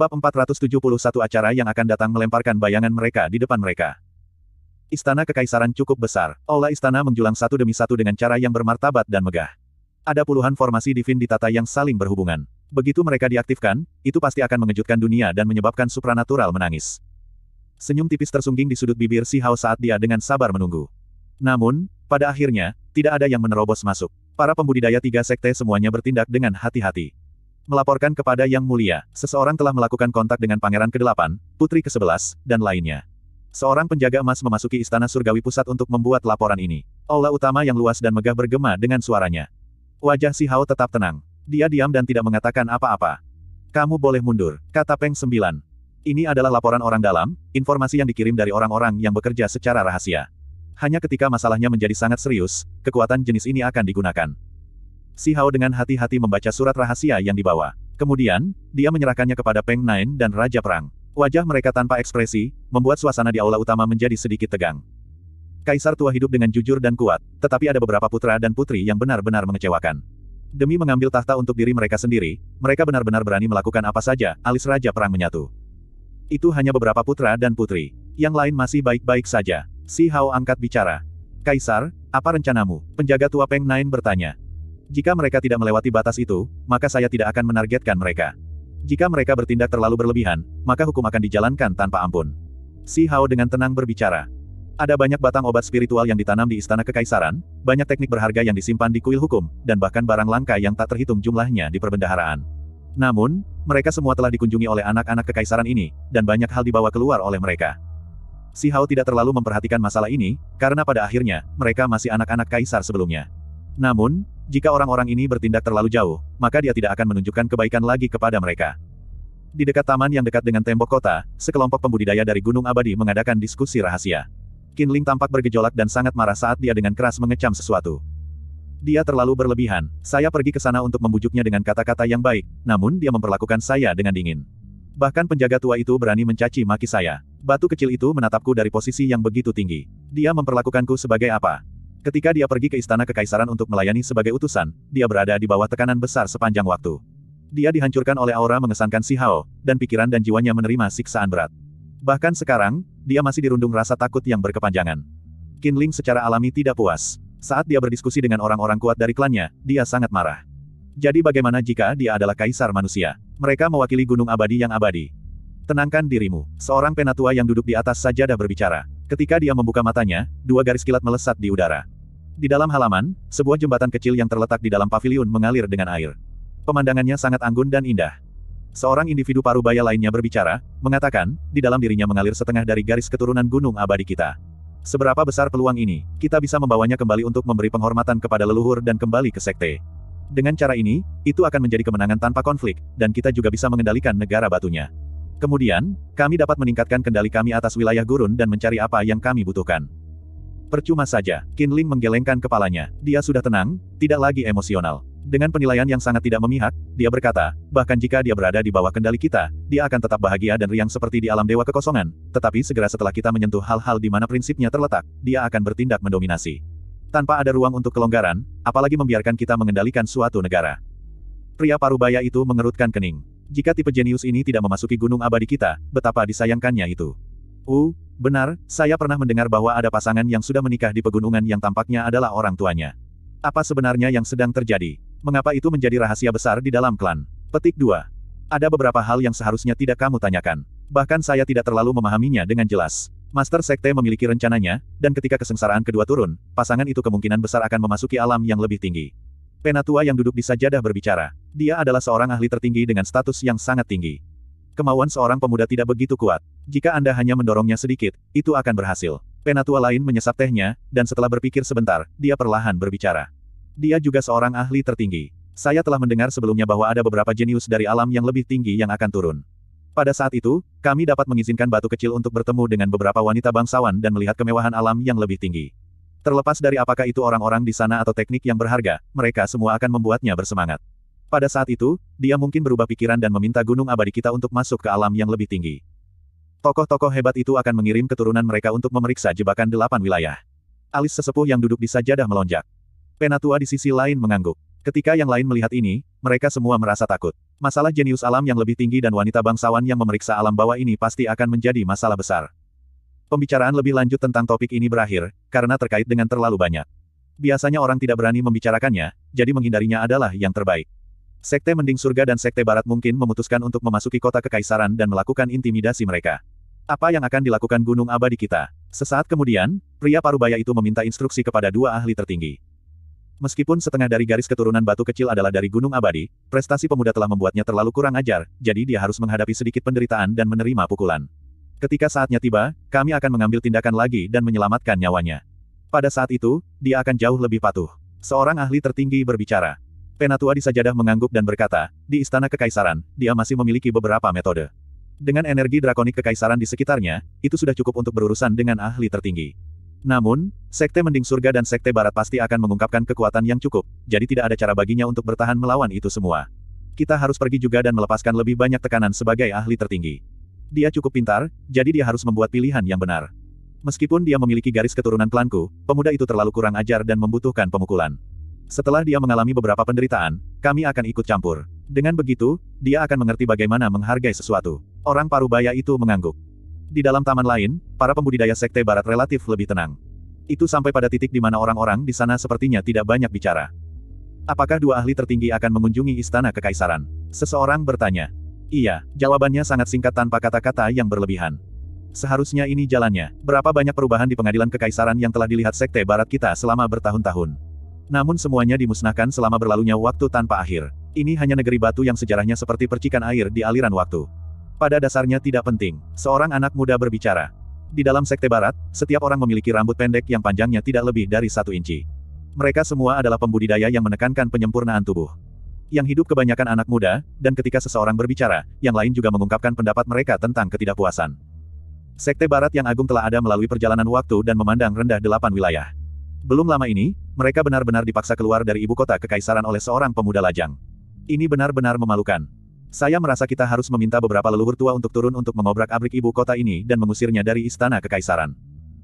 Bab 471 acara yang akan datang melemparkan bayangan mereka di depan mereka. Istana Kekaisaran cukup besar. Aula istana menjulang satu demi satu dengan cara yang bermartabat dan megah. Ada puluhan formasi divin ditata yang saling berhubungan. Begitu mereka diaktifkan, itu pasti akan mengejutkan dunia dan menyebabkan supranatural menangis. Senyum tipis tersungging di sudut bibir si Hao saat dia dengan sabar menunggu. Namun, pada akhirnya, tidak ada yang menerobos masuk. Para pembudidaya tiga sekte semuanya bertindak dengan hati-hati. Melaporkan kepada Yang Mulia, seseorang telah melakukan kontak dengan Pangeran Kedelapan, Putri ke-11, dan lainnya. Seorang penjaga emas memasuki istana surgawi pusat untuk membuat laporan ini. Aula utama yang luas dan megah bergema dengan suaranya. Wajah Si Hao tetap tenang. Dia diam dan tidak mengatakan apa-apa. Kamu boleh mundur, kata Peng Sembilan. Ini adalah laporan orang dalam, informasi yang dikirim dari orang-orang yang bekerja secara rahasia. Hanya ketika masalahnya menjadi sangat serius, kekuatan jenis ini akan digunakan. Si Hao dengan hati-hati membaca surat rahasia yang dibawa. Kemudian, dia menyerahkannya kepada Peng Nain dan Raja Perang. Wajah mereka tanpa ekspresi, membuat suasana di aula utama menjadi sedikit tegang. Kaisar tua hidup dengan jujur dan kuat, tetapi ada beberapa putra dan putri yang benar-benar mengecewakan. Demi mengambil tahta untuk diri mereka sendiri, mereka benar-benar berani melakukan apa saja, alis Raja Perang menyatu. Itu hanya beberapa putra dan putri. Yang lain masih baik-baik saja. Si Hao angkat bicara. Kaisar, apa rencanamu? Penjaga tua Peng Nain bertanya. Jika mereka tidak melewati batas itu, maka saya tidak akan menargetkan mereka. Jika mereka bertindak terlalu berlebihan, maka hukum akan dijalankan tanpa ampun. Si Hao dengan tenang berbicara. Ada banyak batang obat spiritual yang ditanam di istana kekaisaran, banyak teknik berharga yang disimpan di kuil hukum, dan bahkan barang langka yang tak terhitung jumlahnya di perbendaharaan. Namun, mereka semua telah dikunjungi oleh anak-anak kekaisaran ini, dan banyak hal dibawa keluar oleh mereka. Si Hao tidak terlalu memperhatikan masalah ini, karena pada akhirnya, mereka masih anak-anak kaisar sebelumnya. Namun, jika orang-orang ini bertindak terlalu jauh, maka dia tidak akan menunjukkan kebaikan lagi kepada mereka. Di dekat taman yang dekat dengan tembok kota, sekelompok pembudidaya dari Gunung Abadi mengadakan diskusi rahasia. Ling tampak bergejolak dan sangat marah saat dia dengan keras mengecam sesuatu. Dia terlalu berlebihan. Saya pergi ke sana untuk membujuknya dengan kata-kata yang baik, namun dia memperlakukan saya dengan dingin. Bahkan penjaga tua itu berani mencaci maki saya. Batu kecil itu menatapku dari posisi yang begitu tinggi. Dia memperlakukanku sebagai apa? Ketika dia pergi ke istana kekaisaran untuk melayani sebagai utusan, dia berada di bawah tekanan besar sepanjang waktu. Dia dihancurkan oleh aura mengesankan Si Hao, dan pikiran dan jiwanya menerima siksaan berat. Bahkan sekarang, dia masih dirundung rasa takut yang berkepanjangan. Ling secara alami tidak puas. Saat dia berdiskusi dengan orang-orang kuat dari klannya, dia sangat marah. Jadi bagaimana jika dia adalah kaisar manusia? Mereka mewakili gunung abadi yang abadi. Tenangkan dirimu. Seorang penatua yang duduk di atas saja sajadah berbicara. Ketika dia membuka matanya, dua garis kilat melesat di udara. Di dalam halaman, sebuah jembatan kecil yang terletak di dalam pavilion mengalir dengan air. Pemandangannya sangat anggun dan indah. Seorang individu parubaya lainnya berbicara, mengatakan, di dalam dirinya mengalir setengah dari garis keturunan gunung abadi kita. Seberapa besar peluang ini, kita bisa membawanya kembali untuk memberi penghormatan kepada leluhur dan kembali ke sekte. Dengan cara ini, itu akan menjadi kemenangan tanpa konflik, dan kita juga bisa mengendalikan negara batunya. Kemudian, kami dapat meningkatkan kendali kami atas wilayah gurun dan mencari apa yang kami butuhkan. Percuma saja, Ling menggelengkan kepalanya. Dia sudah tenang, tidak lagi emosional. Dengan penilaian yang sangat tidak memihak, dia berkata, bahkan jika dia berada di bawah kendali kita, dia akan tetap bahagia dan riang seperti di alam dewa kekosongan. Tetapi segera setelah kita menyentuh hal-hal di mana prinsipnya terletak, dia akan bertindak mendominasi. Tanpa ada ruang untuk kelonggaran, apalagi membiarkan kita mengendalikan suatu negara. Pria parubaya itu mengerutkan kening jika tipe jenius ini tidak memasuki gunung abadi kita, betapa disayangkannya itu. Uh, benar, saya pernah mendengar bahwa ada pasangan yang sudah menikah di pegunungan yang tampaknya adalah orang tuanya. Apa sebenarnya yang sedang terjadi? Mengapa itu menjadi rahasia besar di dalam klan? Petik 2. Ada beberapa hal yang seharusnya tidak kamu tanyakan. Bahkan saya tidak terlalu memahaminya dengan jelas. Master Sekte memiliki rencananya, dan ketika kesengsaraan kedua turun, pasangan itu kemungkinan besar akan memasuki alam yang lebih tinggi. Penatua yang duduk di sajadah berbicara. Dia adalah seorang ahli tertinggi dengan status yang sangat tinggi. Kemauan seorang pemuda tidak begitu kuat. Jika Anda hanya mendorongnya sedikit, itu akan berhasil. Penatua lain menyesap tehnya, dan setelah berpikir sebentar, dia perlahan berbicara. Dia juga seorang ahli tertinggi. Saya telah mendengar sebelumnya bahwa ada beberapa jenius dari alam yang lebih tinggi yang akan turun. Pada saat itu, kami dapat mengizinkan batu kecil untuk bertemu dengan beberapa wanita bangsawan dan melihat kemewahan alam yang lebih tinggi. Terlepas dari apakah itu orang-orang di sana atau teknik yang berharga, mereka semua akan membuatnya bersemangat. Pada saat itu, dia mungkin berubah pikiran dan meminta gunung abadi kita untuk masuk ke alam yang lebih tinggi. Tokoh-tokoh hebat itu akan mengirim keturunan mereka untuk memeriksa jebakan delapan wilayah. Alis sesepuh yang duduk di sajadah melonjak. Penatua di sisi lain mengangguk. Ketika yang lain melihat ini, mereka semua merasa takut. Masalah jenius alam yang lebih tinggi dan wanita bangsawan yang memeriksa alam bawah ini pasti akan menjadi masalah besar. Pembicaraan lebih lanjut tentang topik ini berakhir, karena terkait dengan terlalu banyak. Biasanya orang tidak berani membicarakannya, jadi menghindarinya adalah yang terbaik. Sekte Mending Surga dan Sekte Barat mungkin memutuskan untuk memasuki kota kekaisaran dan melakukan intimidasi mereka. Apa yang akan dilakukan Gunung Abadi kita? Sesaat kemudian, pria parubaya itu meminta instruksi kepada dua ahli tertinggi. Meskipun setengah dari garis keturunan batu kecil adalah dari Gunung Abadi, prestasi pemuda telah membuatnya terlalu kurang ajar, jadi dia harus menghadapi sedikit penderitaan dan menerima pukulan. Ketika saatnya tiba, kami akan mengambil tindakan lagi dan menyelamatkan nyawanya. Pada saat itu, dia akan jauh lebih patuh. Seorang ahli tertinggi berbicara. Penatua di sajadah mengangguk dan berkata, di istana kekaisaran, dia masih memiliki beberapa metode. Dengan energi drakonik kekaisaran di sekitarnya, itu sudah cukup untuk berurusan dengan ahli tertinggi. Namun, Sekte Mending Surga dan Sekte Barat pasti akan mengungkapkan kekuatan yang cukup, jadi tidak ada cara baginya untuk bertahan melawan itu semua. Kita harus pergi juga dan melepaskan lebih banyak tekanan sebagai ahli tertinggi. Dia cukup pintar, jadi dia harus membuat pilihan yang benar. Meskipun dia memiliki garis keturunan klanku, pemuda itu terlalu kurang ajar dan membutuhkan pemukulan. Setelah dia mengalami beberapa penderitaan, kami akan ikut campur. Dengan begitu, dia akan mengerti bagaimana menghargai sesuatu. Orang Parubaya itu mengangguk. Di dalam taman lain, para pembudidaya sekte barat relatif lebih tenang. Itu sampai pada titik di mana orang-orang di sana sepertinya tidak banyak bicara. Apakah dua ahli tertinggi akan mengunjungi istana kekaisaran? Seseorang bertanya. Iya, jawabannya sangat singkat tanpa kata-kata yang berlebihan. Seharusnya ini jalannya. Berapa banyak perubahan di pengadilan kekaisaran yang telah dilihat sekte barat kita selama bertahun-tahun. Namun semuanya dimusnahkan selama berlalunya waktu tanpa akhir. Ini hanya negeri batu yang sejarahnya seperti percikan air di aliran waktu. Pada dasarnya tidak penting. Seorang anak muda berbicara. Di dalam sekte barat, setiap orang memiliki rambut pendek yang panjangnya tidak lebih dari satu inci. Mereka semua adalah pembudidaya yang menekankan penyempurnaan tubuh yang hidup kebanyakan anak muda, dan ketika seseorang berbicara, yang lain juga mengungkapkan pendapat mereka tentang ketidakpuasan. Sekte Barat yang agung telah ada melalui perjalanan waktu dan memandang rendah delapan wilayah. Belum lama ini, mereka benar-benar dipaksa keluar dari ibu kota kekaisaran oleh seorang pemuda lajang. Ini benar-benar memalukan. Saya merasa kita harus meminta beberapa leluhur tua untuk turun untuk mengobrak-abrik ibu kota ini dan mengusirnya dari istana kekaisaran.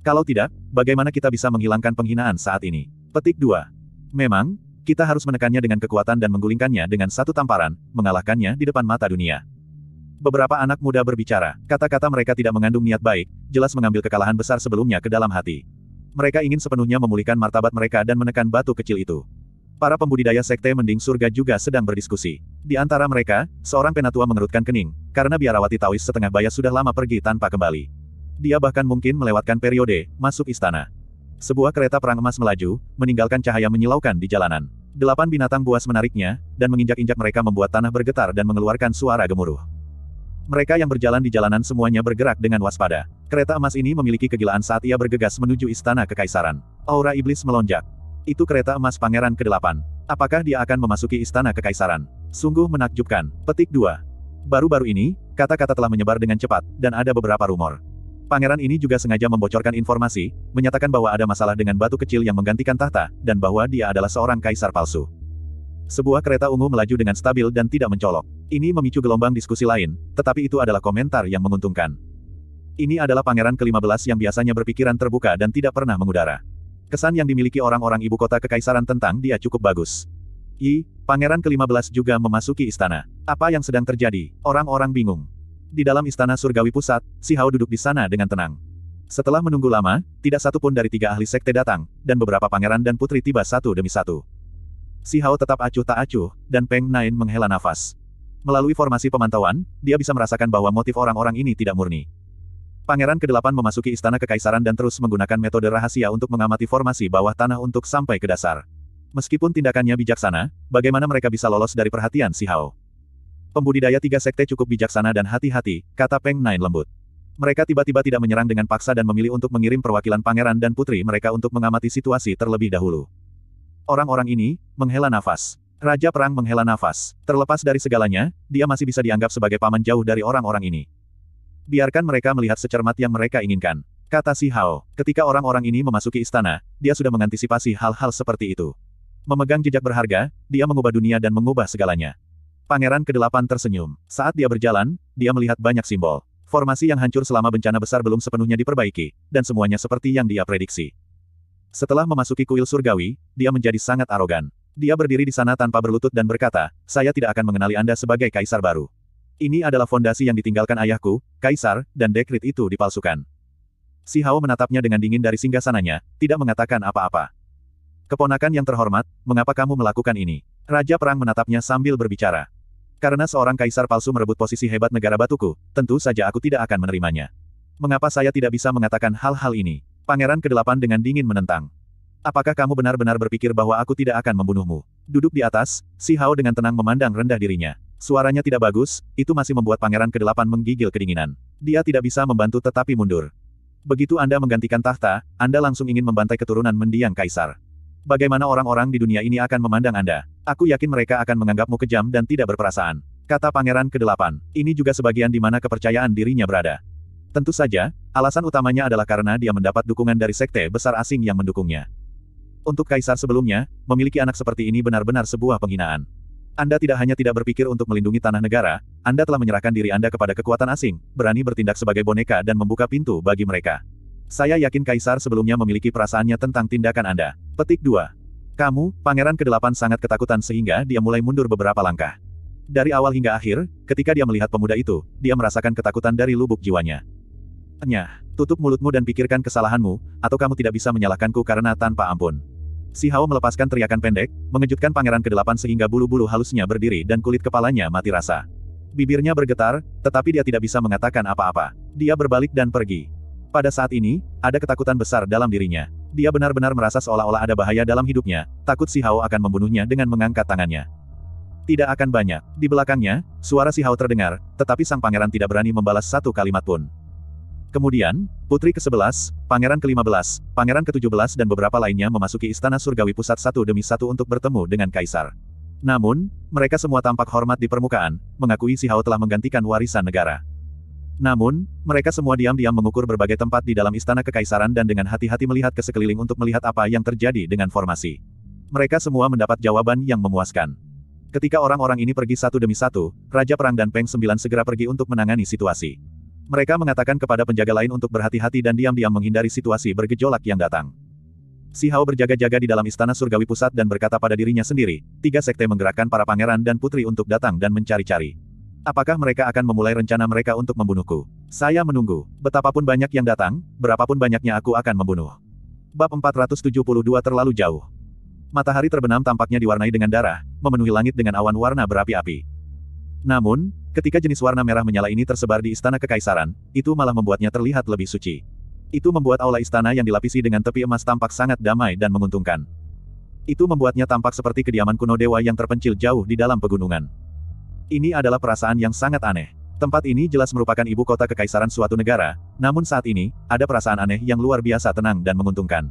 Kalau tidak, bagaimana kita bisa menghilangkan penghinaan saat ini? Petik 2. Memang, kita harus menekannya dengan kekuatan dan menggulingkannya dengan satu tamparan, mengalahkannya di depan mata dunia. Beberapa anak muda berbicara, kata-kata mereka tidak mengandung niat baik, jelas mengambil kekalahan besar sebelumnya ke dalam hati. Mereka ingin sepenuhnya memulihkan martabat mereka dan menekan batu kecil itu. Para pembudidaya sekte Mending Surga juga sedang berdiskusi. Di antara mereka, seorang penatua mengerutkan kening, karena biarawati Tawis setengah bayar sudah lama pergi tanpa kembali. Dia bahkan mungkin melewatkan periode, masuk istana. Sebuah kereta perang emas melaju, meninggalkan cahaya menyilaukan di jalanan. Delapan binatang buas menariknya, dan menginjak-injak mereka membuat tanah bergetar dan mengeluarkan suara gemuruh. Mereka yang berjalan di jalanan semuanya bergerak dengan waspada. Kereta emas ini memiliki kegilaan saat ia bergegas menuju istana kekaisaran. Aura iblis melonjak. Itu kereta emas pangeran ke-8. Apakah dia akan memasuki istana kekaisaran? Sungguh menakjubkan. Petik 2. Baru-baru ini, kata-kata telah menyebar dengan cepat, dan ada beberapa rumor. Pangeran ini juga sengaja membocorkan informasi, menyatakan bahwa ada masalah dengan batu kecil yang menggantikan tahta, dan bahwa dia adalah seorang kaisar palsu. Sebuah kereta ungu melaju dengan stabil dan tidak mencolok. Ini memicu gelombang diskusi lain, tetapi itu adalah komentar yang menguntungkan. Ini adalah pangeran ke-15 yang biasanya berpikiran terbuka dan tidak pernah mengudara. Kesan yang dimiliki orang-orang ibu kota kekaisaran tentang dia cukup bagus. I, pangeran ke-15 juga memasuki istana. Apa yang sedang terjadi? Orang-orang bingung. Di dalam istana surgawi pusat, Si Hao duduk di sana dengan tenang. Setelah menunggu lama, tidak satu pun dari tiga ahli sekte datang, dan beberapa pangeran dan putri tiba satu demi satu. Si Hao tetap acuh tak acuh, dan Peng Nain menghela nafas. Melalui formasi pemantauan, dia bisa merasakan bahwa motif orang-orang ini tidak murni. Pangeran ke-8 memasuki istana kekaisaran dan terus menggunakan metode rahasia untuk mengamati formasi bawah tanah untuk sampai ke dasar. Meskipun tindakannya bijaksana, bagaimana mereka bisa lolos dari perhatian Si Hao? Pembudidaya tiga sekte cukup bijaksana dan hati-hati, kata Peng Nain lembut. Mereka tiba-tiba tidak menyerang dengan paksa dan memilih untuk mengirim perwakilan pangeran dan putri mereka untuk mengamati situasi terlebih dahulu. Orang-orang ini, menghela nafas. Raja Perang menghela nafas. Terlepas dari segalanya, dia masih bisa dianggap sebagai paman jauh dari orang-orang ini. Biarkan mereka melihat secermat yang mereka inginkan. Kata si Hao, ketika orang-orang ini memasuki istana, dia sudah mengantisipasi hal-hal seperti itu. Memegang jejak berharga, dia mengubah dunia dan mengubah segalanya. Pangeran ke-8 tersenyum. Saat dia berjalan, dia melihat banyak simbol. Formasi yang hancur selama bencana besar belum sepenuhnya diperbaiki, dan semuanya seperti yang dia prediksi. Setelah memasuki kuil surgawi, dia menjadi sangat arogan. Dia berdiri di sana tanpa berlutut dan berkata, saya tidak akan mengenali Anda sebagai kaisar baru. Ini adalah fondasi yang ditinggalkan ayahku, kaisar, dan dekrit itu dipalsukan. Si Hao menatapnya dengan dingin dari singgah sananya, tidak mengatakan apa-apa. Keponakan yang terhormat, mengapa kamu melakukan ini? Raja Perang menatapnya sambil berbicara. Karena seorang kaisar palsu merebut posisi hebat negara batuku, tentu saja aku tidak akan menerimanya. Mengapa saya tidak bisa mengatakan hal-hal ini? Pangeran kedelapan dengan dingin menentang. Apakah kamu benar-benar berpikir bahwa aku tidak akan membunuhmu? Duduk di atas, si Hao dengan tenang memandang rendah dirinya. Suaranya tidak bagus, itu masih membuat pangeran kedelapan menggigil kedinginan. Dia tidak bisa membantu tetapi mundur. Begitu Anda menggantikan tahta, Anda langsung ingin membantai keturunan mendiang kaisar. Bagaimana orang-orang di dunia ini akan memandang Anda? Aku yakin mereka akan menganggapmu kejam dan tidak berperasaan. Kata Pangeran ke-8. Ini juga sebagian di mana kepercayaan dirinya berada. Tentu saja, alasan utamanya adalah karena dia mendapat dukungan dari sekte besar asing yang mendukungnya. Untuk kaisar sebelumnya, memiliki anak seperti ini benar-benar sebuah penghinaan. Anda tidak hanya tidak berpikir untuk melindungi tanah negara, Anda telah menyerahkan diri Anda kepada kekuatan asing, berani bertindak sebagai boneka dan membuka pintu bagi mereka. Saya yakin Kaisar sebelumnya memiliki perasaannya tentang tindakan Anda. Petik 2. Kamu, Pangeran ke-8 sangat ketakutan sehingga dia mulai mundur beberapa langkah. Dari awal hingga akhir, ketika dia melihat pemuda itu, dia merasakan ketakutan dari lubuk jiwanya. Nyah, tutup mulutmu dan pikirkan kesalahanmu, atau kamu tidak bisa menyalahkanku karena tanpa ampun. Si Hao melepaskan teriakan pendek, mengejutkan pangeran ke-8 sehingga bulu-bulu halusnya berdiri dan kulit kepalanya mati rasa. Bibirnya bergetar, tetapi dia tidak bisa mengatakan apa-apa. Dia berbalik dan pergi. Pada saat ini, ada ketakutan besar dalam dirinya. Dia benar-benar merasa seolah-olah ada bahaya dalam hidupnya, takut si Hao akan membunuhnya dengan mengangkat tangannya. Tidak akan banyak. Di belakangnya, suara si Hao terdengar, tetapi sang pangeran tidak berani membalas satu kalimat pun. Kemudian, putri ke-11, pangeran ke-15, pangeran ke-17 dan beberapa lainnya memasuki istana surgawi pusat satu demi satu untuk bertemu dengan kaisar. Namun, mereka semua tampak hormat di permukaan, mengakui si Hao telah menggantikan warisan negara. Namun, mereka semua diam-diam mengukur berbagai tempat di dalam istana kekaisaran dan dengan hati-hati melihat ke sekeliling untuk melihat apa yang terjadi dengan formasi. Mereka semua mendapat jawaban yang memuaskan. Ketika orang-orang ini pergi satu demi satu, Raja Perang dan Peng Sembilan segera pergi untuk menangani situasi. Mereka mengatakan kepada penjaga lain untuk berhati-hati dan diam-diam menghindari situasi bergejolak yang datang. Si Hao berjaga-jaga di dalam istana surgawi pusat dan berkata pada dirinya sendiri, tiga sekte menggerakkan para pangeran dan putri untuk datang dan mencari-cari. Apakah mereka akan memulai rencana mereka untuk membunuhku? Saya menunggu. Betapapun banyak yang datang, berapapun banyaknya aku akan membunuh. Bab 472 terlalu jauh. Matahari terbenam tampaknya diwarnai dengan darah, memenuhi langit dengan awan warna berapi-api. Namun, ketika jenis warna merah menyala ini tersebar di istana kekaisaran, itu malah membuatnya terlihat lebih suci. Itu membuat aula istana yang dilapisi dengan tepi emas tampak sangat damai dan menguntungkan. Itu membuatnya tampak seperti kediaman kuno dewa yang terpencil jauh di dalam pegunungan. Ini adalah perasaan yang sangat aneh. Tempat ini jelas merupakan ibu kota kekaisaran suatu negara, namun saat ini, ada perasaan aneh yang luar biasa tenang dan menguntungkan.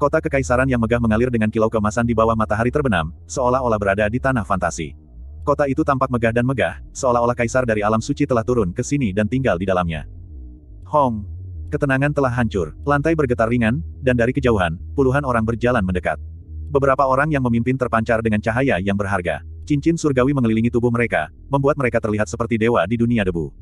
Kota kekaisaran yang megah mengalir dengan kilau kemasan di bawah matahari terbenam, seolah-olah berada di tanah fantasi. Kota itu tampak megah dan megah, seolah-olah kaisar dari alam suci telah turun ke sini dan tinggal di dalamnya. Hong! Ketenangan telah hancur, lantai bergetar ringan, dan dari kejauhan, puluhan orang berjalan mendekat. Beberapa orang yang memimpin terpancar dengan cahaya yang berharga. Cincin surgawi mengelilingi tubuh mereka, membuat mereka terlihat seperti dewa di dunia debu.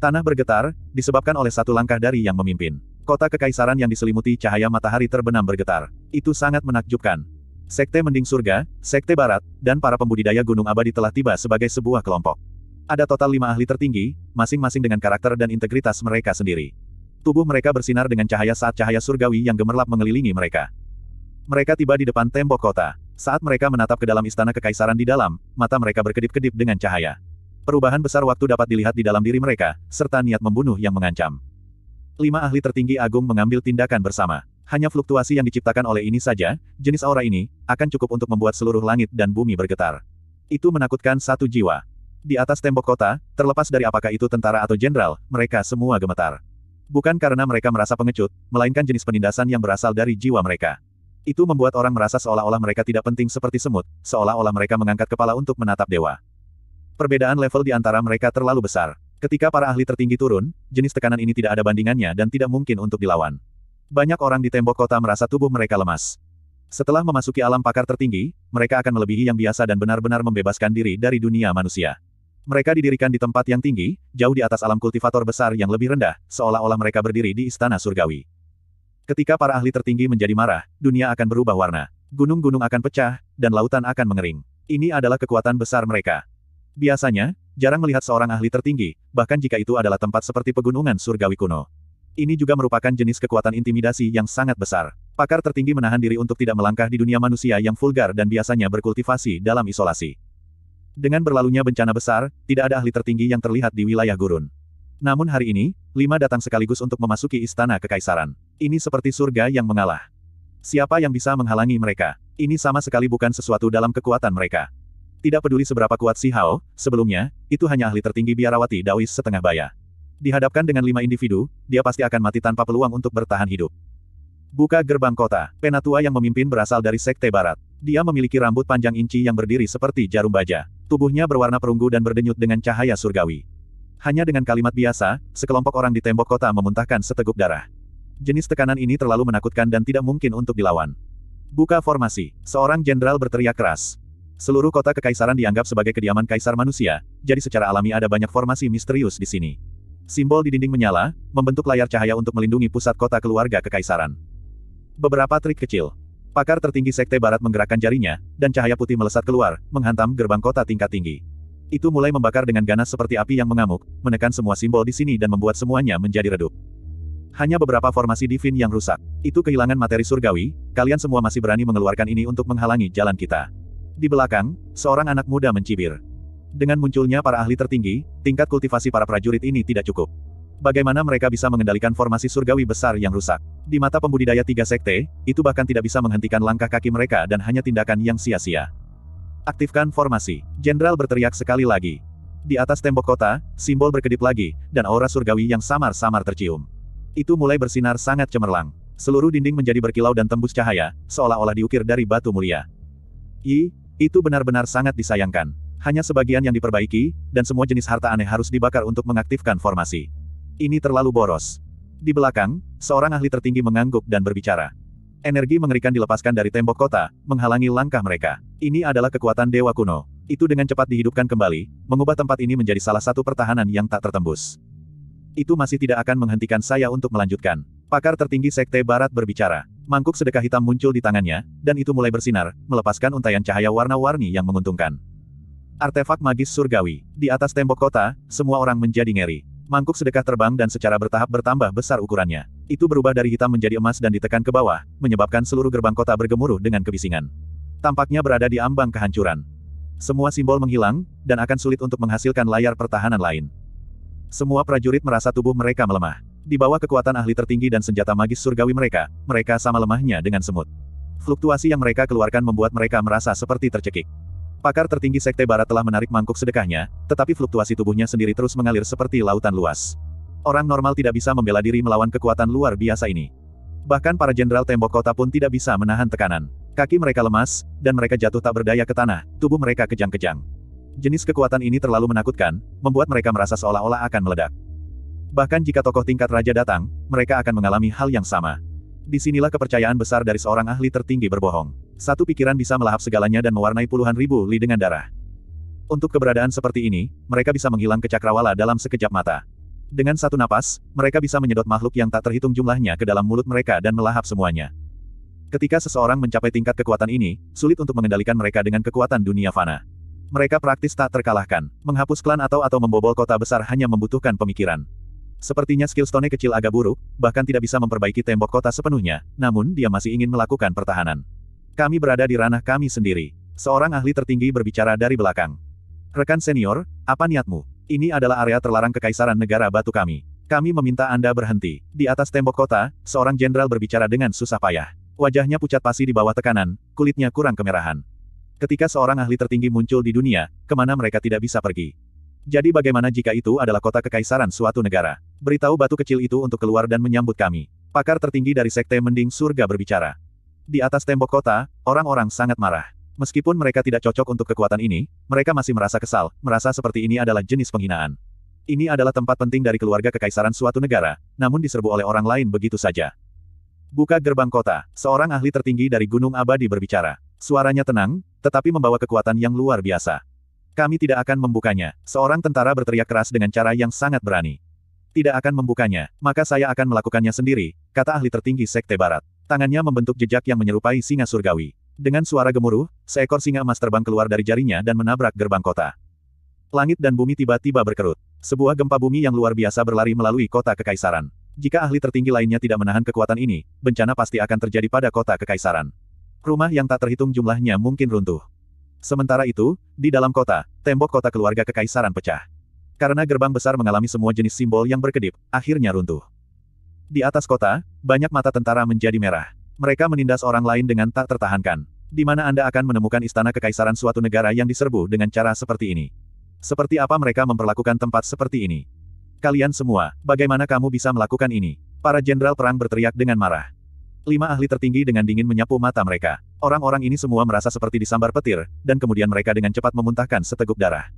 Tanah bergetar, disebabkan oleh satu langkah dari yang memimpin. Kota kekaisaran yang diselimuti cahaya matahari terbenam bergetar. Itu sangat menakjubkan. Sekte Mending Surga, Sekte Barat, dan para pembudidaya Gunung Abadi telah tiba sebagai sebuah kelompok. Ada total lima ahli tertinggi, masing-masing dengan karakter dan integritas mereka sendiri. Tubuh mereka bersinar dengan cahaya saat cahaya surgawi yang gemerlap mengelilingi mereka. Mereka tiba di depan tembok kota. Saat mereka menatap ke dalam istana kekaisaran di dalam, mata mereka berkedip-kedip dengan cahaya. Perubahan besar waktu dapat dilihat di dalam diri mereka, serta niat membunuh yang mengancam. Lima ahli tertinggi agung mengambil tindakan bersama. Hanya fluktuasi yang diciptakan oleh ini saja, jenis aura ini, akan cukup untuk membuat seluruh langit dan bumi bergetar. Itu menakutkan satu jiwa. Di atas tembok kota, terlepas dari apakah itu tentara atau jenderal, mereka semua gemetar. Bukan karena mereka merasa pengecut, melainkan jenis penindasan yang berasal dari jiwa mereka. Itu membuat orang merasa seolah-olah mereka tidak penting seperti semut, seolah-olah mereka mengangkat kepala untuk menatap dewa. Perbedaan level di antara mereka terlalu besar. Ketika para ahli tertinggi turun, jenis tekanan ini tidak ada bandingannya dan tidak mungkin untuk dilawan. Banyak orang di tembok kota merasa tubuh mereka lemas. Setelah memasuki alam pakar tertinggi, mereka akan melebihi yang biasa dan benar-benar membebaskan diri dari dunia manusia. Mereka didirikan di tempat yang tinggi, jauh di atas alam kultivator besar yang lebih rendah, seolah-olah mereka berdiri di istana surgawi. Ketika para ahli tertinggi menjadi marah, dunia akan berubah warna. Gunung-gunung akan pecah, dan lautan akan mengering. Ini adalah kekuatan besar mereka. Biasanya, jarang melihat seorang ahli tertinggi, bahkan jika itu adalah tempat seperti pegunungan surgawi kuno. Ini juga merupakan jenis kekuatan intimidasi yang sangat besar. Pakar tertinggi menahan diri untuk tidak melangkah di dunia manusia yang vulgar dan biasanya berkultivasi dalam isolasi. Dengan berlalunya bencana besar, tidak ada ahli tertinggi yang terlihat di wilayah gurun. Namun hari ini, lima datang sekaligus untuk memasuki istana kekaisaran. Ini seperti surga yang mengalah. Siapa yang bisa menghalangi mereka? Ini sama sekali bukan sesuatu dalam kekuatan mereka. Tidak peduli seberapa kuat Si Hao, sebelumnya, itu hanya ahli tertinggi biarawati Daois setengah baya. Dihadapkan dengan lima individu, dia pasti akan mati tanpa peluang untuk bertahan hidup. Buka gerbang kota. Penatua yang memimpin berasal dari Sekte Barat. Dia memiliki rambut panjang inci yang berdiri seperti jarum baja. Tubuhnya berwarna perunggu dan berdenyut dengan cahaya surgawi. Hanya dengan kalimat biasa, sekelompok orang di tembok kota memuntahkan seteguk darah. Jenis tekanan ini terlalu menakutkan dan tidak mungkin untuk dilawan. Buka formasi. Seorang jenderal berteriak keras. Seluruh kota kekaisaran dianggap sebagai kediaman kaisar manusia, jadi secara alami ada banyak formasi misterius di sini. Simbol di dinding menyala, membentuk layar cahaya untuk melindungi pusat kota keluarga kekaisaran. Beberapa trik kecil. Pakar tertinggi Sekte Barat menggerakkan jarinya, dan cahaya putih melesat keluar, menghantam gerbang kota tingkat tinggi. Itu mulai membakar dengan ganas seperti api yang mengamuk, menekan semua simbol di sini dan membuat semuanya menjadi redup. Hanya beberapa formasi divin yang rusak. Itu kehilangan materi surgawi, kalian semua masih berani mengeluarkan ini untuk menghalangi jalan kita. Di belakang, seorang anak muda mencibir. Dengan munculnya para ahli tertinggi, tingkat kultivasi para prajurit ini tidak cukup. Bagaimana mereka bisa mengendalikan formasi surgawi besar yang rusak? Di mata pembudidaya tiga sekte, itu bahkan tidak bisa menghentikan langkah kaki mereka dan hanya tindakan yang sia-sia. Aktifkan formasi. Jenderal berteriak sekali lagi. Di atas tembok kota, simbol berkedip lagi, dan aura surgawi yang samar-samar tercium. Itu mulai bersinar sangat cemerlang. Seluruh dinding menjadi berkilau dan tembus cahaya, seolah-olah diukir dari batu mulia. I, itu benar-benar sangat disayangkan. Hanya sebagian yang diperbaiki, dan semua jenis harta aneh harus dibakar untuk mengaktifkan formasi. Ini terlalu boros. Di belakang, seorang ahli tertinggi mengangguk dan berbicara. Energi mengerikan dilepaskan dari tembok kota, menghalangi langkah mereka. Ini adalah kekuatan dewa kuno. Itu dengan cepat dihidupkan kembali, mengubah tempat ini menjadi salah satu pertahanan yang tak tertembus. Itu masih tidak akan menghentikan saya untuk melanjutkan. Pakar tertinggi Sekte Barat berbicara. Mangkuk sedekah hitam muncul di tangannya, dan itu mulai bersinar, melepaskan untaian cahaya warna-warni yang menguntungkan. Artefak magis surgawi. Di atas tembok kota, semua orang menjadi ngeri. Mangkuk sedekah terbang dan secara bertahap bertambah besar ukurannya. Itu berubah dari hitam menjadi emas dan ditekan ke bawah, menyebabkan seluruh gerbang kota bergemuruh dengan kebisingan. Tampaknya berada di ambang kehancuran. Semua simbol menghilang, dan akan sulit untuk menghasilkan layar pertahanan lain. Semua prajurit merasa tubuh mereka melemah. Di bawah kekuatan ahli tertinggi dan senjata magis surgawi mereka, mereka sama lemahnya dengan semut. Fluktuasi yang mereka keluarkan membuat mereka merasa seperti tercekik. Pakar tertinggi Sekte Barat telah menarik mangkuk sedekahnya, tetapi fluktuasi tubuhnya sendiri terus mengalir seperti lautan luas. Orang normal tidak bisa membela diri melawan kekuatan luar biasa ini. Bahkan para jenderal tembok kota pun tidak bisa menahan tekanan. Kaki mereka lemas, dan mereka jatuh tak berdaya ke tanah, tubuh mereka kejang-kejang. Jenis kekuatan ini terlalu menakutkan, membuat mereka merasa seolah-olah akan meledak. Bahkan jika tokoh tingkat raja datang, mereka akan mengalami hal yang sama. Disinilah kepercayaan besar dari seorang ahli tertinggi berbohong. Satu pikiran bisa melahap segalanya dan mewarnai puluhan ribu li dengan darah. Untuk keberadaan seperti ini, mereka bisa menghilang ke cakrawala dalam sekejap mata. Dengan satu napas, mereka bisa menyedot makhluk yang tak terhitung jumlahnya ke dalam mulut mereka dan melahap semuanya. Ketika seseorang mencapai tingkat kekuatan ini, sulit untuk mengendalikan mereka dengan kekuatan dunia fana. Mereka praktis tak terkalahkan. Menghapus klan atau atau membobol kota besar hanya membutuhkan pemikiran. Sepertinya skillstone kecil agak buruk, bahkan tidak bisa memperbaiki tembok kota sepenuhnya, namun dia masih ingin melakukan pertahanan. Kami berada di ranah kami sendiri. Seorang ahli tertinggi berbicara dari belakang. Rekan senior, apa niatmu? Ini adalah area terlarang kekaisaran negara batu kami. Kami meminta Anda berhenti. Di atas tembok kota, seorang jenderal berbicara dengan susah payah. Wajahnya pucat pasi di bawah tekanan, kulitnya kurang kemerahan. Ketika seorang ahli tertinggi muncul di dunia, kemana mereka tidak bisa pergi. Jadi bagaimana jika itu adalah kota kekaisaran suatu negara? Beritahu batu kecil itu untuk keluar dan menyambut kami. Pakar tertinggi dari sekte mending surga berbicara. Di atas tembok kota, orang-orang sangat marah. Meskipun mereka tidak cocok untuk kekuatan ini, mereka masih merasa kesal, merasa seperti ini adalah jenis penghinaan. Ini adalah tempat penting dari keluarga kekaisaran suatu negara, namun diserbu oleh orang lain begitu saja. Buka gerbang kota, seorang ahli tertinggi dari Gunung Abadi berbicara. Suaranya tenang, tetapi membawa kekuatan yang luar biasa. Kami tidak akan membukanya. Seorang tentara berteriak keras dengan cara yang sangat berani. Tidak akan membukanya, maka saya akan melakukannya sendiri, kata ahli tertinggi Sekte Barat. Tangannya membentuk jejak yang menyerupai singa surgawi. Dengan suara gemuruh, seekor singa emas terbang keluar dari jarinya dan menabrak gerbang kota. Langit dan bumi tiba-tiba berkerut. Sebuah gempa bumi yang luar biasa berlari melalui kota kekaisaran. Jika ahli tertinggi lainnya tidak menahan kekuatan ini, bencana pasti akan terjadi pada kota kekaisaran. Rumah yang tak terhitung jumlahnya mungkin runtuh. Sementara itu, di dalam kota, tembok kota keluarga kekaisaran pecah. Karena gerbang besar mengalami semua jenis simbol yang berkedip, akhirnya runtuh. Di atas kota, banyak mata tentara menjadi merah. Mereka menindas orang lain dengan tak tertahankan. Di mana Anda akan menemukan istana kekaisaran suatu negara yang diserbu dengan cara seperti ini? Seperti apa mereka memperlakukan tempat seperti ini? Kalian semua, bagaimana kamu bisa melakukan ini? Para jenderal perang berteriak dengan marah. Lima ahli tertinggi dengan dingin menyapu mata mereka. Orang-orang ini semua merasa seperti disambar petir, dan kemudian mereka dengan cepat memuntahkan seteguk darah.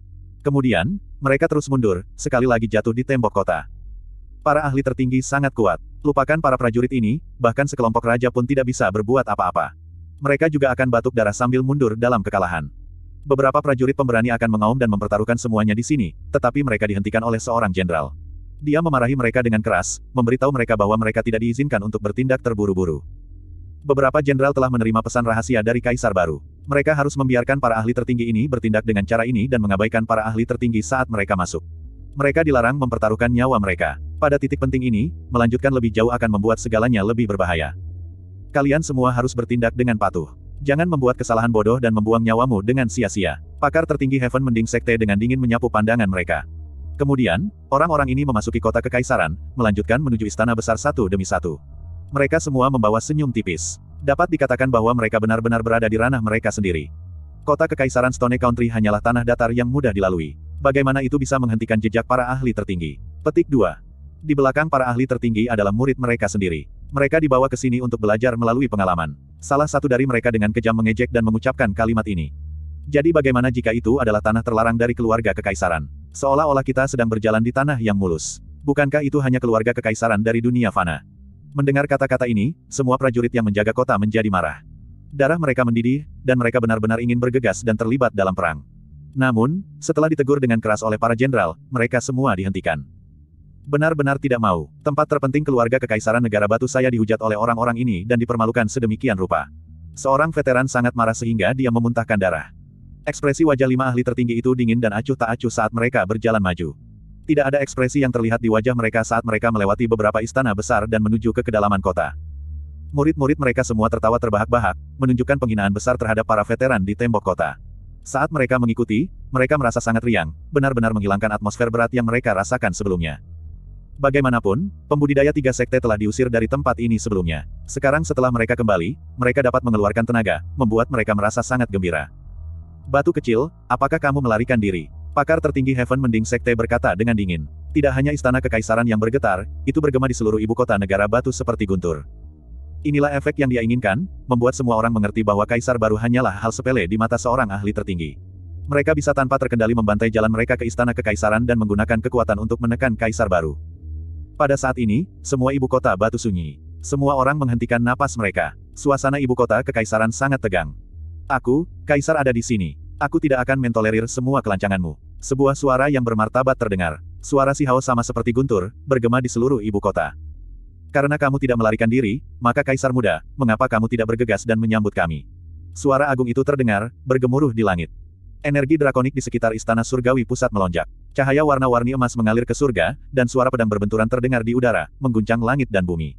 Kemudian, mereka terus mundur, sekali lagi jatuh di tembok kota. Para ahli tertinggi sangat kuat. Lupakan para prajurit ini, bahkan sekelompok raja pun tidak bisa berbuat apa-apa. Mereka juga akan batuk darah sambil mundur dalam kekalahan. Beberapa prajurit pemberani akan mengaum dan mempertaruhkan semuanya di sini, tetapi mereka dihentikan oleh seorang jenderal. Dia memarahi mereka dengan keras, memberitahu mereka bahwa mereka tidak diizinkan untuk bertindak terburu-buru. Beberapa jenderal telah menerima pesan rahasia dari kaisar baru. Mereka harus membiarkan para ahli tertinggi ini bertindak dengan cara ini dan mengabaikan para ahli tertinggi saat mereka masuk. Mereka dilarang mempertaruhkan nyawa mereka. Pada titik penting ini, melanjutkan lebih jauh akan membuat segalanya lebih berbahaya. Kalian semua harus bertindak dengan patuh. Jangan membuat kesalahan bodoh dan membuang nyawamu dengan sia-sia. Pakar tertinggi Heaven mending sekte dengan dingin menyapu pandangan mereka. Kemudian, orang-orang ini memasuki kota kekaisaran, melanjutkan menuju istana besar satu demi satu. Mereka semua membawa senyum tipis. Dapat dikatakan bahwa mereka benar-benar berada di ranah mereka sendiri. Kota kekaisaran Stone Country hanyalah tanah datar yang mudah dilalui. Bagaimana itu bisa menghentikan jejak para ahli tertinggi? Petik 2. Di belakang para ahli tertinggi adalah murid mereka sendiri. Mereka dibawa ke sini untuk belajar melalui pengalaman. Salah satu dari mereka dengan kejam mengejek dan mengucapkan kalimat ini. Jadi bagaimana jika itu adalah tanah terlarang dari keluarga kekaisaran? Seolah-olah kita sedang berjalan di tanah yang mulus. Bukankah itu hanya keluarga kekaisaran dari dunia fana? Mendengar kata-kata ini, semua prajurit yang menjaga kota menjadi marah. Darah mereka mendidih, dan mereka benar-benar ingin bergegas dan terlibat dalam perang. Namun, setelah ditegur dengan keras oleh para jenderal, mereka semua dihentikan. Benar-benar tidak mau. Tempat terpenting keluarga kekaisaran negara batu saya dihujat oleh orang-orang ini dan dipermalukan sedemikian rupa. Seorang veteran sangat marah sehingga dia memuntahkan darah. Ekspresi wajah lima ahli tertinggi itu dingin dan acuh tak acuh saat mereka berjalan maju. Tidak ada ekspresi yang terlihat di wajah mereka saat mereka melewati beberapa istana besar dan menuju ke kedalaman kota. Murid-murid mereka semua tertawa terbahak-bahak, menunjukkan penghinaan besar terhadap para veteran di tembok kota. Saat mereka mengikuti, mereka merasa sangat riang, benar-benar menghilangkan atmosfer berat yang mereka rasakan sebelumnya. Bagaimanapun, pembudidaya tiga sekte telah diusir dari tempat ini sebelumnya. Sekarang setelah mereka kembali, mereka dapat mengeluarkan tenaga, membuat mereka merasa sangat gembira. Batu kecil, apakah kamu melarikan diri? Pakar tertinggi Heaven Mending Sekte berkata dengan dingin. Tidak hanya istana kekaisaran yang bergetar, itu bergema di seluruh ibu kota negara batu seperti guntur. Inilah efek yang dia inginkan, membuat semua orang mengerti bahwa kaisar baru hanyalah hal sepele di mata seorang ahli tertinggi. Mereka bisa tanpa terkendali membantai jalan mereka ke istana kekaisaran dan menggunakan kekuatan untuk menekan kaisar baru. Pada saat ini, semua ibu kota batu sunyi. Semua orang menghentikan napas mereka. Suasana ibu kota kekaisaran sangat tegang. Aku, kaisar ada di sini. Aku tidak akan mentolerir semua kelancanganmu. Sebuah suara yang bermartabat terdengar. Suara si Hao sama seperti guntur, bergema di seluruh ibu kota. Karena kamu tidak melarikan diri, maka kaisar muda, mengapa kamu tidak bergegas dan menyambut kami? Suara agung itu terdengar, bergemuruh di langit. Energi drakonik di sekitar istana surgawi pusat melonjak. Cahaya warna-warni emas mengalir ke surga, dan suara pedang berbenturan terdengar di udara, mengguncang langit dan bumi.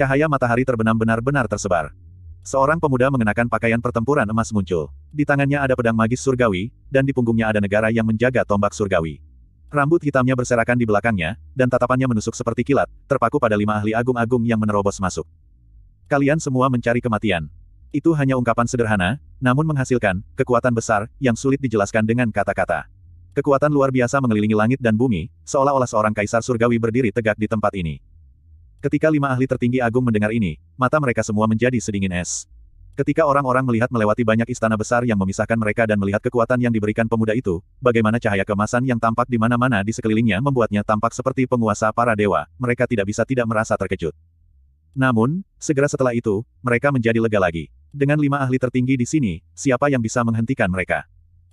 Cahaya matahari terbenam benar-benar tersebar. Seorang pemuda mengenakan pakaian pertempuran emas muncul. Di tangannya ada pedang magis surgawi, dan di punggungnya ada negara yang menjaga tombak surgawi. Rambut hitamnya berserakan di belakangnya, dan tatapannya menusuk seperti kilat, terpaku pada lima ahli agung-agung yang menerobos masuk. Kalian semua mencari kematian. Itu hanya ungkapan sederhana, namun menghasilkan kekuatan besar yang sulit dijelaskan dengan kata-kata. Kekuatan luar biasa mengelilingi langit dan bumi, seolah-olah seorang kaisar surgawi berdiri tegak di tempat ini. Ketika lima ahli tertinggi agung mendengar ini, mata mereka semua menjadi sedingin es. Ketika orang-orang melihat melewati banyak istana besar yang memisahkan mereka dan melihat kekuatan yang diberikan pemuda itu, bagaimana cahaya kemasan yang tampak di mana-mana di sekelilingnya membuatnya tampak seperti penguasa para dewa, mereka tidak bisa tidak merasa terkejut. Namun, segera setelah itu, mereka menjadi lega lagi. Dengan lima ahli tertinggi di sini, siapa yang bisa menghentikan mereka?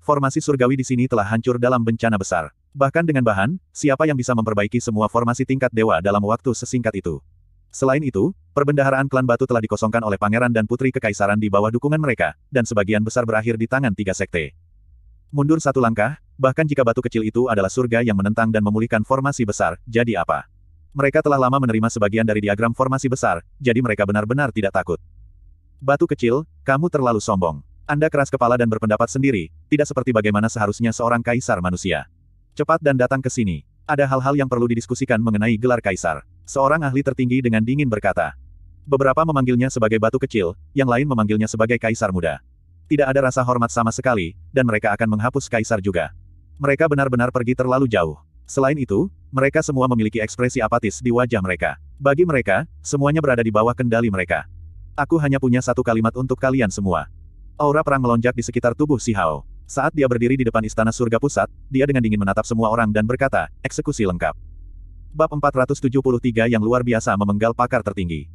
formasi surgawi di sini telah hancur dalam bencana besar. Bahkan dengan bahan, siapa yang bisa memperbaiki semua formasi tingkat dewa dalam waktu sesingkat itu? Selain itu, perbendaharaan klan batu telah dikosongkan oleh pangeran dan putri kekaisaran di bawah dukungan mereka, dan sebagian besar berakhir di tangan tiga sekte. Mundur satu langkah, bahkan jika batu kecil itu adalah surga yang menentang dan memulihkan formasi besar, jadi apa? Mereka telah lama menerima sebagian dari diagram formasi besar, jadi mereka benar-benar tidak takut. Batu kecil, kamu terlalu sombong. Anda keras kepala dan berpendapat sendiri, tidak seperti bagaimana seharusnya seorang kaisar manusia. Cepat dan datang ke sini. Ada hal-hal yang perlu didiskusikan mengenai gelar kaisar. Seorang ahli tertinggi dengan dingin berkata. Beberapa memanggilnya sebagai batu kecil, yang lain memanggilnya sebagai kaisar muda. Tidak ada rasa hormat sama sekali, dan mereka akan menghapus kaisar juga. Mereka benar-benar pergi terlalu jauh. Selain itu, mereka semua memiliki ekspresi apatis di wajah mereka. Bagi mereka, semuanya berada di bawah kendali mereka. Aku hanya punya satu kalimat untuk kalian semua. Aura perang melonjak di sekitar tubuh Si Hao. Saat dia berdiri di depan istana surga pusat, dia dengan dingin menatap semua orang dan berkata, eksekusi lengkap. Bab 473 yang luar biasa memenggal pakar tertinggi.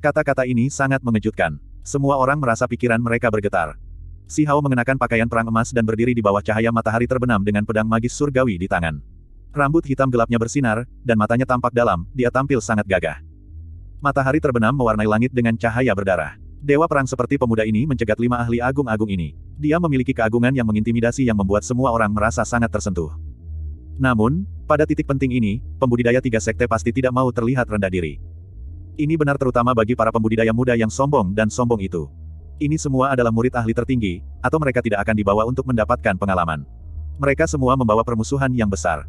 Kata-kata ini sangat mengejutkan. Semua orang merasa pikiran mereka bergetar. Si Hao mengenakan pakaian perang emas dan berdiri di bawah cahaya matahari terbenam dengan pedang magis surgawi di tangan. Rambut hitam gelapnya bersinar, dan matanya tampak dalam, dia tampil sangat gagah. Matahari terbenam mewarnai langit dengan cahaya berdarah. Dewa perang seperti pemuda ini mencegat lima ahli agung-agung ini. Dia memiliki keagungan yang mengintimidasi yang membuat semua orang merasa sangat tersentuh. Namun, pada titik penting ini, pembudidaya tiga sekte pasti tidak mau terlihat rendah diri. Ini benar terutama bagi para pembudidaya muda yang sombong dan sombong itu. Ini semua adalah murid ahli tertinggi, atau mereka tidak akan dibawa untuk mendapatkan pengalaman. Mereka semua membawa permusuhan yang besar.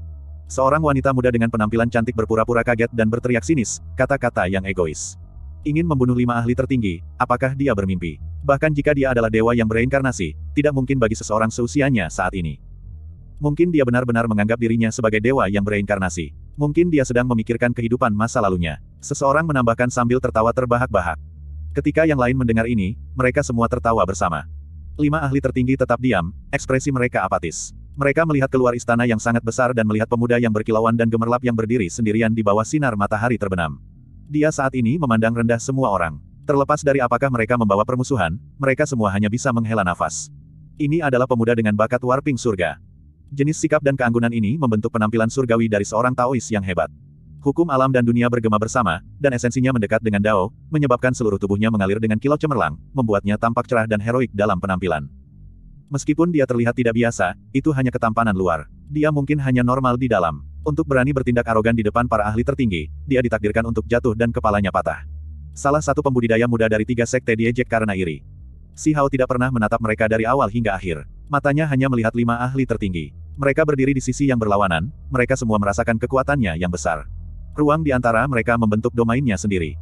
Seorang wanita muda dengan penampilan cantik berpura-pura kaget dan berteriak sinis, kata-kata yang egois ingin membunuh lima ahli tertinggi, apakah dia bermimpi? Bahkan jika dia adalah dewa yang bereinkarnasi, tidak mungkin bagi seseorang seusianya saat ini. Mungkin dia benar-benar menganggap dirinya sebagai dewa yang bereinkarnasi. Mungkin dia sedang memikirkan kehidupan masa lalunya. Seseorang menambahkan sambil tertawa terbahak-bahak. Ketika yang lain mendengar ini, mereka semua tertawa bersama. Lima ahli tertinggi tetap diam, ekspresi mereka apatis. Mereka melihat keluar istana yang sangat besar dan melihat pemuda yang berkilauan dan gemerlap yang berdiri sendirian di bawah sinar matahari terbenam. Dia saat ini memandang rendah semua orang. Terlepas dari apakah mereka membawa permusuhan, mereka semua hanya bisa menghela nafas. Ini adalah pemuda dengan bakat warping surga. Jenis sikap dan keanggunan ini membentuk penampilan surgawi dari seorang Taois yang hebat. Hukum alam dan dunia bergema bersama, dan esensinya mendekat dengan Dao, menyebabkan seluruh tubuhnya mengalir dengan kilau cemerlang, membuatnya tampak cerah dan heroik dalam penampilan. Meskipun dia terlihat tidak biasa, itu hanya ketampanan luar. Dia mungkin hanya normal di dalam. Untuk berani bertindak arogan di depan para ahli tertinggi, dia ditakdirkan untuk jatuh dan kepalanya patah. Salah satu pembudidaya muda dari tiga sekte diejek karena iri. Si Hao tidak pernah menatap mereka dari awal hingga akhir. Matanya hanya melihat lima ahli tertinggi. Mereka berdiri di sisi yang berlawanan, mereka semua merasakan kekuatannya yang besar. Ruang di antara mereka membentuk domainnya sendiri.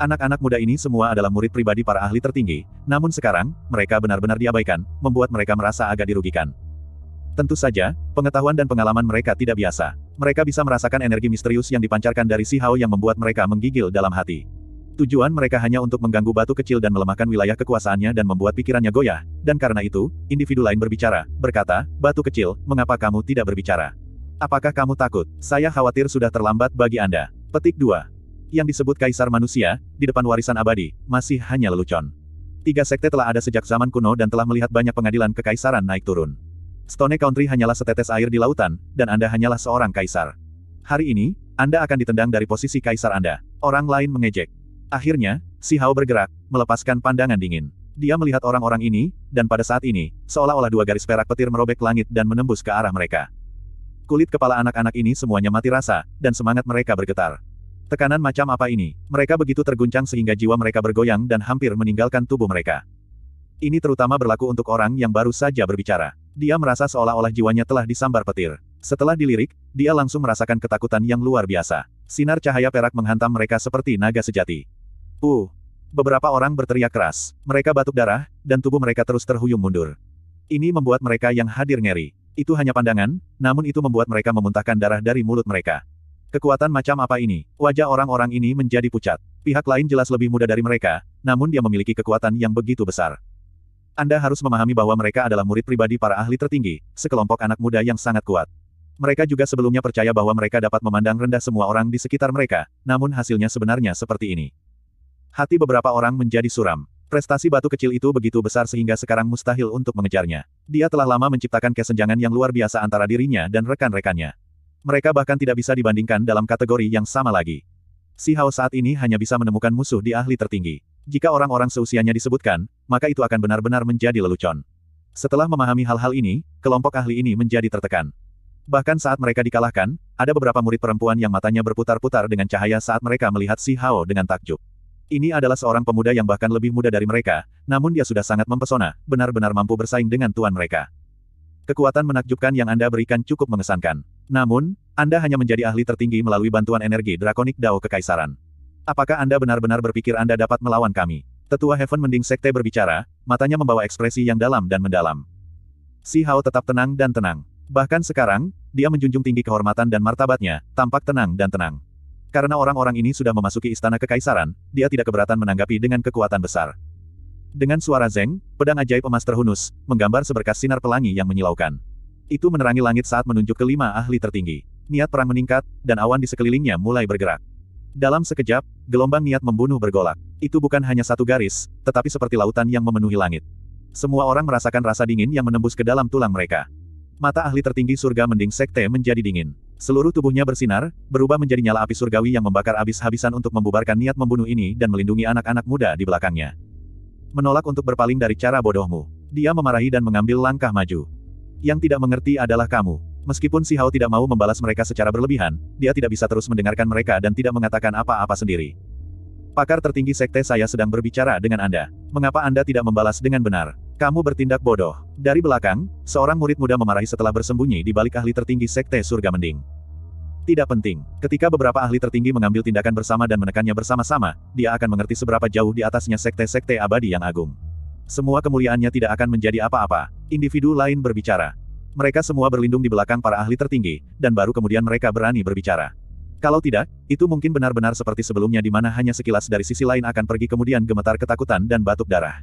Anak-anak muda ini semua adalah murid pribadi para ahli tertinggi, namun sekarang, mereka benar-benar diabaikan, membuat mereka merasa agak dirugikan. Tentu saja, pengetahuan dan pengalaman mereka tidak biasa. Mereka bisa merasakan energi misterius yang dipancarkan dari Si Hao yang membuat mereka menggigil dalam hati. Tujuan mereka hanya untuk mengganggu batu kecil dan melemahkan wilayah kekuasaannya dan membuat pikirannya goyah, dan karena itu, individu lain berbicara, berkata, Batu kecil, mengapa kamu tidak berbicara? Apakah kamu takut? Saya khawatir sudah terlambat bagi Anda. Petik 2. Yang disebut Kaisar Manusia, di depan warisan abadi, masih hanya lelucon. Tiga sekte telah ada sejak zaman kuno dan telah melihat banyak pengadilan kekaisaran naik turun. Stone Country hanyalah setetes air di lautan, dan Anda hanyalah seorang kaisar. Hari ini, Anda akan ditendang dari posisi kaisar Anda. Orang lain mengejek. Akhirnya, si Hao bergerak, melepaskan pandangan dingin. Dia melihat orang-orang ini, dan pada saat ini, seolah-olah dua garis perak petir merobek langit dan menembus ke arah mereka. Kulit kepala anak-anak ini semuanya mati rasa, dan semangat mereka bergetar. Tekanan macam apa ini? Mereka begitu terguncang sehingga jiwa mereka bergoyang dan hampir meninggalkan tubuh mereka. Ini terutama berlaku untuk orang yang baru saja berbicara. Dia merasa seolah-olah jiwanya telah disambar petir. Setelah dilirik, dia langsung merasakan ketakutan yang luar biasa. Sinar cahaya perak menghantam mereka seperti naga sejati. Uh! Beberapa orang berteriak keras. Mereka batuk darah, dan tubuh mereka terus terhuyung mundur. Ini membuat mereka yang hadir ngeri. Itu hanya pandangan, namun itu membuat mereka memuntahkan darah dari mulut mereka. Kekuatan macam apa ini? Wajah orang-orang ini menjadi pucat. Pihak lain jelas lebih muda dari mereka, namun dia memiliki kekuatan yang begitu besar. Anda harus memahami bahwa mereka adalah murid pribadi para ahli tertinggi, sekelompok anak muda yang sangat kuat. Mereka juga sebelumnya percaya bahwa mereka dapat memandang rendah semua orang di sekitar mereka, namun hasilnya sebenarnya seperti ini. Hati beberapa orang menjadi suram. Prestasi batu kecil itu begitu besar sehingga sekarang mustahil untuk mengejarnya. Dia telah lama menciptakan kesenjangan yang luar biasa antara dirinya dan rekan-rekannya. Mereka bahkan tidak bisa dibandingkan dalam kategori yang sama lagi. Si Hao saat ini hanya bisa menemukan musuh di ahli tertinggi. Jika orang-orang seusianya disebutkan, maka itu akan benar-benar menjadi lelucon. Setelah memahami hal-hal ini, kelompok ahli ini menjadi tertekan. Bahkan saat mereka dikalahkan, ada beberapa murid perempuan yang matanya berputar-putar dengan cahaya saat mereka melihat Si Hao dengan takjub. Ini adalah seorang pemuda yang bahkan lebih muda dari mereka, namun dia sudah sangat mempesona, benar-benar mampu bersaing dengan tuan mereka. Kekuatan menakjubkan yang Anda berikan cukup mengesankan. Namun, Anda hanya menjadi ahli tertinggi melalui bantuan energi drakonik Dao Kekaisaran. Apakah Anda benar-benar berpikir Anda dapat melawan kami? Tetua Heaven Mending Sekte berbicara, matanya membawa ekspresi yang dalam dan mendalam. Si Hao tetap tenang dan tenang. Bahkan sekarang, dia menjunjung tinggi kehormatan dan martabatnya, tampak tenang dan tenang. Karena orang-orang ini sudah memasuki istana kekaisaran, dia tidak keberatan menanggapi dengan kekuatan besar. Dengan suara zeng, pedang ajaib emas terhunus, menggambar seberkas sinar pelangi yang menyilaukan. Itu menerangi langit saat menunjuk kelima ahli tertinggi. Niat perang meningkat, dan awan di sekelilingnya mulai bergerak. Dalam sekejap, gelombang niat membunuh bergolak. Itu bukan hanya satu garis, tetapi seperti lautan yang memenuhi langit. Semua orang merasakan rasa dingin yang menembus ke dalam tulang mereka. Mata ahli tertinggi surga mending sekte menjadi dingin. Seluruh tubuhnya bersinar, berubah menjadi nyala api surgawi yang membakar habis-habisan untuk membubarkan niat membunuh ini dan melindungi anak-anak muda di belakangnya. Menolak untuk berpaling dari cara bodohmu. Dia memarahi dan mengambil langkah maju. Yang tidak mengerti adalah kamu. Meskipun Si Hao tidak mau membalas mereka secara berlebihan, dia tidak bisa terus mendengarkan mereka dan tidak mengatakan apa-apa sendiri. Pakar tertinggi sekte saya sedang berbicara dengan Anda. Mengapa Anda tidak membalas dengan benar? Kamu bertindak bodoh. Dari belakang, seorang murid muda memarahi setelah bersembunyi di balik ahli tertinggi sekte surga mending. Tidak penting. Ketika beberapa ahli tertinggi mengambil tindakan bersama dan menekannya bersama-sama, dia akan mengerti seberapa jauh di atasnya sekte-sekte abadi yang agung. Semua kemuliaannya tidak akan menjadi apa-apa. Individu lain berbicara. Mereka semua berlindung di belakang para ahli tertinggi, dan baru kemudian mereka berani berbicara. Kalau tidak, itu mungkin benar-benar seperti sebelumnya di mana hanya sekilas dari sisi lain akan pergi kemudian gemetar ketakutan dan batuk darah.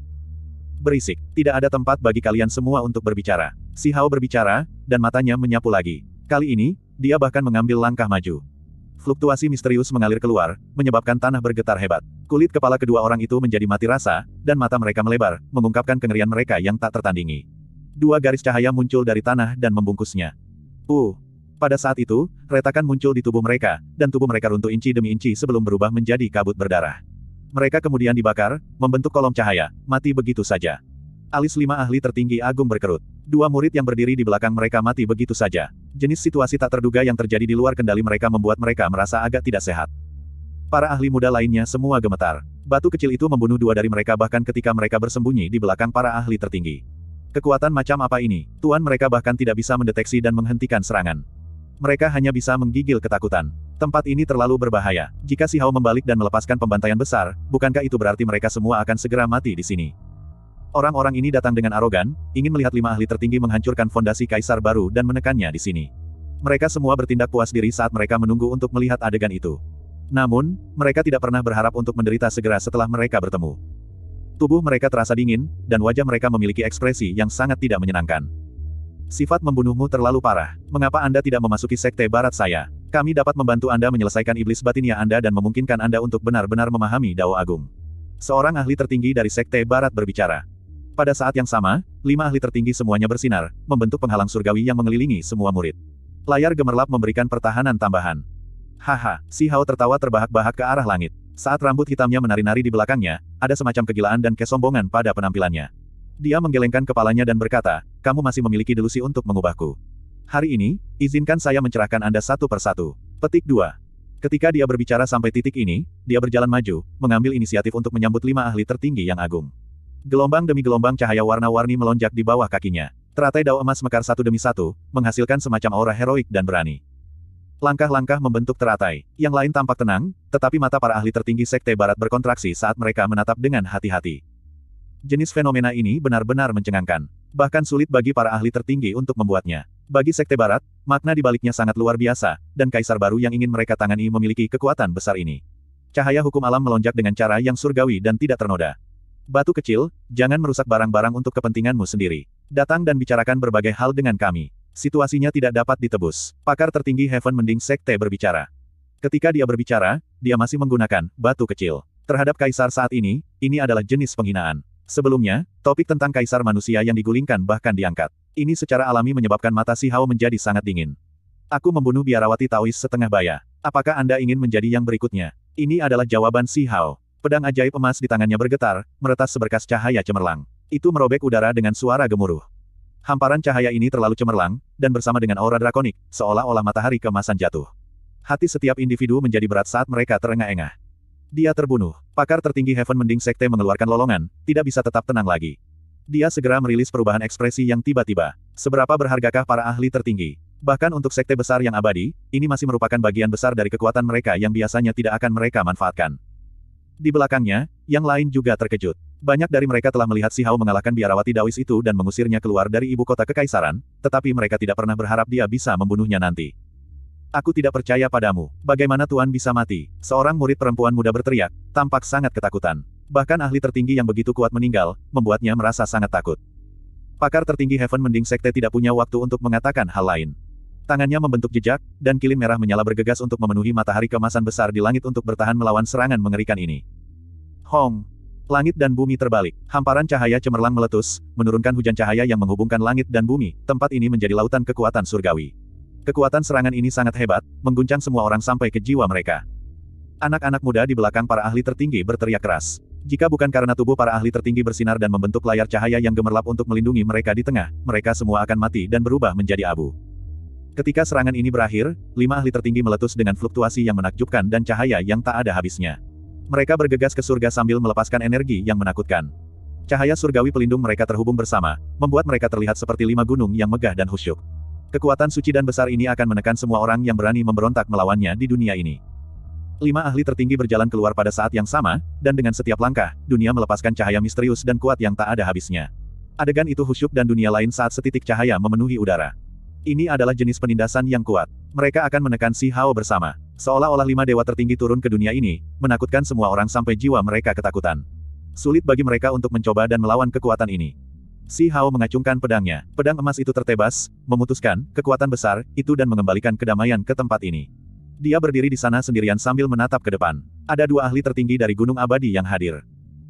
Berisik, tidak ada tempat bagi kalian semua untuk berbicara. Si Hao berbicara, dan matanya menyapu lagi. Kali ini, dia bahkan mengambil langkah maju. Fluktuasi misterius mengalir keluar, menyebabkan tanah bergetar hebat. Kulit kepala kedua orang itu menjadi mati rasa, dan mata mereka melebar, mengungkapkan kengerian mereka yang tak tertandingi dua garis cahaya muncul dari tanah dan membungkusnya. Uh! Pada saat itu, retakan muncul di tubuh mereka, dan tubuh mereka runtuh inci demi inci sebelum berubah menjadi kabut berdarah. Mereka kemudian dibakar, membentuk kolom cahaya, mati begitu saja. Alis lima ahli tertinggi agung berkerut. Dua murid yang berdiri di belakang mereka mati begitu saja. Jenis situasi tak terduga yang terjadi di luar kendali mereka membuat mereka merasa agak tidak sehat. Para ahli muda lainnya semua gemetar. Batu kecil itu membunuh dua dari mereka bahkan ketika mereka bersembunyi di belakang para ahli tertinggi. Kekuatan macam apa ini? Tuan mereka bahkan tidak bisa mendeteksi dan menghentikan serangan. Mereka hanya bisa menggigil ketakutan. Tempat ini terlalu berbahaya. Jika si Hao membalik dan melepaskan pembantaian besar, bukankah itu berarti mereka semua akan segera mati di sini? Orang-orang ini datang dengan arogan, ingin melihat lima ahli tertinggi menghancurkan fondasi kaisar baru dan menekannya di sini. Mereka semua bertindak puas diri saat mereka menunggu untuk melihat adegan itu. Namun, mereka tidak pernah berharap untuk menderita segera setelah mereka bertemu. Tubuh mereka terasa dingin, dan wajah mereka memiliki ekspresi yang sangat tidak menyenangkan. Sifat membunuhmu terlalu parah. Mengapa Anda tidak memasuki sekte barat saya? Kami dapat membantu Anda menyelesaikan iblis batinnya Anda dan memungkinkan Anda untuk benar-benar memahami Dao Agung. Seorang ahli tertinggi dari sekte barat berbicara. Pada saat yang sama, lima ahli tertinggi semuanya bersinar, membentuk penghalang surgawi yang mengelilingi semua murid. Layar gemerlap memberikan pertahanan tambahan. Haha, si Hao tertawa terbahak-bahak ke arah langit. Saat rambut hitamnya menari-nari di belakangnya, ada semacam kegilaan dan kesombongan pada penampilannya. Dia menggelengkan kepalanya dan berkata, kamu masih memiliki delusi untuk mengubahku. Hari ini, izinkan saya mencerahkan Anda satu persatu. Petik 2. Ketika dia berbicara sampai titik ini, dia berjalan maju, mengambil inisiatif untuk menyambut lima ahli tertinggi yang agung. Gelombang demi gelombang cahaya warna-warni melonjak di bawah kakinya. Teratai dao emas mekar satu demi satu, menghasilkan semacam aura heroik dan berani. Langkah-langkah membentuk teratai, yang lain tampak tenang, tetapi mata para ahli tertinggi Sekte Barat berkontraksi saat mereka menatap dengan hati-hati. Jenis fenomena ini benar-benar mencengangkan. Bahkan sulit bagi para ahli tertinggi untuk membuatnya. Bagi Sekte Barat, makna dibaliknya sangat luar biasa, dan kaisar baru yang ingin mereka tangani memiliki kekuatan besar ini. Cahaya hukum alam melonjak dengan cara yang surgawi dan tidak ternoda. Batu kecil, jangan merusak barang-barang untuk kepentinganmu sendiri. Datang dan bicarakan berbagai hal dengan kami situasinya tidak dapat ditebus. Pakar tertinggi Heaven mending sekte berbicara. Ketika dia berbicara, dia masih menggunakan batu kecil. Terhadap kaisar saat ini, ini adalah jenis penghinaan. Sebelumnya, topik tentang kaisar manusia yang digulingkan bahkan diangkat. Ini secara alami menyebabkan mata si Hao menjadi sangat dingin. Aku membunuh biarawati Taois setengah baya. Apakah Anda ingin menjadi yang berikutnya? Ini adalah jawaban si Hao. Pedang ajaib emas di tangannya bergetar, meretas seberkas cahaya cemerlang. Itu merobek udara dengan suara gemuruh. Hamparan cahaya ini terlalu cemerlang, dan bersama dengan aura drakonik, seolah-olah matahari kemasan jatuh. Hati setiap individu menjadi berat saat mereka terengah-engah. Dia terbunuh. Pakar tertinggi Heaven Mending Sekte mengeluarkan lolongan, tidak bisa tetap tenang lagi. Dia segera merilis perubahan ekspresi yang tiba-tiba. Seberapa berhargakah para ahli tertinggi? Bahkan untuk sekte besar yang abadi, ini masih merupakan bagian besar dari kekuatan mereka yang biasanya tidak akan mereka manfaatkan. Di belakangnya, yang lain juga terkejut. Banyak dari mereka telah melihat Si Hao mengalahkan biarawati Dawis itu dan mengusirnya keluar dari ibu kota kekaisaran, tetapi mereka tidak pernah berharap dia bisa membunuhnya nanti. Aku tidak percaya padamu. Bagaimana Tuan bisa mati? Seorang murid perempuan muda berteriak, tampak sangat ketakutan. Bahkan ahli tertinggi yang begitu kuat meninggal, membuatnya merasa sangat takut. Pakar tertinggi Heaven Mending Sekte tidak punya waktu untuk mengatakan hal lain. Tangannya membentuk jejak, dan kilim merah menyala bergegas untuk memenuhi matahari kemasan besar di langit untuk bertahan melawan serangan mengerikan ini. Hong, Langit dan bumi terbalik. Hamparan cahaya cemerlang meletus, menurunkan hujan cahaya yang menghubungkan langit dan bumi. Tempat ini menjadi lautan kekuatan surgawi. Kekuatan serangan ini sangat hebat, mengguncang semua orang sampai ke jiwa mereka. Anak-anak muda di belakang para ahli tertinggi berteriak keras. Jika bukan karena tubuh para ahli tertinggi bersinar dan membentuk layar cahaya yang gemerlap untuk melindungi mereka di tengah, mereka semua akan mati dan berubah menjadi abu. Ketika serangan ini berakhir, lima ahli tertinggi meletus dengan fluktuasi yang menakjubkan dan cahaya yang tak ada habisnya. Mereka bergegas ke surga sambil melepaskan energi yang menakutkan. Cahaya surgawi pelindung mereka terhubung bersama, membuat mereka terlihat seperti lima gunung yang megah dan khusyuk. Kekuatan suci dan besar ini akan menekan semua orang yang berani memberontak melawannya di dunia ini. Lima ahli tertinggi berjalan keluar pada saat yang sama, dan dengan setiap langkah, dunia melepaskan cahaya misterius dan kuat yang tak ada habisnya. Adegan itu husyuk dan dunia lain saat setitik cahaya memenuhi udara. Ini adalah jenis penindasan yang kuat. Mereka akan menekan si Hao bersama. Seolah-olah lima dewa tertinggi turun ke dunia ini, menakutkan semua orang sampai jiwa mereka ketakutan. Sulit bagi mereka untuk mencoba dan melawan kekuatan ini. Si Hao mengacungkan pedangnya. Pedang emas itu tertebas, memutuskan kekuatan besar itu dan mengembalikan kedamaian ke tempat ini. Dia berdiri di sana sendirian sambil menatap ke depan. Ada dua ahli tertinggi dari Gunung Abadi yang hadir.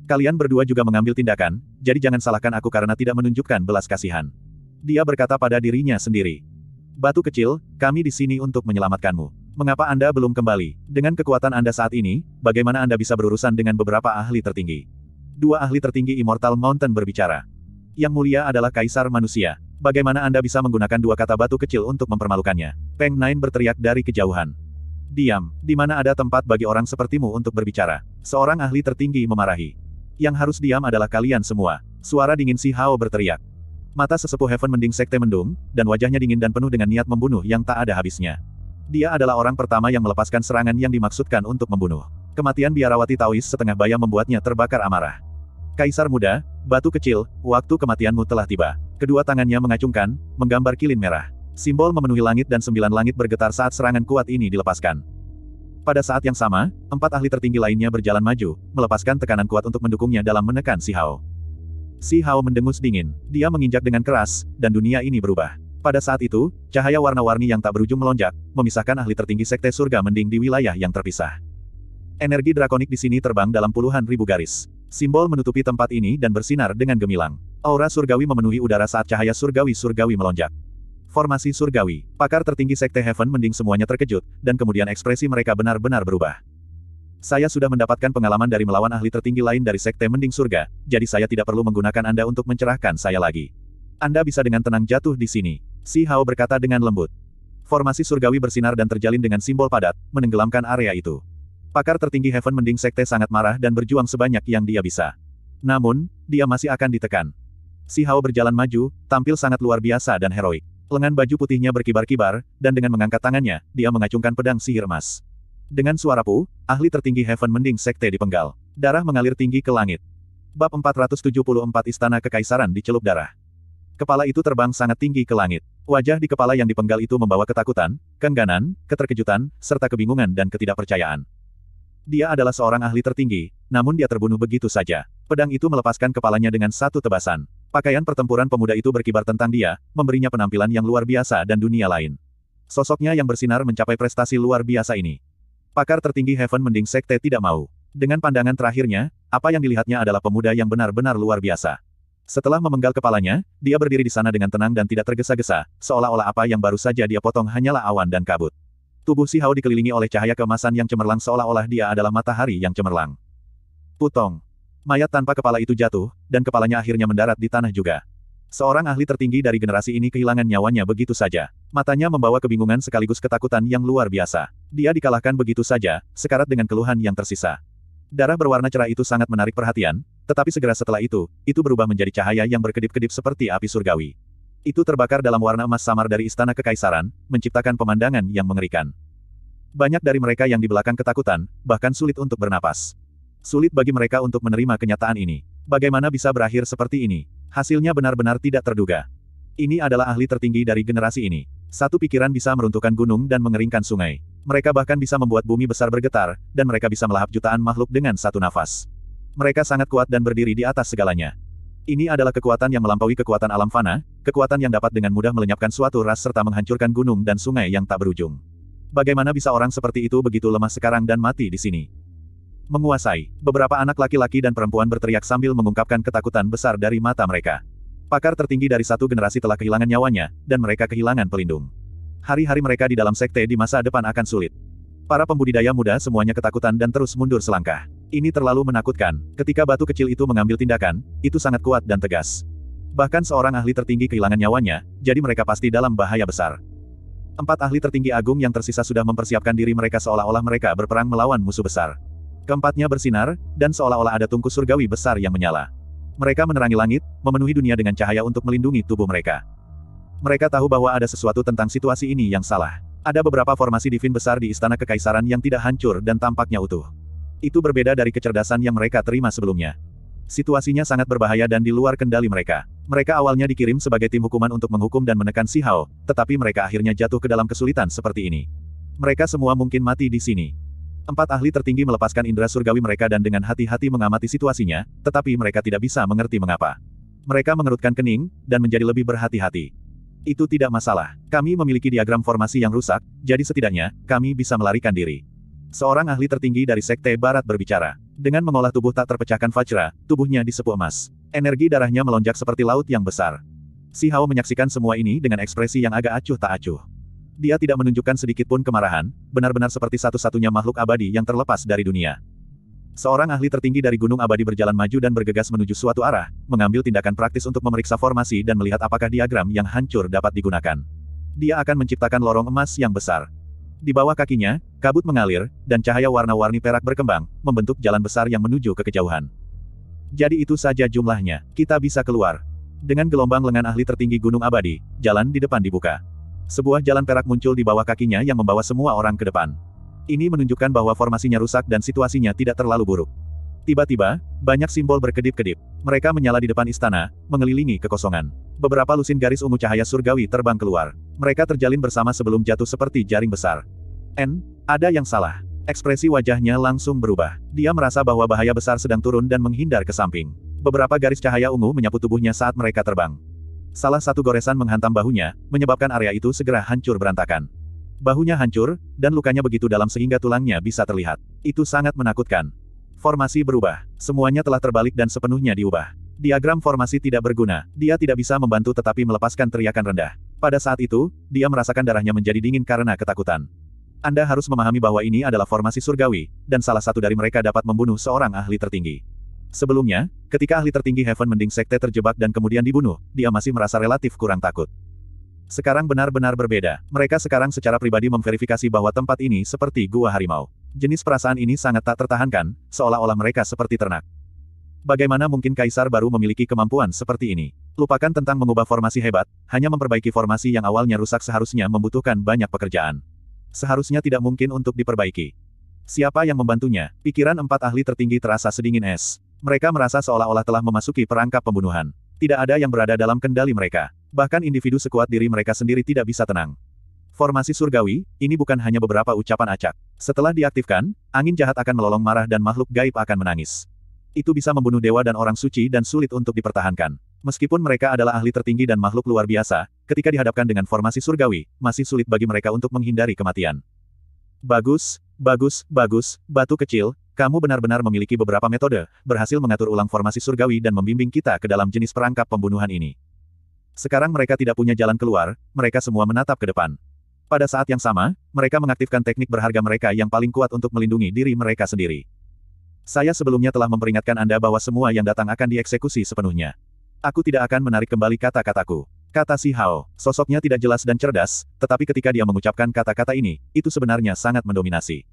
Kalian berdua juga mengambil tindakan, jadi jangan salahkan aku karena tidak menunjukkan belas kasihan. Dia berkata pada dirinya sendiri. Batu kecil, kami di sini untuk menyelamatkanmu. Mengapa Anda belum kembali? Dengan kekuatan Anda saat ini, bagaimana Anda bisa berurusan dengan beberapa ahli tertinggi? Dua ahli tertinggi Immortal Mountain berbicara. Yang mulia adalah kaisar manusia. Bagaimana Anda bisa menggunakan dua kata batu kecil untuk mempermalukannya? Peng Nine berteriak dari kejauhan. Diam, di mana ada tempat bagi orang sepertimu untuk berbicara. Seorang ahli tertinggi memarahi. Yang harus diam adalah kalian semua. Suara dingin si Hao berteriak. Mata sesepuh Heaven mending sekte mendung, dan wajahnya dingin dan penuh dengan niat membunuh yang tak ada habisnya. Dia adalah orang pertama yang melepaskan serangan yang dimaksudkan untuk membunuh. Kematian biarawati Taois setengah bayang membuatnya terbakar amarah. Kaisar muda, batu kecil, waktu kematianmu telah tiba. Kedua tangannya mengacungkan, menggambar kilin merah. Simbol memenuhi langit dan sembilan langit bergetar saat serangan kuat ini dilepaskan. Pada saat yang sama, empat ahli tertinggi lainnya berjalan maju, melepaskan tekanan kuat untuk mendukungnya dalam menekan Si Hao. Si Hao mendengus dingin. Dia menginjak dengan keras, dan dunia ini berubah. Pada saat itu, cahaya warna-warni yang tak berujung melonjak, memisahkan ahli tertinggi sekte surga mending di wilayah yang terpisah. Energi drakonik di sini terbang dalam puluhan ribu garis. Simbol menutupi tempat ini dan bersinar dengan gemilang. Aura surgawi memenuhi udara saat cahaya surgawi-surgawi melonjak. Formasi surgawi. Pakar tertinggi sekte Heaven mending semuanya terkejut, dan kemudian ekspresi mereka benar-benar berubah. Saya sudah mendapatkan pengalaman dari melawan ahli tertinggi lain dari sekte mending surga, jadi saya tidak perlu menggunakan Anda untuk mencerahkan saya lagi. Anda bisa dengan tenang jatuh di sini. Si Hao berkata dengan lembut. Formasi surgawi bersinar dan terjalin dengan simbol padat, menenggelamkan area itu. Pakar tertinggi Heaven Mending Sekte sangat marah dan berjuang sebanyak yang dia bisa. Namun, dia masih akan ditekan. Si Hao berjalan maju, tampil sangat luar biasa dan heroik. Lengan baju putihnya berkibar-kibar, dan dengan mengangkat tangannya, dia mengacungkan pedang sihir emas. Dengan suara pu, ahli tertinggi Heaven Mending Sekte dipenggal. Darah mengalir tinggi ke langit. Bab 474 Istana Kekaisaran dicelup darah. Kepala itu terbang sangat tinggi ke langit. Wajah di kepala yang dipenggal itu membawa ketakutan, kengganan, keterkejutan, serta kebingungan dan ketidakpercayaan. Dia adalah seorang ahli tertinggi, namun dia terbunuh begitu saja. Pedang itu melepaskan kepalanya dengan satu tebasan. Pakaian pertempuran pemuda itu berkibar tentang dia, memberinya penampilan yang luar biasa dan dunia lain. Sosoknya yang bersinar mencapai prestasi luar biasa ini. Pakar tertinggi Heaven mending sekte tidak mau. Dengan pandangan terakhirnya, apa yang dilihatnya adalah pemuda yang benar-benar luar biasa. Setelah memenggal kepalanya, dia berdiri di sana dengan tenang dan tidak tergesa-gesa, seolah-olah apa yang baru saja dia potong hanyalah awan dan kabut. Tubuh si Hao dikelilingi oleh cahaya kemasan yang cemerlang seolah-olah dia adalah matahari yang cemerlang. Putong. Mayat tanpa kepala itu jatuh, dan kepalanya akhirnya mendarat di tanah juga. Seorang ahli tertinggi dari generasi ini kehilangan nyawanya begitu saja. Matanya membawa kebingungan sekaligus ketakutan yang luar biasa. Dia dikalahkan begitu saja, sekarat dengan keluhan yang tersisa. Darah berwarna cerah itu sangat menarik perhatian, tetapi segera setelah itu, itu berubah menjadi cahaya yang berkedip-kedip seperti api surgawi. Itu terbakar dalam warna emas samar dari istana kekaisaran, menciptakan pemandangan yang mengerikan. Banyak dari mereka yang di belakang ketakutan, bahkan sulit untuk bernapas. Sulit bagi mereka untuk menerima kenyataan ini. Bagaimana bisa berakhir seperti ini? Hasilnya benar-benar tidak terduga. Ini adalah ahli tertinggi dari generasi ini. Satu pikiran bisa meruntuhkan gunung dan mengeringkan sungai. Mereka bahkan bisa membuat bumi besar bergetar, dan mereka bisa melahap jutaan makhluk dengan satu nafas. Mereka sangat kuat dan berdiri di atas segalanya. Ini adalah kekuatan yang melampaui kekuatan alam fana, kekuatan yang dapat dengan mudah melenyapkan suatu ras serta menghancurkan gunung dan sungai yang tak berujung. Bagaimana bisa orang seperti itu begitu lemah sekarang dan mati di sini? Menguasai, beberapa anak laki-laki dan perempuan berteriak sambil mengungkapkan ketakutan besar dari mata mereka. Pakar tertinggi dari satu generasi telah kehilangan nyawanya, dan mereka kehilangan pelindung hari-hari mereka di dalam sekte di masa depan akan sulit. Para pembudidaya muda semuanya ketakutan dan terus mundur selangkah. Ini terlalu menakutkan. Ketika batu kecil itu mengambil tindakan, itu sangat kuat dan tegas. Bahkan seorang ahli tertinggi kehilangan nyawanya, jadi mereka pasti dalam bahaya besar. Empat ahli tertinggi agung yang tersisa sudah mempersiapkan diri mereka seolah-olah mereka berperang melawan musuh besar. Keempatnya bersinar, dan seolah-olah ada tungku surgawi besar yang menyala. Mereka menerangi langit, memenuhi dunia dengan cahaya untuk melindungi tubuh mereka. Mereka tahu bahwa ada sesuatu tentang situasi ini yang salah. Ada beberapa formasi divin besar di istana kekaisaran yang tidak hancur dan tampaknya utuh. Itu berbeda dari kecerdasan yang mereka terima sebelumnya. Situasinya sangat berbahaya dan di luar kendali mereka. Mereka awalnya dikirim sebagai tim hukuman untuk menghukum dan menekan Si Hao, tetapi mereka akhirnya jatuh ke dalam kesulitan seperti ini. Mereka semua mungkin mati di sini. Empat ahli tertinggi melepaskan indera surgawi mereka dan dengan hati-hati mengamati situasinya, tetapi mereka tidak bisa mengerti mengapa. Mereka mengerutkan kening, dan menjadi lebih berhati-hati. Itu tidak masalah. Kami memiliki diagram formasi yang rusak, jadi setidaknya, kami bisa melarikan diri. Seorang ahli tertinggi dari Sekte Barat berbicara. Dengan mengolah tubuh tak terpecahkan Fajra, tubuhnya disepuh emas. Energi darahnya melonjak seperti laut yang besar. Si Hao menyaksikan semua ini dengan ekspresi yang agak acuh tak acuh. Dia tidak menunjukkan sedikit pun kemarahan, benar-benar seperti satu-satunya makhluk abadi yang terlepas dari dunia. Seorang ahli tertinggi dari Gunung Abadi berjalan maju dan bergegas menuju suatu arah, mengambil tindakan praktis untuk memeriksa formasi dan melihat apakah diagram yang hancur dapat digunakan. Dia akan menciptakan lorong emas yang besar. Di bawah kakinya, kabut mengalir, dan cahaya warna-warni perak berkembang, membentuk jalan besar yang menuju ke kejauhan. Jadi itu saja jumlahnya, kita bisa keluar. Dengan gelombang lengan ahli tertinggi Gunung Abadi, jalan di depan dibuka. Sebuah jalan perak muncul di bawah kakinya yang membawa semua orang ke depan. Ini menunjukkan bahwa formasinya rusak dan situasinya tidak terlalu buruk. Tiba-tiba, banyak simbol berkedip-kedip. Mereka menyala di depan istana, mengelilingi kekosongan. Beberapa lusin garis ungu cahaya surgawi terbang keluar. Mereka terjalin bersama sebelum jatuh seperti jaring besar. N, ada yang salah. Ekspresi wajahnya langsung berubah. Dia merasa bahwa bahaya besar sedang turun dan menghindar ke samping. Beberapa garis cahaya ungu menyapu tubuhnya saat mereka terbang. Salah satu goresan menghantam bahunya, menyebabkan area itu segera hancur berantakan. Bahunya hancur, dan lukanya begitu dalam sehingga tulangnya bisa terlihat. Itu sangat menakutkan. Formasi berubah. Semuanya telah terbalik dan sepenuhnya diubah. Diagram formasi tidak berguna. Dia tidak bisa membantu tetapi melepaskan teriakan rendah. Pada saat itu, dia merasakan darahnya menjadi dingin karena ketakutan. Anda harus memahami bahwa ini adalah formasi surgawi, dan salah satu dari mereka dapat membunuh seorang ahli tertinggi. Sebelumnya, ketika ahli tertinggi Heaven Mending Sekte terjebak dan kemudian dibunuh, dia masih merasa relatif kurang takut. Sekarang benar-benar berbeda. Mereka sekarang secara pribadi memverifikasi bahwa tempat ini seperti gua harimau. Jenis perasaan ini sangat tak tertahankan, seolah-olah mereka seperti ternak. Bagaimana mungkin kaisar baru memiliki kemampuan seperti ini? Lupakan tentang mengubah formasi hebat, hanya memperbaiki formasi yang awalnya rusak seharusnya membutuhkan banyak pekerjaan. Seharusnya tidak mungkin untuk diperbaiki. Siapa yang membantunya? Pikiran empat ahli tertinggi terasa sedingin es. Mereka merasa seolah-olah telah memasuki perangkap pembunuhan. Tidak ada yang berada dalam kendali mereka. Bahkan individu sekuat diri mereka sendiri tidak bisa tenang. Formasi surgawi, ini bukan hanya beberapa ucapan acak. Setelah diaktifkan, angin jahat akan melolong marah dan makhluk gaib akan menangis. Itu bisa membunuh dewa dan orang suci dan sulit untuk dipertahankan. Meskipun mereka adalah ahli tertinggi dan makhluk luar biasa, ketika dihadapkan dengan formasi surgawi, masih sulit bagi mereka untuk menghindari kematian. Bagus, bagus, bagus, batu kecil, kamu benar-benar memiliki beberapa metode, berhasil mengatur ulang formasi surgawi dan membimbing kita ke dalam jenis perangkap pembunuhan ini. Sekarang mereka tidak punya jalan keluar, mereka semua menatap ke depan. Pada saat yang sama, mereka mengaktifkan teknik berharga mereka yang paling kuat untuk melindungi diri mereka sendiri. Saya sebelumnya telah memperingatkan Anda bahwa semua yang datang akan dieksekusi sepenuhnya. Aku tidak akan menarik kembali kata-kataku. Kata si Hao, sosoknya tidak jelas dan cerdas, tetapi ketika dia mengucapkan kata-kata ini, itu sebenarnya sangat mendominasi.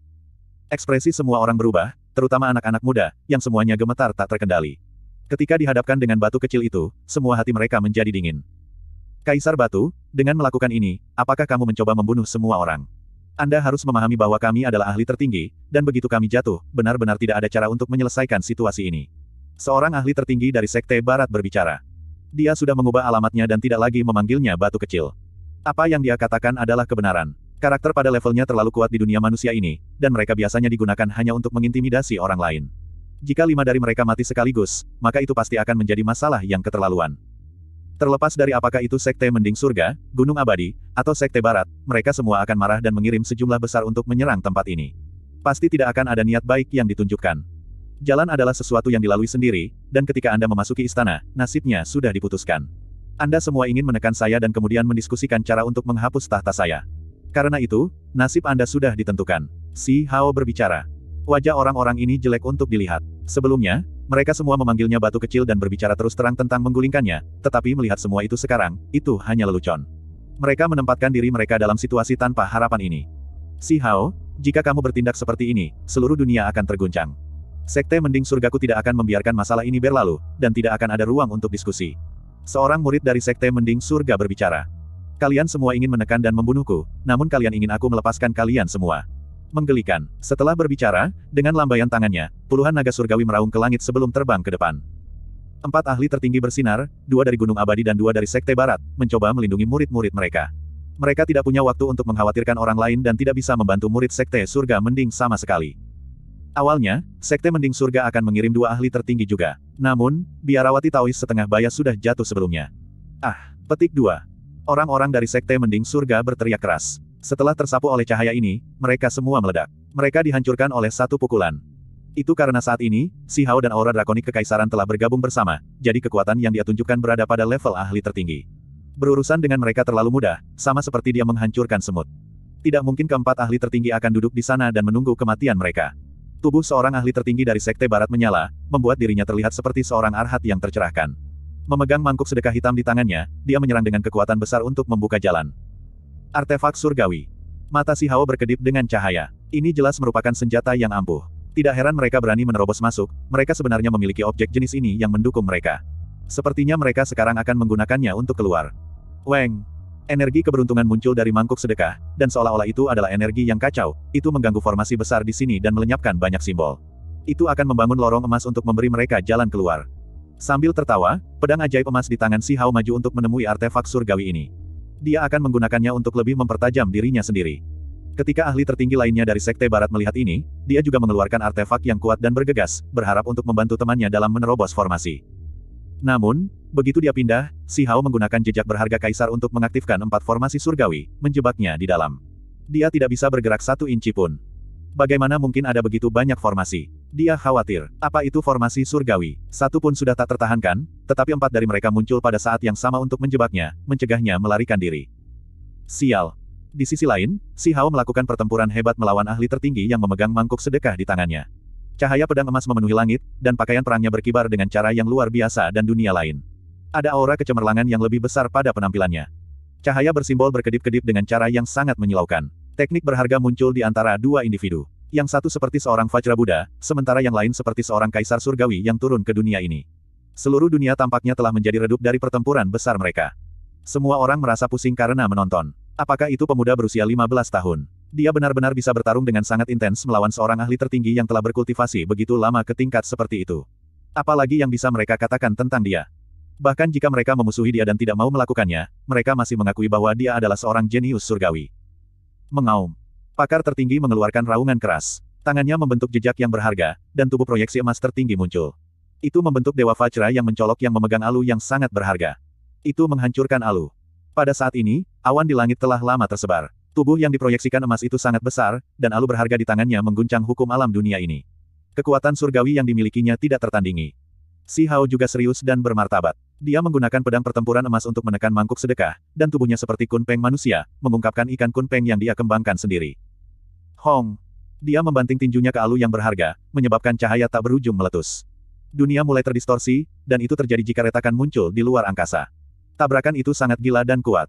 Ekspresi semua orang berubah, terutama anak-anak muda, yang semuanya gemetar tak terkendali. Ketika dihadapkan dengan batu kecil itu, semua hati mereka menjadi dingin. Kaisar Batu, dengan melakukan ini, apakah kamu mencoba membunuh semua orang? Anda harus memahami bahwa kami adalah ahli tertinggi, dan begitu kami jatuh, benar-benar tidak ada cara untuk menyelesaikan situasi ini. Seorang ahli tertinggi dari Sekte Barat berbicara. Dia sudah mengubah alamatnya dan tidak lagi memanggilnya batu kecil. Apa yang dia katakan adalah kebenaran. Karakter pada levelnya terlalu kuat di dunia manusia ini, dan mereka biasanya digunakan hanya untuk mengintimidasi orang lain. Jika lima dari mereka mati sekaligus, maka itu pasti akan menjadi masalah yang keterlaluan. Terlepas dari apakah itu sekte mending surga, gunung abadi, atau sekte barat, mereka semua akan marah dan mengirim sejumlah besar untuk menyerang tempat ini. Pasti tidak akan ada niat baik yang ditunjukkan. Jalan adalah sesuatu yang dilalui sendiri, dan ketika Anda memasuki istana, nasibnya sudah diputuskan. Anda semua ingin menekan saya dan kemudian mendiskusikan cara untuk menghapus tahta saya. Karena itu, nasib Anda sudah ditentukan. Si Hao berbicara. Wajah orang-orang ini jelek untuk dilihat. Sebelumnya, mereka semua memanggilnya batu kecil dan berbicara terus terang tentang menggulingkannya, tetapi melihat semua itu sekarang, itu hanya lelucon. Mereka menempatkan diri mereka dalam situasi tanpa harapan ini. Si Hao, jika kamu bertindak seperti ini, seluruh dunia akan terguncang. Sekte Mending Surgaku tidak akan membiarkan masalah ini berlalu, dan tidak akan ada ruang untuk diskusi. Seorang murid dari Sekte Mending Surga berbicara. Kalian semua ingin menekan dan membunuhku, namun kalian ingin aku melepaskan kalian semua. Menggelikan. Setelah berbicara, dengan lambaian tangannya, puluhan naga surgawi meraung ke langit sebelum terbang ke depan. Empat ahli tertinggi bersinar, dua dari Gunung Abadi dan dua dari Sekte Barat, mencoba melindungi murid-murid mereka. Mereka tidak punya waktu untuk mengkhawatirkan orang lain dan tidak bisa membantu murid Sekte Surga Mending sama sekali. Awalnya, Sekte Mending Surga akan mengirim dua ahli tertinggi juga. Namun, biarawati Taois setengah baya sudah jatuh sebelumnya. Ah, petik dua. Orang-orang dari Sekte Mending Surga berteriak keras. Setelah tersapu oleh cahaya ini, mereka semua meledak. Mereka dihancurkan oleh satu pukulan. Itu karena saat ini, Si Hao dan aura drakonik kekaisaran telah bergabung bersama, jadi kekuatan yang dia tunjukkan berada pada level ahli tertinggi. Berurusan dengan mereka terlalu mudah, sama seperti dia menghancurkan semut. Tidak mungkin keempat ahli tertinggi akan duduk di sana dan menunggu kematian mereka. Tubuh seorang ahli tertinggi dari Sekte Barat menyala, membuat dirinya terlihat seperti seorang arhat yang tercerahkan. Memegang mangkuk sedekah hitam di tangannya, dia menyerang dengan kekuatan besar untuk membuka jalan. Artefak surgawi. Mata si Hao berkedip dengan cahaya. Ini jelas merupakan senjata yang ampuh. Tidak heran mereka berani menerobos masuk, mereka sebenarnya memiliki objek jenis ini yang mendukung mereka. Sepertinya mereka sekarang akan menggunakannya untuk keluar. Weng. Energi keberuntungan muncul dari mangkuk sedekah, dan seolah-olah itu adalah energi yang kacau, itu mengganggu formasi besar di sini dan melenyapkan banyak simbol. Itu akan membangun lorong emas untuk memberi mereka jalan keluar. Sambil tertawa, pedang ajaib emas di tangan si Hao maju untuk menemui artefak surgawi ini dia akan menggunakannya untuk lebih mempertajam dirinya sendiri. Ketika ahli tertinggi lainnya dari Sekte Barat melihat ini, dia juga mengeluarkan artefak yang kuat dan bergegas, berharap untuk membantu temannya dalam menerobos formasi. Namun, begitu dia pindah, Si Hao menggunakan jejak berharga kaisar untuk mengaktifkan empat formasi surgawi, menjebaknya di dalam. Dia tidak bisa bergerak satu inci pun. Bagaimana mungkin ada begitu banyak formasi? Dia khawatir, apa itu formasi surgawi? Satu pun sudah tak tertahankan, tetapi empat dari mereka muncul pada saat yang sama untuk menjebaknya, mencegahnya melarikan diri. Sial. Di sisi lain, Si Hao melakukan pertempuran hebat melawan ahli tertinggi yang memegang mangkuk sedekah di tangannya. Cahaya pedang emas memenuhi langit, dan pakaian perangnya berkibar dengan cara yang luar biasa dan dunia lain. Ada aura kecemerlangan yang lebih besar pada penampilannya. Cahaya bersimbol berkedip-kedip dengan cara yang sangat menyilaukan. Teknik berharga muncul di antara dua individu. Yang satu seperti seorang Vajra Buddha, sementara yang lain seperti seorang kaisar surgawi yang turun ke dunia ini. Seluruh dunia tampaknya telah menjadi redup dari pertempuran besar mereka. Semua orang merasa pusing karena menonton. Apakah itu pemuda berusia 15 tahun? Dia benar-benar bisa bertarung dengan sangat intens melawan seorang ahli tertinggi yang telah berkultivasi begitu lama ke tingkat seperti itu. Apalagi yang bisa mereka katakan tentang dia. Bahkan jika mereka memusuhi dia dan tidak mau melakukannya, mereka masih mengakui bahwa dia adalah seorang jenius surgawi. Mengaum. Pakar tertinggi mengeluarkan raungan keras. Tangannya membentuk jejak yang berharga, dan tubuh proyeksi emas tertinggi muncul. Itu membentuk Dewa Fajra yang mencolok yang memegang Alu yang sangat berharga. Itu menghancurkan Alu. Pada saat ini, awan di langit telah lama tersebar. Tubuh yang diproyeksikan emas itu sangat besar, dan Alu berharga di tangannya mengguncang hukum alam dunia ini. Kekuatan surgawi yang dimilikinya tidak tertandingi. Si Hao juga serius dan bermartabat. Dia menggunakan pedang pertempuran emas untuk menekan mangkuk sedekah, dan tubuhnya seperti kunpeng manusia, mengungkapkan ikan kunpeng yang dia kembangkan sendiri. Hong. Dia membanting tinjunya ke Alu yang berharga, menyebabkan cahaya tak berujung meletus. Dunia mulai terdistorsi, dan itu terjadi jika retakan muncul di luar angkasa. Tabrakan itu sangat gila dan kuat.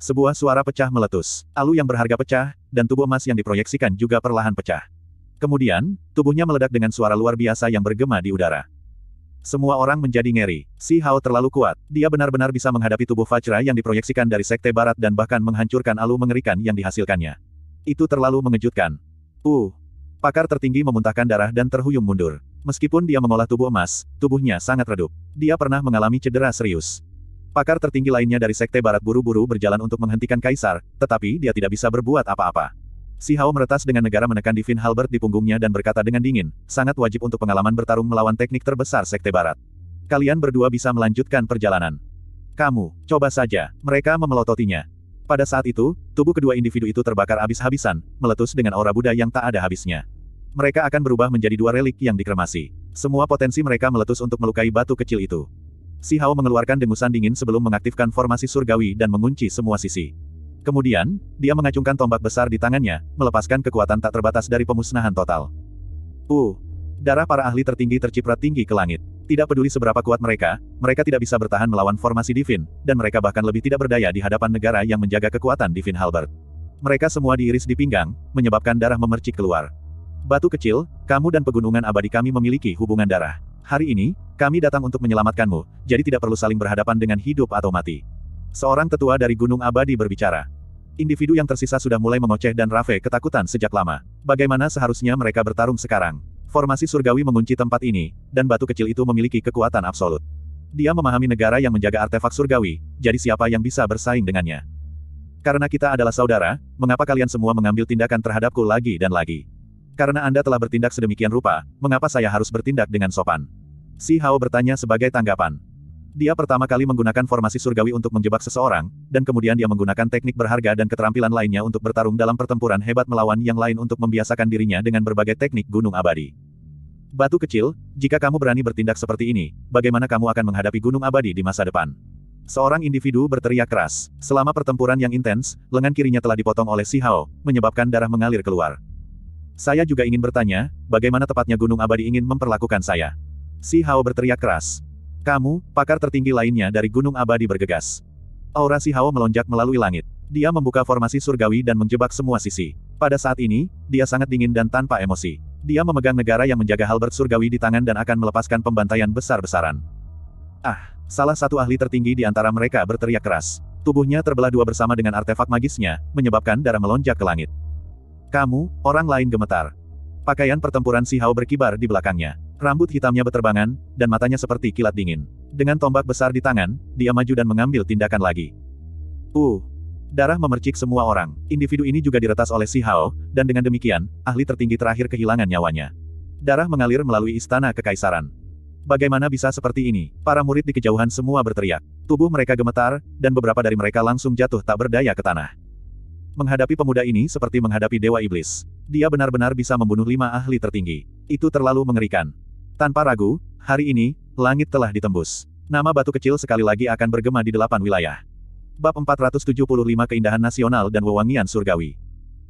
Sebuah suara pecah meletus. Alu yang berharga pecah, dan tubuh emas yang diproyeksikan juga perlahan pecah. Kemudian, tubuhnya meledak dengan suara luar biasa yang bergema di udara. Semua orang menjadi ngeri. Si Hao terlalu kuat. Dia benar-benar bisa menghadapi tubuh Fajra yang diproyeksikan dari Sekte Barat dan bahkan menghancurkan Alu mengerikan yang dihasilkannya. Itu terlalu mengejutkan. Uh. Pakar tertinggi memuntahkan darah dan terhuyung mundur. Meskipun dia mengolah tubuh emas, tubuhnya sangat redup. Dia pernah mengalami cedera serius. Pakar tertinggi lainnya dari Sekte Barat buru-buru berjalan untuk menghentikan Kaisar, tetapi dia tidak bisa berbuat apa-apa. Si Hao meretas dengan negara menekan Divin Halbert di punggungnya dan berkata dengan dingin, sangat wajib untuk pengalaman bertarung melawan teknik terbesar Sekte Barat. Kalian berdua bisa melanjutkan perjalanan. Kamu, coba saja. Mereka memelototinya. Pada saat itu, tubuh kedua individu itu terbakar habis-habisan, meletus dengan aura Buddha yang tak ada habisnya. Mereka akan berubah menjadi dua relik yang dikremasi. Semua potensi mereka meletus untuk melukai batu kecil itu. Si Hao mengeluarkan dengusan dingin sebelum mengaktifkan formasi surgawi dan mengunci semua sisi. Kemudian, dia mengacungkan tombak besar di tangannya, melepaskan kekuatan tak terbatas dari pemusnahan total. Uh, darah para ahli tertinggi terciprat tinggi ke langit. Tidak peduli seberapa kuat mereka, mereka tidak bisa bertahan melawan formasi Divin, dan mereka bahkan lebih tidak berdaya di hadapan negara yang menjaga kekuatan Divin Halbert. Mereka semua diiris di pinggang, menyebabkan darah memercik keluar. Batu kecil, kamu dan pegunungan abadi kami memiliki hubungan darah. Hari ini, kami datang untuk menyelamatkanmu, jadi tidak perlu saling berhadapan dengan hidup atau mati. Seorang tetua dari Gunung Abadi berbicara. Individu yang tersisa sudah mulai mengoceh dan Rafe ketakutan sejak lama. Bagaimana seharusnya mereka bertarung sekarang? Formasi surgawi mengunci tempat ini, dan batu kecil itu memiliki kekuatan absolut. Dia memahami negara yang menjaga artefak surgawi, jadi siapa yang bisa bersaing dengannya? Karena kita adalah saudara, mengapa kalian semua mengambil tindakan terhadapku lagi dan lagi? Karena Anda telah bertindak sedemikian rupa, mengapa saya harus bertindak dengan sopan? Si Hao bertanya sebagai tanggapan. Dia pertama kali menggunakan formasi surgawi untuk menjebak seseorang, dan kemudian dia menggunakan teknik berharga dan keterampilan lainnya untuk bertarung dalam pertempuran hebat melawan yang lain untuk membiasakan dirinya dengan berbagai teknik gunung abadi. Batu kecil, jika kamu berani bertindak seperti ini, bagaimana kamu akan menghadapi gunung abadi di masa depan? Seorang individu berteriak keras. Selama pertempuran yang intens, lengan kirinya telah dipotong oleh Si Hao, menyebabkan darah mengalir keluar. Saya juga ingin bertanya, bagaimana tepatnya Gunung Abadi ingin memperlakukan saya? Si Hao berteriak keras. Kamu, pakar tertinggi lainnya dari Gunung Abadi bergegas. Aura Si Hao melonjak melalui langit. Dia membuka formasi surgawi dan menjebak semua sisi. Pada saat ini, dia sangat dingin dan tanpa emosi. Dia memegang negara yang menjaga Halbert surgawi di tangan dan akan melepaskan pembantaian besar-besaran. Ah, salah satu ahli tertinggi di antara mereka berteriak keras. Tubuhnya terbelah dua bersama dengan artefak magisnya, menyebabkan darah melonjak ke langit. Kamu, orang lain gemetar. Pakaian pertempuran si Hao berkibar di belakangnya. Rambut hitamnya beterbangan, dan matanya seperti kilat dingin. Dengan tombak besar di tangan, dia maju dan mengambil tindakan lagi. Uh, Darah memercik semua orang. Individu ini juga diretas oleh Si Hao, dan dengan demikian, ahli tertinggi terakhir kehilangan nyawanya. Darah mengalir melalui istana kekaisaran. Bagaimana bisa seperti ini? Para murid di kejauhan semua berteriak. Tubuh mereka gemetar, dan beberapa dari mereka langsung jatuh tak berdaya ke tanah. Menghadapi pemuda ini seperti menghadapi dewa iblis. Dia benar-benar bisa membunuh lima ahli tertinggi. Itu terlalu mengerikan. Tanpa ragu, hari ini, langit telah ditembus. Nama batu kecil sekali lagi akan bergema di delapan wilayah. Bab 475 Keindahan Nasional dan Wewangian Surgawi.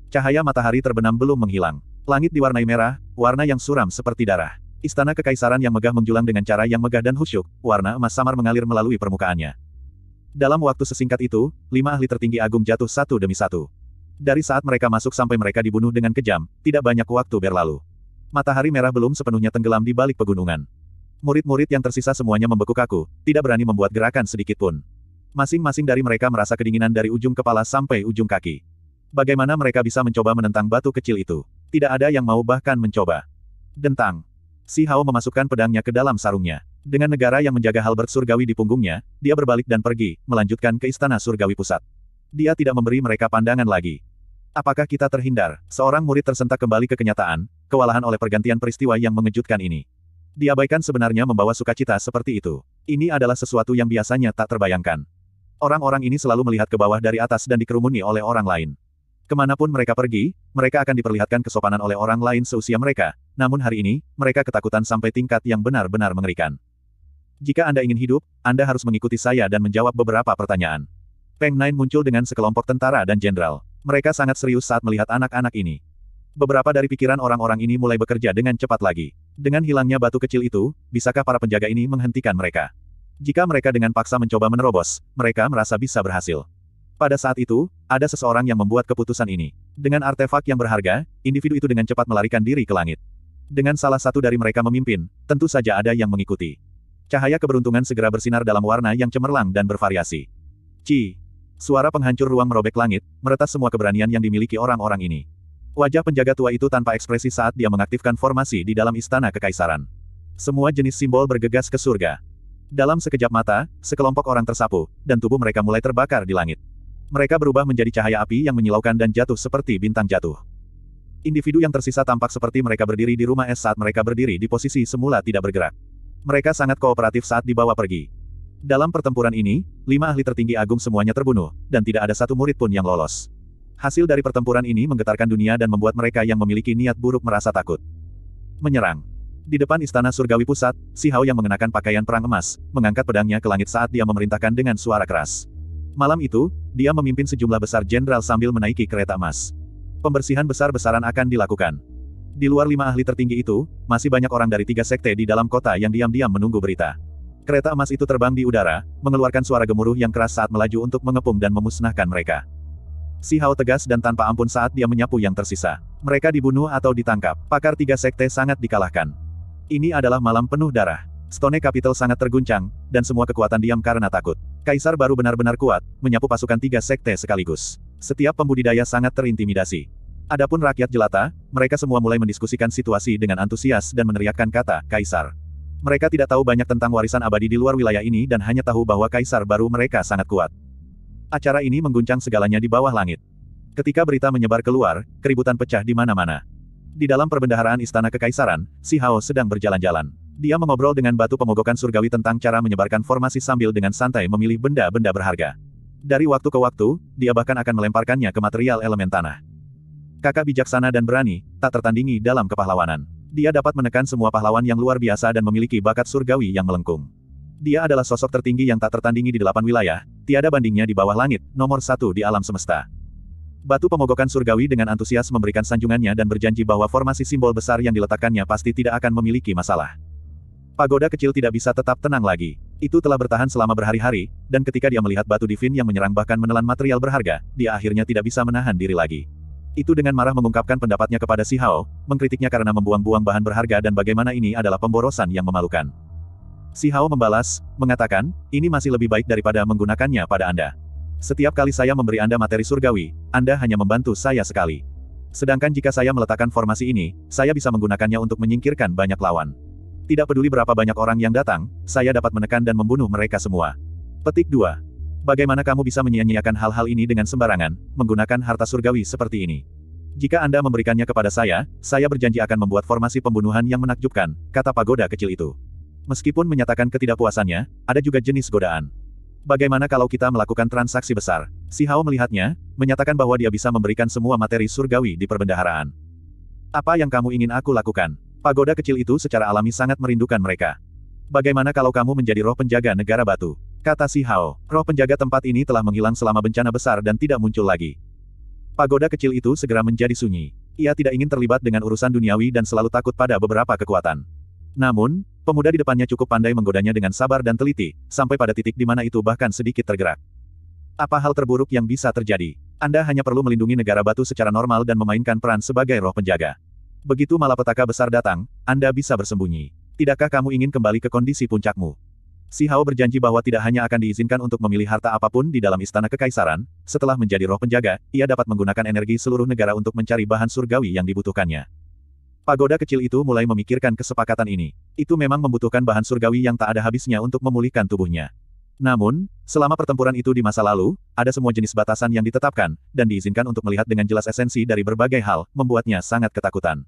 Cahaya matahari terbenam belum menghilang. Langit diwarnai merah, warna yang suram seperti darah. Istana kekaisaran yang megah menjulang dengan cara yang megah dan husyuk, warna emas samar mengalir melalui permukaannya. Dalam waktu sesingkat itu, lima ahli tertinggi agung jatuh satu demi satu. Dari saat mereka masuk sampai mereka dibunuh dengan kejam, tidak banyak waktu berlalu. Matahari merah belum sepenuhnya tenggelam di balik pegunungan. Murid-murid yang tersisa semuanya membeku kaku, tidak berani membuat gerakan sedikit pun. Masing-masing dari mereka merasa kedinginan dari ujung kepala sampai ujung kaki. Bagaimana mereka bisa mencoba menentang batu kecil itu? Tidak ada yang mau bahkan mencoba. Dentang. Si Hao memasukkan pedangnya ke dalam sarungnya. Dengan negara yang menjaga hal surgawi di punggungnya, dia berbalik dan pergi, melanjutkan ke istana surgawi pusat. Dia tidak memberi mereka pandangan lagi. Apakah kita terhindar? Seorang murid tersentak kembali ke kenyataan, kewalahan oleh pergantian peristiwa yang mengejutkan ini. Diabaikan sebenarnya membawa sukacita seperti itu. Ini adalah sesuatu yang biasanya tak terbayangkan. Orang-orang ini selalu melihat ke bawah dari atas dan dikerumuni oleh orang lain. Kemanapun mereka pergi, mereka akan diperlihatkan kesopanan oleh orang lain seusia mereka, namun hari ini, mereka ketakutan sampai tingkat yang benar-benar mengerikan. Jika Anda ingin hidup, Anda harus mengikuti saya dan menjawab beberapa pertanyaan. Peng Nine muncul dengan sekelompok tentara dan jenderal. Mereka sangat serius saat melihat anak-anak ini. Beberapa dari pikiran orang-orang ini mulai bekerja dengan cepat lagi. Dengan hilangnya batu kecil itu, bisakah para penjaga ini menghentikan mereka? Jika mereka dengan paksa mencoba menerobos, mereka merasa bisa berhasil. Pada saat itu, ada seseorang yang membuat keputusan ini. Dengan artefak yang berharga, individu itu dengan cepat melarikan diri ke langit. Dengan salah satu dari mereka memimpin, tentu saja ada yang mengikuti. Cahaya keberuntungan segera bersinar dalam warna yang cemerlang dan bervariasi. Ci. Suara penghancur ruang merobek langit, meretas semua keberanian yang dimiliki orang-orang ini. Wajah penjaga tua itu tanpa ekspresi saat dia mengaktifkan formasi di dalam istana kekaisaran. Semua jenis simbol bergegas ke surga. Dalam sekejap mata, sekelompok orang tersapu, dan tubuh mereka mulai terbakar di langit. Mereka berubah menjadi cahaya api yang menyilaukan dan jatuh seperti bintang jatuh. Individu yang tersisa tampak seperti mereka berdiri di rumah es saat mereka berdiri di posisi semula tidak bergerak. Mereka sangat kooperatif saat dibawa pergi. Dalam pertempuran ini, lima ahli tertinggi agung semuanya terbunuh, dan tidak ada satu murid pun yang lolos. Hasil dari pertempuran ini menggetarkan dunia dan membuat mereka yang memiliki niat buruk merasa takut. Menyerang. Di depan istana surgawi pusat, Si Hao yang mengenakan pakaian perang emas, mengangkat pedangnya ke langit saat dia memerintahkan dengan suara keras. Malam itu, dia memimpin sejumlah besar jenderal sambil menaiki kereta emas. Pembersihan besar-besaran akan dilakukan. Di luar lima ahli tertinggi itu, masih banyak orang dari tiga sekte di dalam kota yang diam-diam menunggu berita. Kereta emas itu terbang di udara, mengeluarkan suara gemuruh yang keras saat melaju untuk mengepung dan memusnahkan mereka. Si Hao tegas dan tanpa ampun saat dia menyapu yang tersisa. Mereka dibunuh atau ditangkap. Pakar tiga sekte sangat dikalahkan. Ini adalah malam penuh darah. Stone Capital sangat terguncang, dan semua kekuatan diam karena takut. Kaisar baru benar-benar kuat, menyapu pasukan tiga sekte sekaligus. Setiap pembudidaya sangat terintimidasi. Adapun rakyat jelata, mereka semua mulai mendiskusikan situasi dengan antusias dan meneriakkan kata, Kaisar. Mereka tidak tahu banyak tentang warisan abadi di luar wilayah ini dan hanya tahu bahwa Kaisar baru mereka sangat kuat. Acara ini mengguncang segalanya di bawah langit. Ketika berita menyebar keluar, keributan pecah di mana-mana. Di dalam perbendaharaan Istana Kekaisaran, Si Hao sedang berjalan-jalan. Dia mengobrol dengan batu pemogokan surgawi tentang cara menyebarkan formasi sambil dengan santai memilih benda-benda berharga. Dari waktu ke waktu, dia bahkan akan melemparkannya ke material elemen tanah. Kakak bijaksana dan berani, tak tertandingi dalam kepahlawanan. Dia dapat menekan semua pahlawan yang luar biasa dan memiliki bakat surgawi yang melengkung. Dia adalah sosok tertinggi yang tak tertandingi di delapan wilayah, tiada bandingnya di bawah langit, nomor satu di alam semesta. Batu pemogokan surgawi dengan antusias memberikan sanjungannya dan berjanji bahwa formasi simbol besar yang diletakkannya pasti tidak akan memiliki masalah. Pagoda kecil tidak bisa tetap tenang lagi. Itu telah bertahan selama berhari-hari, dan ketika dia melihat batu divin yang menyerang bahkan menelan material berharga, dia akhirnya tidak bisa menahan diri lagi. Itu dengan marah mengungkapkan pendapatnya kepada Si Hao, mengkritiknya karena membuang-buang bahan berharga dan bagaimana ini adalah pemborosan yang memalukan. Si Hao membalas, mengatakan, ini masih lebih baik daripada menggunakannya pada Anda. Setiap kali saya memberi Anda materi surgawi, Anda hanya membantu saya sekali. Sedangkan jika saya meletakkan formasi ini, saya bisa menggunakannya untuk menyingkirkan banyak lawan. Tidak peduli berapa banyak orang yang datang, saya dapat menekan dan membunuh mereka semua. Petik 2. Bagaimana kamu bisa menyia-nyiakan hal-hal ini dengan sembarangan, menggunakan harta surgawi seperti ini? Jika Anda memberikannya kepada saya, saya berjanji akan membuat formasi pembunuhan yang menakjubkan, kata pagoda kecil itu. Meskipun menyatakan ketidakpuasannya, ada juga jenis godaan. Bagaimana kalau kita melakukan transaksi besar? Si Hao melihatnya, menyatakan bahwa dia bisa memberikan semua materi surgawi di perbendaharaan. Apa yang kamu ingin aku lakukan? Pagoda kecil itu secara alami sangat merindukan mereka. Bagaimana kalau kamu menjadi roh penjaga negara batu? Kata si Hao, roh penjaga tempat ini telah menghilang selama bencana besar dan tidak muncul lagi. Pagoda kecil itu segera menjadi sunyi. Ia tidak ingin terlibat dengan urusan duniawi dan selalu takut pada beberapa kekuatan. Namun, pemuda di depannya cukup pandai menggodanya dengan sabar dan teliti, sampai pada titik di mana itu bahkan sedikit tergerak. Apa hal terburuk yang bisa terjadi? Anda hanya perlu melindungi negara batu secara normal dan memainkan peran sebagai roh penjaga. Begitu malapetaka besar datang, Anda bisa bersembunyi. Tidakkah kamu ingin kembali ke kondisi puncakmu? Si Hao berjanji bahwa tidak hanya akan diizinkan untuk memilih harta apapun di dalam istana kekaisaran, setelah menjadi roh penjaga, ia dapat menggunakan energi seluruh negara untuk mencari bahan surgawi yang dibutuhkannya. Pagoda kecil itu mulai memikirkan kesepakatan ini. Itu memang membutuhkan bahan surgawi yang tak ada habisnya untuk memulihkan tubuhnya. Namun, selama pertempuran itu di masa lalu, ada semua jenis batasan yang ditetapkan, dan diizinkan untuk melihat dengan jelas esensi dari berbagai hal, membuatnya sangat ketakutan.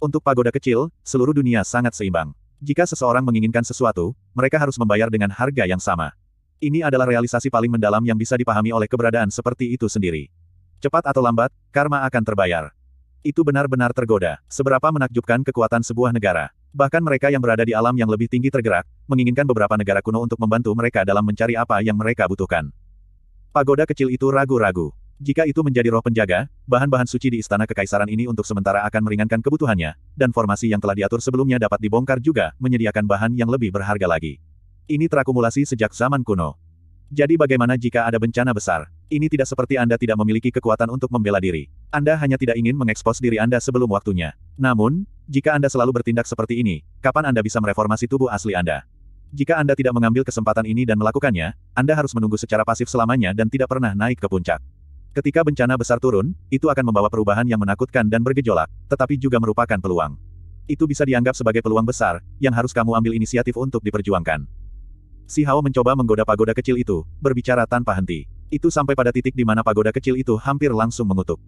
Untuk pagoda kecil, seluruh dunia sangat seimbang. Jika seseorang menginginkan sesuatu, mereka harus membayar dengan harga yang sama. Ini adalah realisasi paling mendalam yang bisa dipahami oleh keberadaan seperti itu sendiri. Cepat atau lambat, karma akan terbayar. Itu benar-benar tergoda. Seberapa menakjubkan kekuatan sebuah negara. Bahkan mereka yang berada di alam yang lebih tinggi tergerak, menginginkan beberapa negara kuno untuk membantu mereka dalam mencari apa yang mereka butuhkan. Pagoda kecil itu ragu-ragu. Jika itu menjadi roh penjaga, bahan-bahan suci di istana kekaisaran ini untuk sementara akan meringankan kebutuhannya, dan formasi yang telah diatur sebelumnya dapat dibongkar juga, menyediakan bahan yang lebih berharga lagi. Ini terakumulasi sejak zaman kuno. Jadi bagaimana jika ada bencana besar? Ini tidak seperti Anda tidak memiliki kekuatan untuk membela diri. Anda hanya tidak ingin mengekspos diri Anda sebelum waktunya. Namun, jika Anda selalu bertindak seperti ini, kapan Anda bisa mereformasi tubuh asli Anda? Jika Anda tidak mengambil kesempatan ini dan melakukannya, Anda harus menunggu secara pasif selamanya dan tidak pernah naik ke puncak. Ketika bencana besar turun, itu akan membawa perubahan yang menakutkan dan bergejolak, tetapi juga merupakan peluang. Itu bisa dianggap sebagai peluang besar, yang harus kamu ambil inisiatif untuk diperjuangkan. Si Hao mencoba menggoda pagoda kecil itu, berbicara tanpa henti. Itu sampai pada titik di mana pagoda kecil itu hampir langsung mengutuk.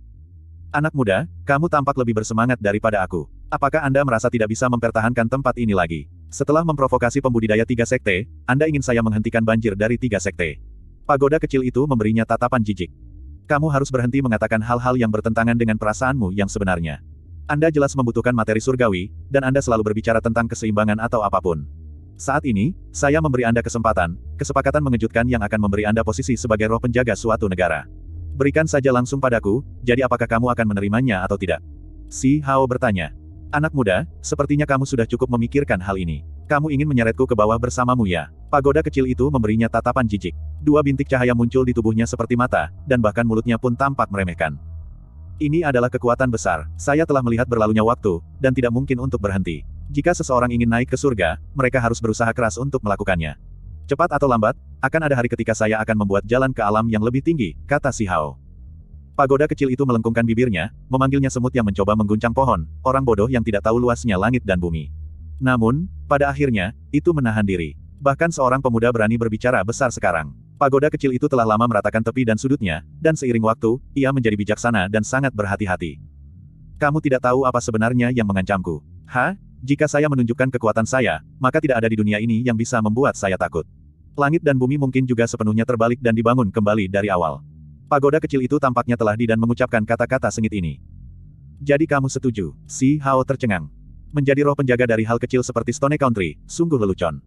Anak muda, kamu tampak lebih bersemangat daripada aku. Apakah Anda merasa tidak bisa mempertahankan tempat ini lagi? Setelah memprovokasi pembudidaya tiga sekte, Anda ingin saya menghentikan banjir dari tiga sekte. Pagoda kecil itu memberinya tatapan jijik. Kamu harus berhenti mengatakan hal-hal yang bertentangan dengan perasaanmu yang sebenarnya. Anda jelas membutuhkan materi surgawi, dan Anda selalu berbicara tentang keseimbangan atau apapun. Saat ini, saya memberi Anda kesempatan, kesepakatan mengejutkan yang akan memberi Anda posisi sebagai roh penjaga suatu negara. Berikan saja langsung padaku, jadi apakah kamu akan menerimanya atau tidak? Si Hao bertanya. Anak muda, sepertinya kamu sudah cukup memikirkan hal ini. Kamu ingin menyeretku ke bawah bersamamu ya? Pagoda kecil itu memberinya tatapan jijik. Dua bintik cahaya muncul di tubuhnya seperti mata, dan bahkan mulutnya pun tampak meremehkan. Ini adalah kekuatan besar. Saya telah melihat berlalunya waktu, dan tidak mungkin untuk berhenti. Jika seseorang ingin naik ke surga, mereka harus berusaha keras untuk melakukannya. Cepat atau lambat, akan ada hari ketika saya akan membuat jalan ke alam yang lebih tinggi, kata si Hao. Pagoda kecil itu melengkungkan bibirnya, memanggilnya semut yang mencoba mengguncang pohon, orang bodoh yang tidak tahu luasnya langit dan bumi. Namun, pada akhirnya, itu menahan diri. Bahkan seorang pemuda berani berbicara besar sekarang. Pagoda kecil itu telah lama meratakan tepi dan sudutnya, dan seiring waktu, ia menjadi bijaksana dan sangat berhati-hati. Kamu tidak tahu apa sebenarnya yang mengancamku. Ha? Jika saya menunjukkan kekuatan saya, maka tidak ada di dunia ini yang bisa membuat saya takut. Langit dan bumi mungkin juga sepenuhnya terbalik dan dibangun kembali dari awal. Pagoda kecil itu tampaknya telah di dan mengucapkan kata-kata sengit ini. Jadi kamu setuju, si Hao tercengang. Menjadi roh penjaga dari hal kecil seperti Stone Country, sungguh lelucon.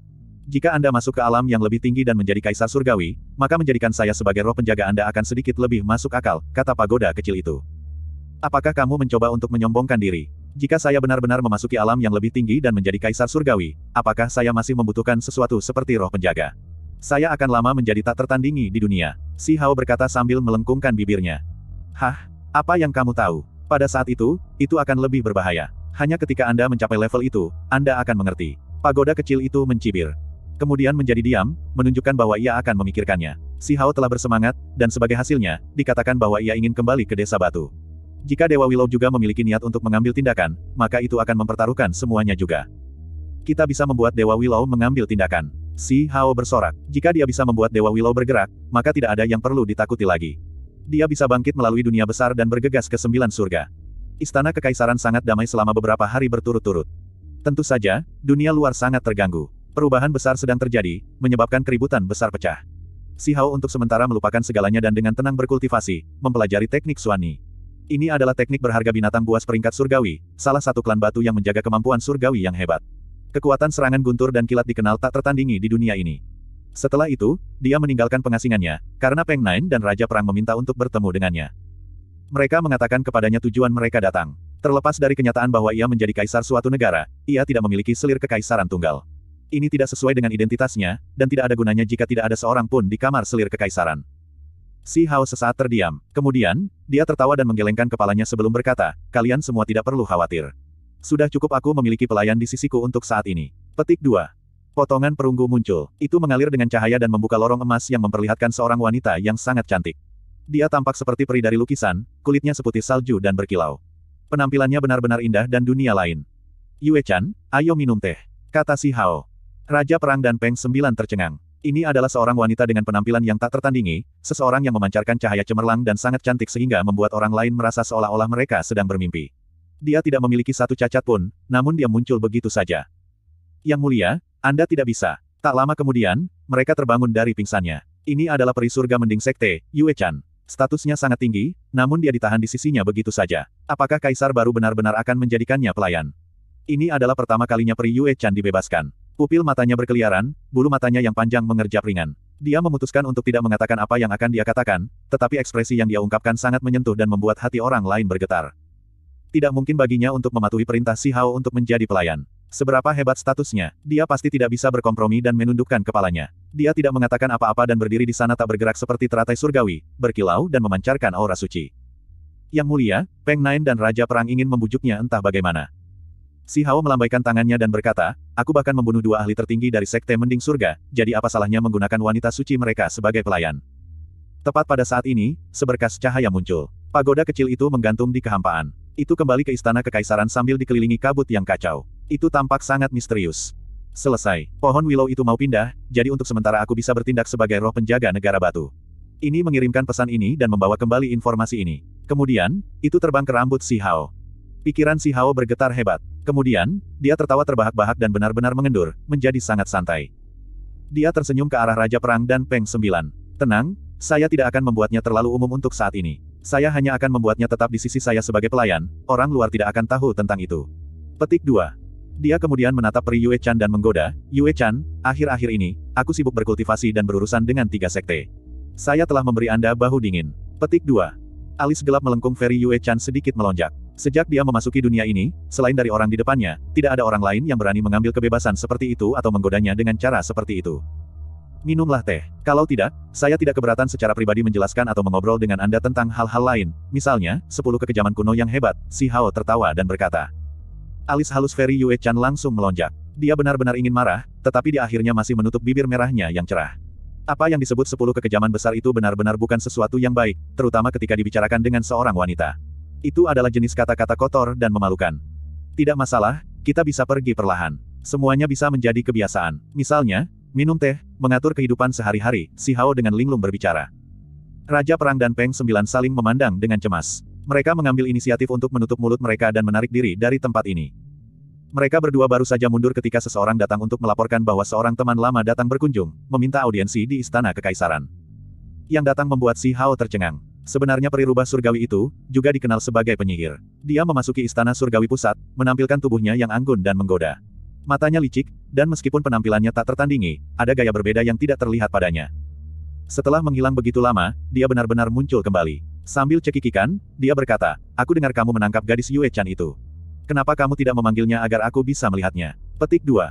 Jika Anda masuk ke alam yang lebih tinggi dan menjadi kaisar surgawi, maka menjadikan saya sebagai roh penjaga Anda akan sedikit lebih masuk akal, kata pagoda kecil itu. Apakah kamu mencoba untuk menyombongkan diri? Jika saya benar-benar memasuki alam yang lebih tinggi dan menjadi kaisar surgawi, apakah saya masih membutuhkan sesuatu seperti roh penjaga? Saya akan lama menjadi tak tertandingi di dunia. Si Hao berkata sambil melengkungkan bibirnya. Hah? Apa yang kamu tahu? Pada saat itu, itu akan lebih berbahaya. Hanya ketika Anda mencapai level itu, Anda akan mengerti. Pagoda kecil itu mencibir. Kemudian menjadi diam, menunjukkan bahwa ia akan memikirkannya. Si Hao telah bersemangat, dan sebagai hasilnya, dikatakan bahwa ia ingin kembali ke desa batu. Jika Dewa Willow juga memiliki niat untuk mengambil tindakan, maka itu akan mempertaruhkan semuanya juga. Kita bisa membuat Dewa Willow mengambil tindakan. Si Hao bersorak. Jika dia bisa membuat Dewa Willow bergerak, maka tidak ada yang perlu ditakuti lagi. Dia bisa bangkit melalui dunia besar dan bergegas ke sembilan surga. Istana Kekaisaran sangat damai selama beberapa hari berturut-turut. Tentu saja, dunia luar sangat terganggu. Perubahan besar sedang terjadi, menyebabkan keributan besar pecah. Si Hao untuk sementara melupakan segalanya dan dengan tenang berkultivasi, mempelajari teknik Suani. Ini adalah teknik berharga binatang buas peringkat surgawi, salah satu klan batu yang menjaga kemampuan surgawi yang hebat. Kekuatan serangan guntur dan kilat dikenal tak tertandingi di dunia ini. Setelah itu, dia meninggalkan pengasingannya, karena Peng Nain dan Raja Perang meminta untuk bertemu dengannya. Mereka mengatakan kepadanya tujuan mereka datang. Terlepas dari kenyataan bahwa ia menjadi kaisar suatu negara, ia tidak memiliki selir kekaisaran tunggal. Ini tidak sesuai dengan identitasnya, dan tidak ada gunanya jika tidak ada seorang pun di kamar selir kekaisaran. Si Hao sesaat terdiam. Kemudian, dia tertawa dan menggelengkan kepalanya sebelum berkata, kalian semua tidak perlu khawatir. Sudah cukup aku memiliki pelayan di sisiku untuk saat ini. Petik 2. Potongan perunggu muncul. Itu mengalir dengan cahaya dan membuka lorong emas yang memperlihatkan seorang wanita yang sangat cantik. Dia tampak seperti peri dari lukisan, kulitnya seputih salju dan berkilau. Penampilannya benar-benar indah dan dunia lain. Yue Chan, ayo minum teh. Kata si Hao. Raja Perang dan Peng Sembilan tercengang. Ini adalah seorang wanita dengan penampilan yang tak tertandingi, seseorang yang memancarkan cahaya cemerlang dan sangat cantik sehingga membuat orang lain merasa seolah-olah mereka sedang bermimpi. Dia tidak memiliki satu cacat pun, namun dia muncul begitu saja. Yang mulia, Anda tidak bisa. Tak lama kemudian, mereka terbangun dari pingsannya. Ini adalah peri surga mending sekte, Yue Chan. Statusnya sangat tinggi, namun dia ditahan di sisinya begitu saja. Apakah kaisar baru benar-benar akan menjadikannya pelayan? Ini adalah pertama kalinya peri Yue Chan dibebaskan. Pupil matanya berkeliaran, bulu matanya yang panjang mengerjap ringan. Dia memutuskan untuk tidak mengatakan apa yang akan dia katakan, tetapi ekspresi yang dia ungkapkan sangat menyentuh dan membuat hati orang lain bergetar. Tidak mungkin baginya untuk mematuhi perintah Si Hao untuk menjadi pelayan. Seberapa hebat statusnya, dia pasti tidak bisa berkompromi dan menundukkan kepalanya. Dia tidak mengatakan apa-apa dan berdiri di sana tak bergerak seperti teratai surgawi, berkilau dan memancarkan aura suci. Yang mulia, Peng Nain dan Raja Perang ingin membujuknya entah bagaimana. Si Hao melambaikan tangannya dan berkata, aku bahkan membunuh dua ahli tertinggi dari sekte mending surga, jadi apa salahnya menggunakan wanita suci mereka sebagai pelayan. Tepat pada saat ini, seberkas cahaya muncul. Pagoda kecil itu menggantung di kehampaan. Itu kembali ke istana kekaisaran sambil dikelilingi kabut yang kacau. Itu tampak sangat misterius. Selesai. Pohon willow itu mau pindah, jadi untuk sementara aku bisa bertindak sebagai roh penjaga negara batu. Ini mengirimkan pesan ini dan membawa kembali informasi ini. Kemudian, itu terbang ke rambut si Hao. Pikiran si Hao bergetar hebat. Kemudian, dia tertawa terbahak-bahak dan benar-benar mengendur, menjadi sangat santai. Dia tersenyum ke arah Raja Perang dan Peng Sembilan. Tenang, saya tidak akan membuatnya terlalu umum untuk saat ini. Saya hanya akan membuatnya tetap di sisi saya sebagai pelayan, orang luar tidak akan tahu tentang itu. Petik 2. Dia kemudian menatap Pri Yue Chan dan menggoda, Yue Chan, akhir-akhir ini, aku sibuk berkultivasi dan berurusan dengan tiga sekte. Saya telah memberi Anda bahu dingin. Petik 2. Alis gelap melengkung Ferry Yue Chan sedikit melonjak. Sejak dia memasuki dunia ini, selain dari orang di depannya, tidak ada orang lain yang berani mengambil kebebasan seperti itu atau menggodanya dengan cara seperti itu. Minumlah teh. Kalau tidak, saya tidak keberatan secara pribadi menjelaskan atau mengobrol dengan Anda tentang hal-hal lain, misalnya, sepuluh kekejaman kuno yang hebat, si Hao tertawa dan berkata. Alis halus Ferry Yue Chan langsung melonjak. Dia benar-benar ingin marah, tetapi dia akhirnya masih menutup bibir merahnya yang cerah. Apa yang disebut sepuluh kekejaman besar itu benar-benar bukan sesuatu yang baik, terutama ketika dibicarakan dengan seorang wanita. Itu adalah jenis kata-kata kotor dan memalukan. Tidak masalah, kita bisa pergi perlahan. Semuanya bisa menjadi kebiasaan. Misalnya, minum teh, mengatur kehidupan sehari-hari, si Hao dengan linglung berbicara. Raja Perang dan Peng Sembilan saling memandang dengan cemas. Mereka mengambil inisiatif untuk menutup mulut mereka dan menarik diri dari tempat ini. Mereka berdua baru saja mundur ketika seseorang datang untuk melaporkan bahwa seorang teman lama datang berkunjung, meminta audiensi di Istana Kekaisaran. Yang datang membuat si Hao tercengang. Sebenarnya peri rubah surgawi itu, juga dikenal sebagai penyihir. Dia memasuki istana surgawi pusat, menampilkan tubuhnya yang anggun dan menggoda. Matanya licik, dan meskipun penampilannya tak tertandingi, ada gaya berbeda yang tidak terlihat padanya. Setelah menghilang begitu lama, dia benar-benar muncul kembali. Sambil cekikikan, dia berkata, Aku dengar kamu menangkap gadis Yue Chan itu. Kenapa kamu tidak memanggilnya agar aku bisa melihatnya? Petik 2.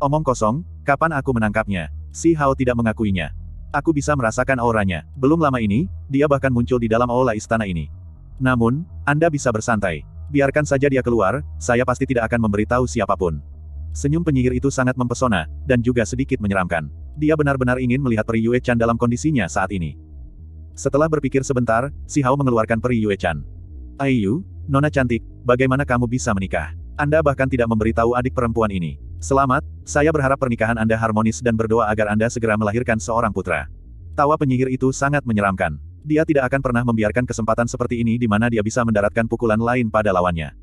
Omong kosong, kapan aku menangkapnya? Si Hao tidak mengakuinya. Aku bisa merasakan auranya. Belum lama ini, dia bahkan muncul di dalam aula istana ini. Namun, Anda bisa bersantai. Biarkan saja dia keluar, saya pasti tidak akan memberitahu siapapun. Senyum penyihir itu sangat mempesona, dan juga sedikit menyeramkan. Dia benar-benar ingin melihat Peri Yue Chan dalam kondisinya saat ini. Setelah berpikir sebentar, Si Hao mengeluarkan Peri Yue Chan. Ayu, Nona cantik, bagaimana kamu bisa menikah? Anda bahkan tidak memberitahu adik perempuan ini. Selamat, saya berharap pernikahan Anda harmonis dan berdoa agar Anda segera melahirkan seorang putra. Tawa penyihir itu sangat menyeramkan. Dia tidak akan pernah membiarkan kesempatan seperti ini di mana dia bisa mendaratkan pukulan lain pada lawannya.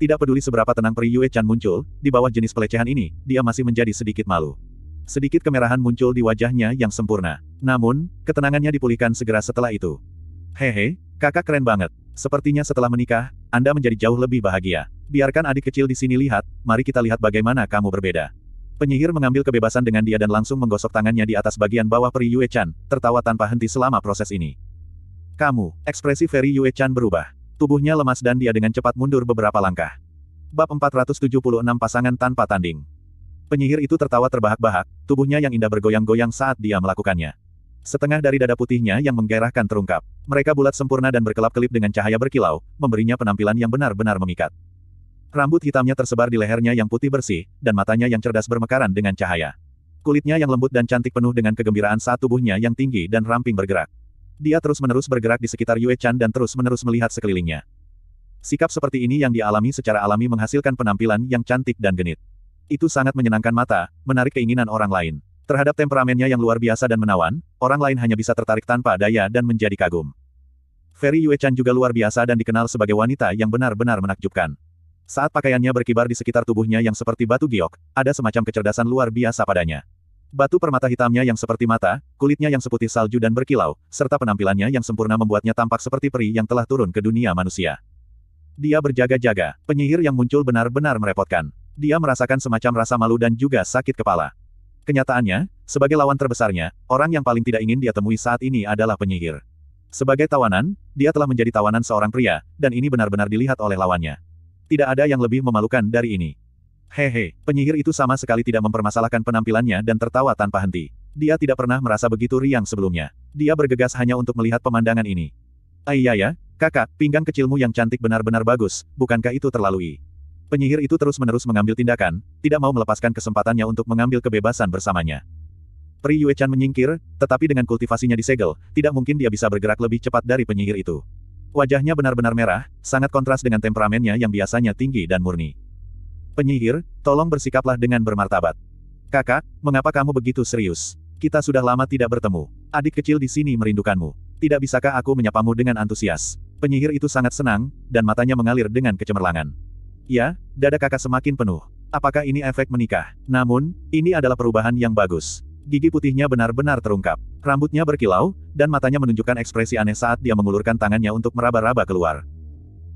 Tidak peduli seberapa tenang Pri Yue Chan muncul, di bawah jenis pelecehan ini, dia masih menjadi sedikit malu. Sedikit kemerahan muncul di wajahnya yang sempurna. Namun, ketenangannya dipulihkan segera setelah itu. Hehe, kakak keren banget. Sepertinya setelah menikah, Anda menjadi jauh lebih bahagia. Biarkan adik kecil di sini lihat, mari kita lihat bagaimana kamu berbeda. Penyihir mengambil kebebasan dengan dia dan langsung menggosok tangannya di atas bagian bawah Peri Yue Chan, tertawa tanpa henti selama proses ini. Kamu, ekspresi Ferry Yue Chan berubah. Tubuhnya lemas dan dia dengan cepat mundur beberapa langkah. Bab 476 Pasangan Tanpa Tanding Penyihir itu tertawa terbahak-bahak, tubuhnya yang indah bergoyang-goyang saat dia melakukannya. Setengah dari dada putihnya yang menggairahkan terungkap. Mereka bulat sempurna dan berkelap-kelip dengan cahaya berkilau, memberinya penampilan yang benar-benar memikat. Rambut hitamnya tersebar di lehernya yang putih bersih, dan matanya yang cerdas bermekaran dengan cahaya. Kulitnya yang lembut dan cantik penuh dengan kegembiraan saat tubuhnya yang tinggi dan ramping bergerak. Dia terus-menerus bergerak di sekitar Yue Chan dan terus-menerus melihat sekelilingnya. Sikap seperti ini yang dialami secara alami menghasilkan penampilan yang cantik dan genit. Itu sangat menyenangkan mata, menarik keinginan orang lain. Terhadap temperamennya yang luar biasa dan menawan, orang lain hanya bisa tertarik tanpa daya dan menjadi kagum. Ferry Yue Chan juga luar biasa dan dikenal sebagai wanita yang benar-benar menakjubkan. Saat pakaiannya berkibar di sekitar tubuhnya yang seperti batu giok, ada semacam kecerdasan luar biasa padanya. Batu permata hitamnya yang seperti mata, kulitnya yang seputih salju dan berkilau, serta penampilannya yang sempurna membuatnya tampak seperti peri yang telah turun ke dunia manusia. Dia berjaga-jaga, penyihir yang muncul benar-benar merepotkan. Dia merasakan semacam rasa malu dan juga sakit kepala. Kenyataannya, sebagai lawan terbesarnya, orang yang paling tidak ingin dia temui saat ini adalah penyihir. Sebagai tawanan, dia telah menjadi tawanan seorang pria, dan ini benar-benar dilihat oleh lawannya tidak ada yang lebih memalukan dari ini. Hehe, penyihir itu sama sekali tidak mempermasalahkan penampilannya dan tertawa tanpa henti. Dia tidak pernah merasa begitu riang sebelumnya. Dia bergegas hanya untuk melihat pemandangan ini. Ya, ya, kakak, pinggang kecilmu yang cantik benar-benar bagus, bukankah itu terlalui? Penyihir itu terus-menerus mengambil tindakan, tidak mau melepaskan kesempatannya untuk mengambil kebebasan bersamanya. Pri Chan menyingkir, tetapi dengan kultivasinya disegel, tidak mungkin dia bisa bergerak lebih cepat dari penyihir itu. Wajahnya benar-benar merah, sangat kontras dengan temperamennya yang biasanya tinggi dan murni. Penyihir, tolong bersikaplah dengan bermartabat. Kakak, mengapa kamu begitu serius? Kita sudah lama tidak bertemu. Adik kecil di sini merindukanmu. Tidak bisakah aku menyapamu dengan antusias? Penyihir itu sangat senang, dan matanya mengalir dengan kecemerlangan. Ya, dada kakak semakin penuh. Apakah ini efek menikah? Namun, ini adalah perubahan yang bagus. Gigi putihnya benar-benar terungkap. Rambutnya berkilau, dan matanya menunjukkan ekspresi aneh saat dia mengulurkan tangannya untuk meraba-raba keluar.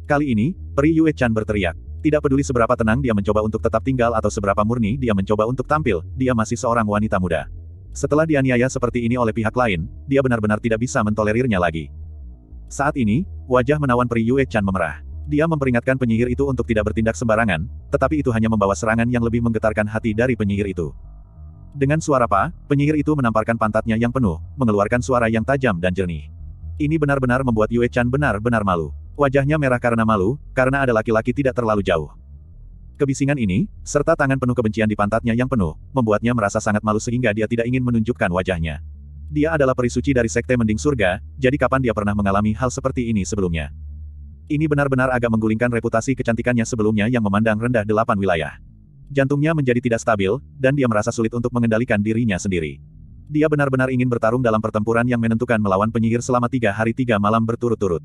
Kali ini, Peri Yue Chan berteriak. Tidak peduli seberapa tenang dia mencoba untuk tetap tinggal atau seberapa murni dia mencoba untuk tampil, dia masih seorang wanita muda. Setelah dianiaya seperti ini oleh pihak lain, dia benar-benar tidak bisa mentolerirnya lagi. Saat ini, wajah menawan Peri Yue Chan memerah. Dia memperingatkan penyihir itu untuk tidak bertindak sembarangan, tetapi itu hanya membawa serangan yang lebih menggetarkan hati dari penyihir itu. Dengan suara pa, penyihir itu menamparkan pantatnya yang penuh, mengeluarkan suara yang tajam dan jernih. Ini benar-benar membuat Yue Chan benar-benar malu. Wajahnya merah karena malu, karena ada laki-laki tidak terlalu jauh. Kebisingan ini, serta tangan penuh kebencian di pantatnya yang penuh, membuatnya merasa sangat malu sehingga dia tidak ingin menunjukkan wajahnya. Dia adalah perisuci dari sekte mending surga, jadi kapan dia pernah mengalami hal seperti ini sebelumnya? Ini benar-benar agak menggulingkan reputasi kecantikannya sebelumnya yang memandang rendah delapan wilayah jantungnya menjadi tidak stabil, dan dia merasa sulit untuk mengendalikan dirinya sendiri. Dia benar-benar ingin bertarung dalam pertempuran yang menentukan melawan penyihir selama tiga hari tiga malam berturut-turut.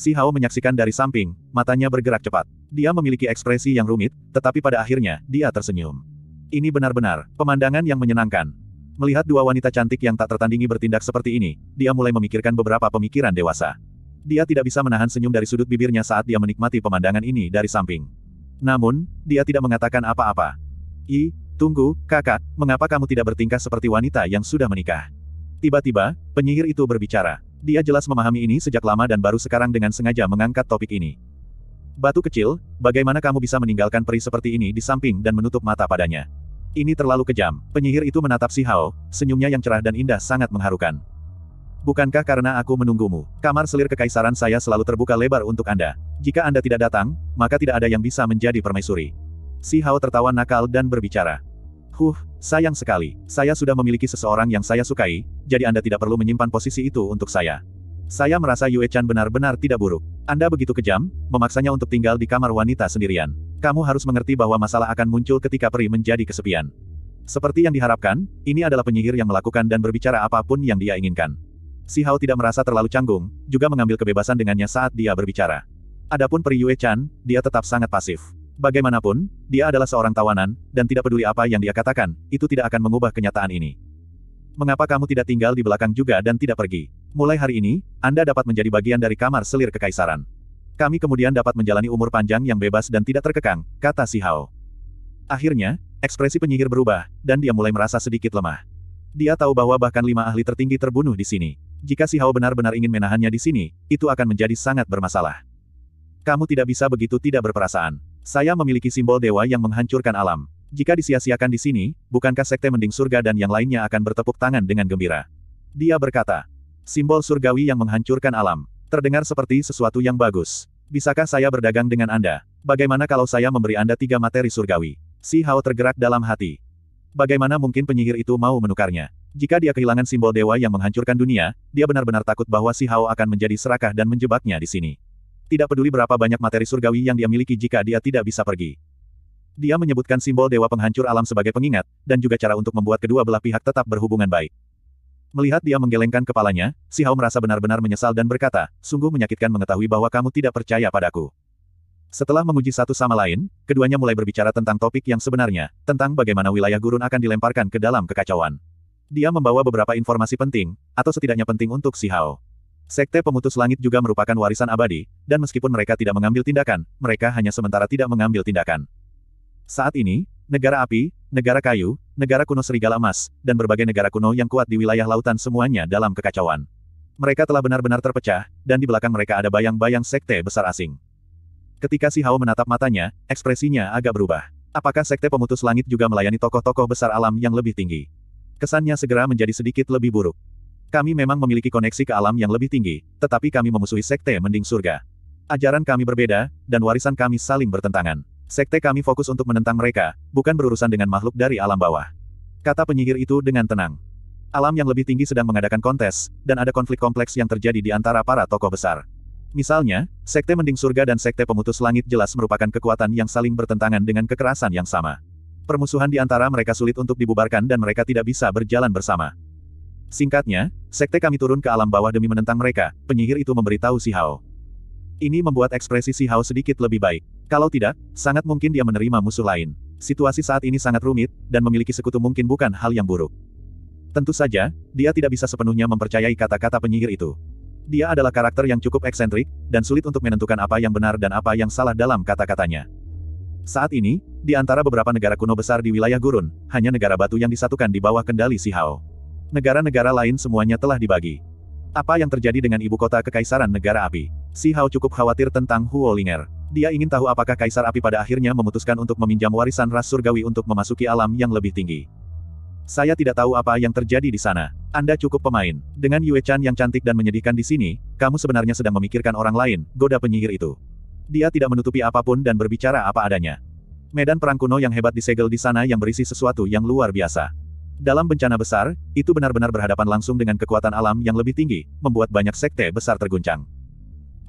Si Hao menyaksikan dari samping, matanya bergerak cepat. Dia memiliki ekspresi yang rumit, tetapi pada akhirnya, dia tersenyum. Ini benar-benar, pemandangan yang menyenangkan. Melihat dua wanita cantik yang tak tertandingi bertindak seperti ini, dia mulai memikirkan beberapa pemikiran dewasa. Dia tidak bisa menahan senyum dari sudut bibirnya saat dia menikmati pemandangan ini dari samping. Namun, dia tidak mengatakan apa-apa. I, tunggu, kakak, mengapa kamu tidak bertingkah seperti wanita yang sudah menikah? Tiba-tiba, penyihir itu berbicara. Dia jelas memahami ini sejak lama dan baru sekarang dengan sengaja mengangkat topik ini. Batu kecil, bagaimana kamu bisa meninggalkan peri seperti ini di samping dan menutup mata padanya? Ini terlalu kejam. Penyihir itu menatap si Hao, senyumnya yang cerah dan indah sangat mengharukan. Bukankah karena aku menunggumu, kamar selir kekaisaran saya selalu terbuka lebar untuk Anda. Jika Anda tidak datang, maka tidak ada yang bisa menjadi permaisuri. Si Hao tertawa nakal dan berbicara. Huh, sayang sekali, saya sudah memiliki seseorang yang saya sukai, jadi Anda tidak perlu menyimpan posisi itu untuk saya. Saya merasa Yue Chan benar-benar tidak buruk. Anda begitu kejam, memaksanya untuk tinggal di kamar wanita sendirian. Kamu harus mengerti bahwa masalah akan muncul ketika peri menjadi kesepian. Seperti yang diharapkan, ini adalah penyihir yang melakukan dan berbicara apapun yang dia inginkan. Si Hao tidak merasa terlalu canggung, juga mengambil kebebasan dengannya saat dia berbicara. Adapun Peri Yue Chan, dia tetap sangat pasif. Bagaimanapun, dia adalah seorang tawanan, dan tidak peduli apa yang dia katakan, itu tidak akan mengubah kenyataan ini. Mengapa kamu tidak tinggal di belakang juga dan tidak pergi? Mulai hari ini, Anda dapat menjadi bagian dari kamar selir kekaisaran. Kami kemudian dapat menjalani umur panjang yang bebas dan tidak terkekang, kata Si Hao. Akhirnya, ekspresi penyihir berubah, dan dia mulai merasa sedikit lemah. Dia tahu bahwa bahkan lima ahli tertinggi terbunuh di sini. Jika si Hao benar-benar ingin menahannya di sini, itu akan menjadi sangat bermasalah. Kamu tidak bisa begitu tidak berperasaan. Saya memiliki simbol dewa yang menghancurkan alam. Jika disia-siakan di sini, bukankah sekte mending surga dan yang lainnya akan bertepuk tangan dengan gembira? Dia berkata, simbol surgawi yang menghancurkan alam. Terdengar seperti sesuatu yang bagus. Bisakah saya berdagang dengan Anda? Bagaimana kalau saya memberi Anda tiga materi surgawi? Si Hao tergerak dalam hati. Bagaimana mungkin penyihir itu mau menukarnya? Jika dia kehilangan simbol dewa yang menghancurkan dunia, dia benar-benar takut bahwa si Hao akan menjadi serakah dan menjebaknya di sini. Tidak peduli berapa banyak materi surgawi yang dia miliki jika dia tidak bisa pergi. Dia menyebutkan simbol dewa penghancur alam sebagai pengingat, dan juga cara untuk membuat kedua belah pihak tetap berhubungan baik. Melihat dia menggelengkan kepalanya, si Hao merasa benar-benar menyesal dan berkata, sungguh menyakitkan mengetahui bahwa kamu tidak percaya padaku. Setelah menguji satu sama lain, keduanya mulai berbicara tentang topik yang sebenarnya, tentang bagaimana wilayah gurun akan dilemparkan ke dalam kekacauan. Dia membawa beberapa informasi penting, atau setidaknya penting untuk si Hao. Sekte Pemutus Langit juga merupakan warisan abadi, dan meskipun mereka tidak mengambil tindakan, mereka hanya sementara tidak mengambil tindakan. Saat ini, negara api, negara kayu, negara kuno serigala emas, dan berbagai negara kuno yang kuat di wilayah lautan semuanya dalam kekacauan. Mereka telah benar-benar terpecah, dan di belakang mereka ada bayang-bayang sekte besar asing. Ketika Si Hao menatap matanya, ekspresinya agak berubah. Apakah Sekte Pemutus Langit juga melayani tokoh-tokoh besar alam yang lebih tinggi? Kesannya segera menjadi sedikit lebih buruk. Kami memang memiliki koneksi ke alam yang lebih tinggi, tetapi kami memusuhi Sekte Mending Surga. Ajaran kami berbeda, dan warisan kami saling bertentangan. Sekte kami fokus untuk menentang mereka, bukan berurusan dengan makhluk dari alam bawah. Kata penyihir itu dengan tenang. Alam yang lebih tinggi sedang mengadakan kontes, dan ada konflik kompleks yang terjadi di antara para tokoh besar. Misalnya, sekte mending surga dan sekte pemutus langit jelas merupakan kekuatan yang saling bertentangan dengan kekerasan yang sama. Permusuhan di antara mereka sulit untuk dibubarkan dan mereka tidak bisa berjalan bersama. Singkatnya, sekte kami turun ke alam bawah demi menentang mereka, penyihir itu memberitahu si Hao. Ini membuat ekspresi si Hao sedikit lebih baik. Kalau tidak, sangat mungkin dia menerima musuh lain. Situasi saat ini sangat rumit, dan memiliki sekutu mungkin bukan hal yang buruk. Tentu saja, dia tidak bisa sepenuhnya mempercayai kata-kata penyihir itu. Dia adalah karakter yang cukup eksentrik, dan sulit untuk menentukan apa yang benar dan apa yang salah dalam kata-katanya. Saat ini, di antara beberapa negara kuno besar di wilayah gurun, hanya negara batu yang disatukan di bawah kendali Si Hao. Negara-negara lain semuanya telah dibagi. Apa yang terjadi dengan ibu kota kekaisaran negara api? Si Hao cukup khawatir tentang Huolinger. Dia ingin tahu apakah Kaisar Api pada akhirnya memutuskan untuk meminjam warisan ras surgawi untuk memasuki alam yang lebih tinggi. Saya tidak tahu apa yang terjadi di sana. Anda cukup pemain. Dengan Yue Chan yang cantik dan menyedihkan di sini, kamu sebenarnya sedang memikirkan orang lain, goda penyihir itu. Dia tidak menutupi apapun dan berbicara apa adanya. Medan perang kuno yang hebat disegel di sana yang berisi sesuatu yang luar biasa. Dalam bencana besar, itu benar-benar berhadapan langsung dengan kekuatan alam yang lebih tinggi, membuat banyak sekte besar terguncang.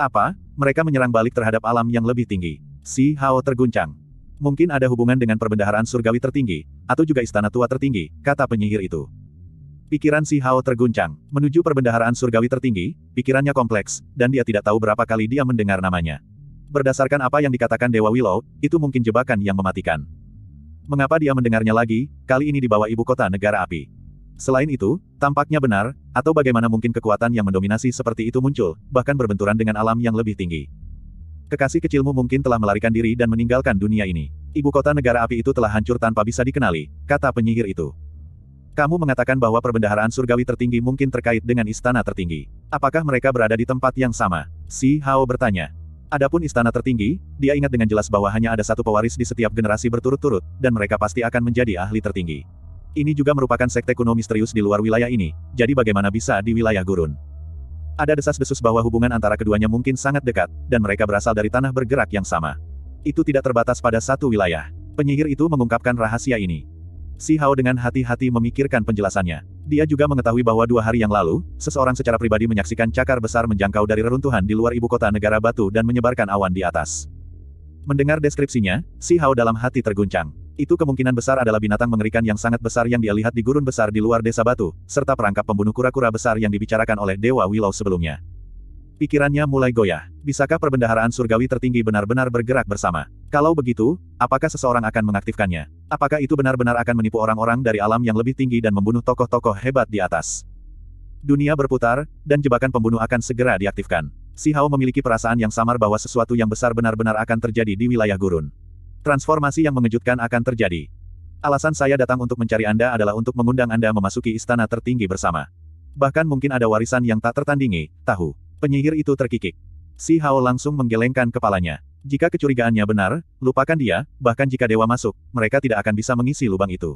Apa? Mereka menyerang balik terhadap alam yang lebih tinggi. Si Hao terguncang. Mungkin ada hubungan dengan perbendaharaan surgawi tertinggi, atau juga istana tua tertinggi, kata penyihir itu. Pikiran Si Hao terguncang. Menuju perbendaharaan surgawi tertinggi, pikirannya kompleks, dan dia tidak tahu berapa kali dia mendengar namanya. Berdasarkan apa yang dikatakan Dewa Willow, itu mungkin jebakan yang mematikan. Mengapa dia mendengarnya lagi, kali ini di bawah ibu kota negara api. Selain itu, tampaknya benar, atau bagaimana mungkin kekuatan yang mendominasi seperti itu muncul, bahkan berbenturan dengan alam yang lebih tinggi. Kekasih kecilmu mungkin telah melarikan diri dan meninggalkan dunia ini. Ibu kota negara api itu telah hancur tanpa bisa dikenali, kata penyihir itu. Kamu mengatakan bahwa perbendaharaan surgawi tertinggi mungkin terkait dengan istana tertinggi. Apakah mereka berada di tempat yang sama? Si Hao bertanya. Adapun istana tertinggi, dia ingat dengan jelas bahwa hanya ada satu pewaris di setiap generasi berturut-turut, dan mereka pasti akan menjadi ahli tertinggi. Ini juga merupakan sekte kuno misterius di luar wilayah ini, jadi bagaimana bisa di wilayah gurun? Ada desas-desus bahwa hubungan antara keduanya mungkin sangat dekat, dan mereka berasal dari tanah bergerak yang sama. Itu tidak terbatas pada satu wilayah. Penyihir itu mengungkapkan rahasia ini. Si Hao dengan hati-hati memikirkan penjelasannya. Dia juga mengetahui bahwa dua hari yang lalu, seseorang secara pribadi menyaksikan cakar besar menjangkau dari reruntuhan di luar ibu kota negara batu dan menyebarkan awan di atas. Mendengar deskripsinya, Si Hao dalam hati terguncang. Itu kemungkinan besar adalah binatang mengerikan yang sangat besar yang dia lihat di gurun besar di luar desa batu, serta perangkap pembunuh kura-kura besar yang dibicarakan oleh Dewa Willow sebelumnya. Pikirannya mulai goyah. Bisakah perbendaharaan surgawi tertinggi benar-benar bergerak bersama? Kalau begitu, apakah seseorang akan mengaktifkannya? Apakah itu benar-benar akan menipu orang-orang dari alam yang lebih tinggi dan membunuh tokoh-tokoh hebat di atas? Dunia berputar, dan jebakan pembunuh akan segera diaktifkan. Si Hao memiliki perasaan yang samar bahwa sesuatu yang besar benar-benar akan terjadi di wilayah gurun. Transformasi yang mengejutkan akan terjadi. Alasan saya datang untuk mencari Anda adalah untuk mengundang Anda memasuki istana tertinggi bersama. Bahkan mungkin ada warisan yang tak tertandingi, tahu. Penyihir itu terkikik. Si Hao langsung menggelengkan kepalanya. Jika kecurigaannya benar, lupakan dia, bahkan jika dewa masuk, mereka tidak akan bisa mengisi lubang itu.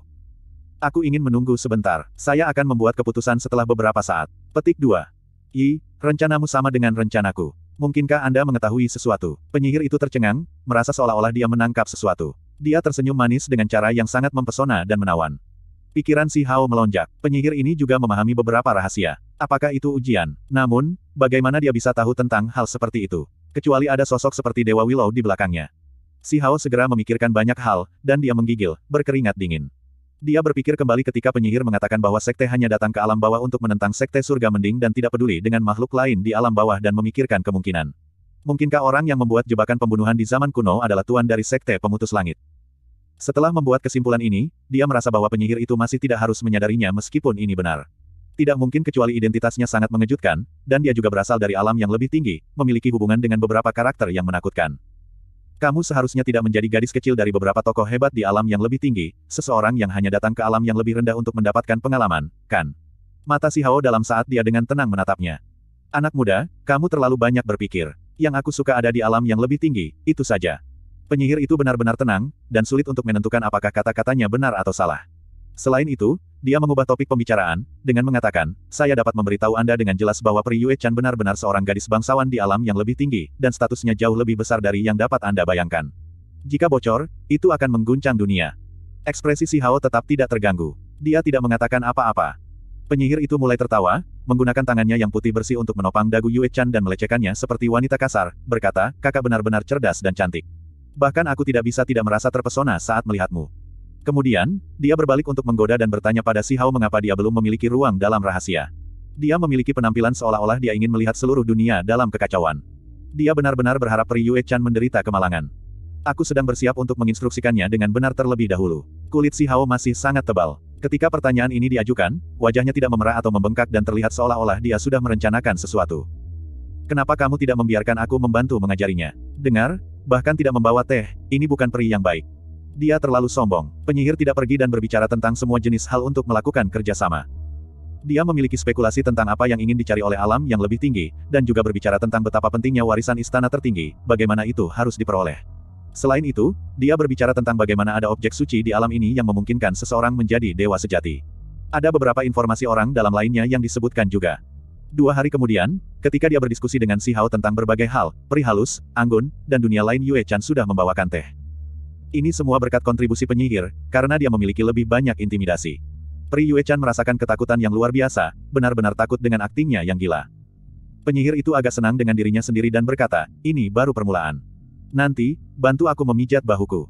Aku ingin menunggu sebentar. Saya akan membuat keputusan setelah beberapa saat. Petik 2. I, rencanamu sama dengan rencanaku. Mungkinkah Anda mengetahui sesuatu? Penyihir itu tercengang, merasa seolah-olah dia menangkap sesuatu. Dia tersenyum manis dengan cara yang sangat mempesona dan menawan. Pikiran si Hao melonjak. Penyihir ini juga memahami beberapa rahasia. Apakah itu ujian? Namun, Bagaimana dia bisa tahu tentang hal seperti itu? Kecuali ada sosok seperti Dewa Willow di belakangnya. Si Hao segera memikirkan banyak hal, dan dia menggigil, berkeringat dingin. Dia berpikir kembali ketika penyihir mengatakan bahwa sekte hanya datang ke alam bawah untuk menentang sekte surga mending dan tidak peduli dengan makhluk lain di alam bawah dan memikirkan kemungkinan. Mungkinkah orang yang membuat jebakan pembunuhan di zaman kuno adalah tuan dari sekte pemutus langit? Setelah membuat kesimpulan ini, dia merasa bahwa penyihir itu masih tidak harus menyadarinya meskipun ini benar tidak mungkin kecuali identitasnya sangat mengejutkan, dan dia juga berasal dari alam yang lebih tinggi, memiliki hubungan dengan beberapa karakter yang menakutkan. Kamu seharusnya tidak menjadi gadis kecil dari beberapa tokoh hebat di alam yang lebih tinggi, seseorang yang hanya datang ke alam yang lebih rendah untuk mendapatkan pengalaman, kan? Mata si Hao dalam saat dia dengan tenang menatapnya. Anak muda, kamu terlalu banyak berpikir. Yang aku suka ada di alam yang lebih tinggi, itu saja. Penyihir itu benar-benar tenang, dan sulit untuk menentukan apakah kata-katanya benar atau salah. Selain itu, dia mengubah topik pembicaraan, dengan mengatakan, saya dapat memberitahu Anda dengan jelas bahwa Pri Yue Chan benar-benar seorang gadis bangsawan di alam yang lebih tinggi, dan statusnya jauh lebih besar dari yang dapat Anda bayangkan. Jika bocor, itu akan mengguncang dunia. Ekspresi Si Hao tetap tidak terganggu. Dia tidak mengatakan apa-apa. Penyihir itu mulai tertawa, menggunakan tangannya yang putih bersih untuk menopang dagu Yue Chan dan melecehkannya seperti wanita kasar, berkata, kakak benar-benar cerdas dan cantik. Bahkan aku tidak bisa tidak merasa terpesona saat melihatmu. Kemudian, dia berbalik untuk menggoda dan bertanya pada Si Hao mengapa dia belum memiliki ruang dalam rahasia. Dia memiliki penampilan seolah-olah dia ingin melihat seluruh dunia dalam kekacauan. Dia benar-benar berharap Yue Chan menderita kemalangan. Aku sedang bersiap untuk menginstruksikannya dengan benar terlebih dahulu. Kulit Si Hao masih sangat tebal. Ketika pertanyaan ini diajukan, wajahnya tidak memerah atau membengkak dan terlihat seolah-olah dia sudah merencanakan sesuatu. Kenapa kamu tidak membiarkan aku membantu mengajarinya? Dengar, bahkan tidak membawa teh, ini bukan peri yang baik. Dia terlalu sombong. Penyihir tidak pergi dan berbicara tentang semua jenis hal untuk melakukan kerjasama. Dia memiliki spekulasi tentang apa yang ingin dicari oleh alam yang lebih tinggi, dan juga berbicara tentang betapa pentingnya warisan istana tertinggi, bagaimana itu harus diperoleh. Selain itu, dia berbicara tentang bagaimana ada objek suci di alam ini yang memungkinkan seseorang menjadi dewa sejati. Ada beberapa informasi orang dalam lainnya yang disebutkan juga. Dua hari kemudian, ketika dia berdiskusi dengan Si Hao tentang berbagai hal, peri anggun, dan dunia lain Yue Chan sudah membawakan teh. Ini semua berkat kontribusi penyihir, karena dia memiliki lebih banyak intimidasi. Pri yue merasakan ketakutan yang luar biasa, benar-benar takut dengan aktingnya yang gila. Penyihir itu agak senang dengan dirinya sendiri dan berkata, ini baru permulaan. Nanti, bantu aku memijat bahuku.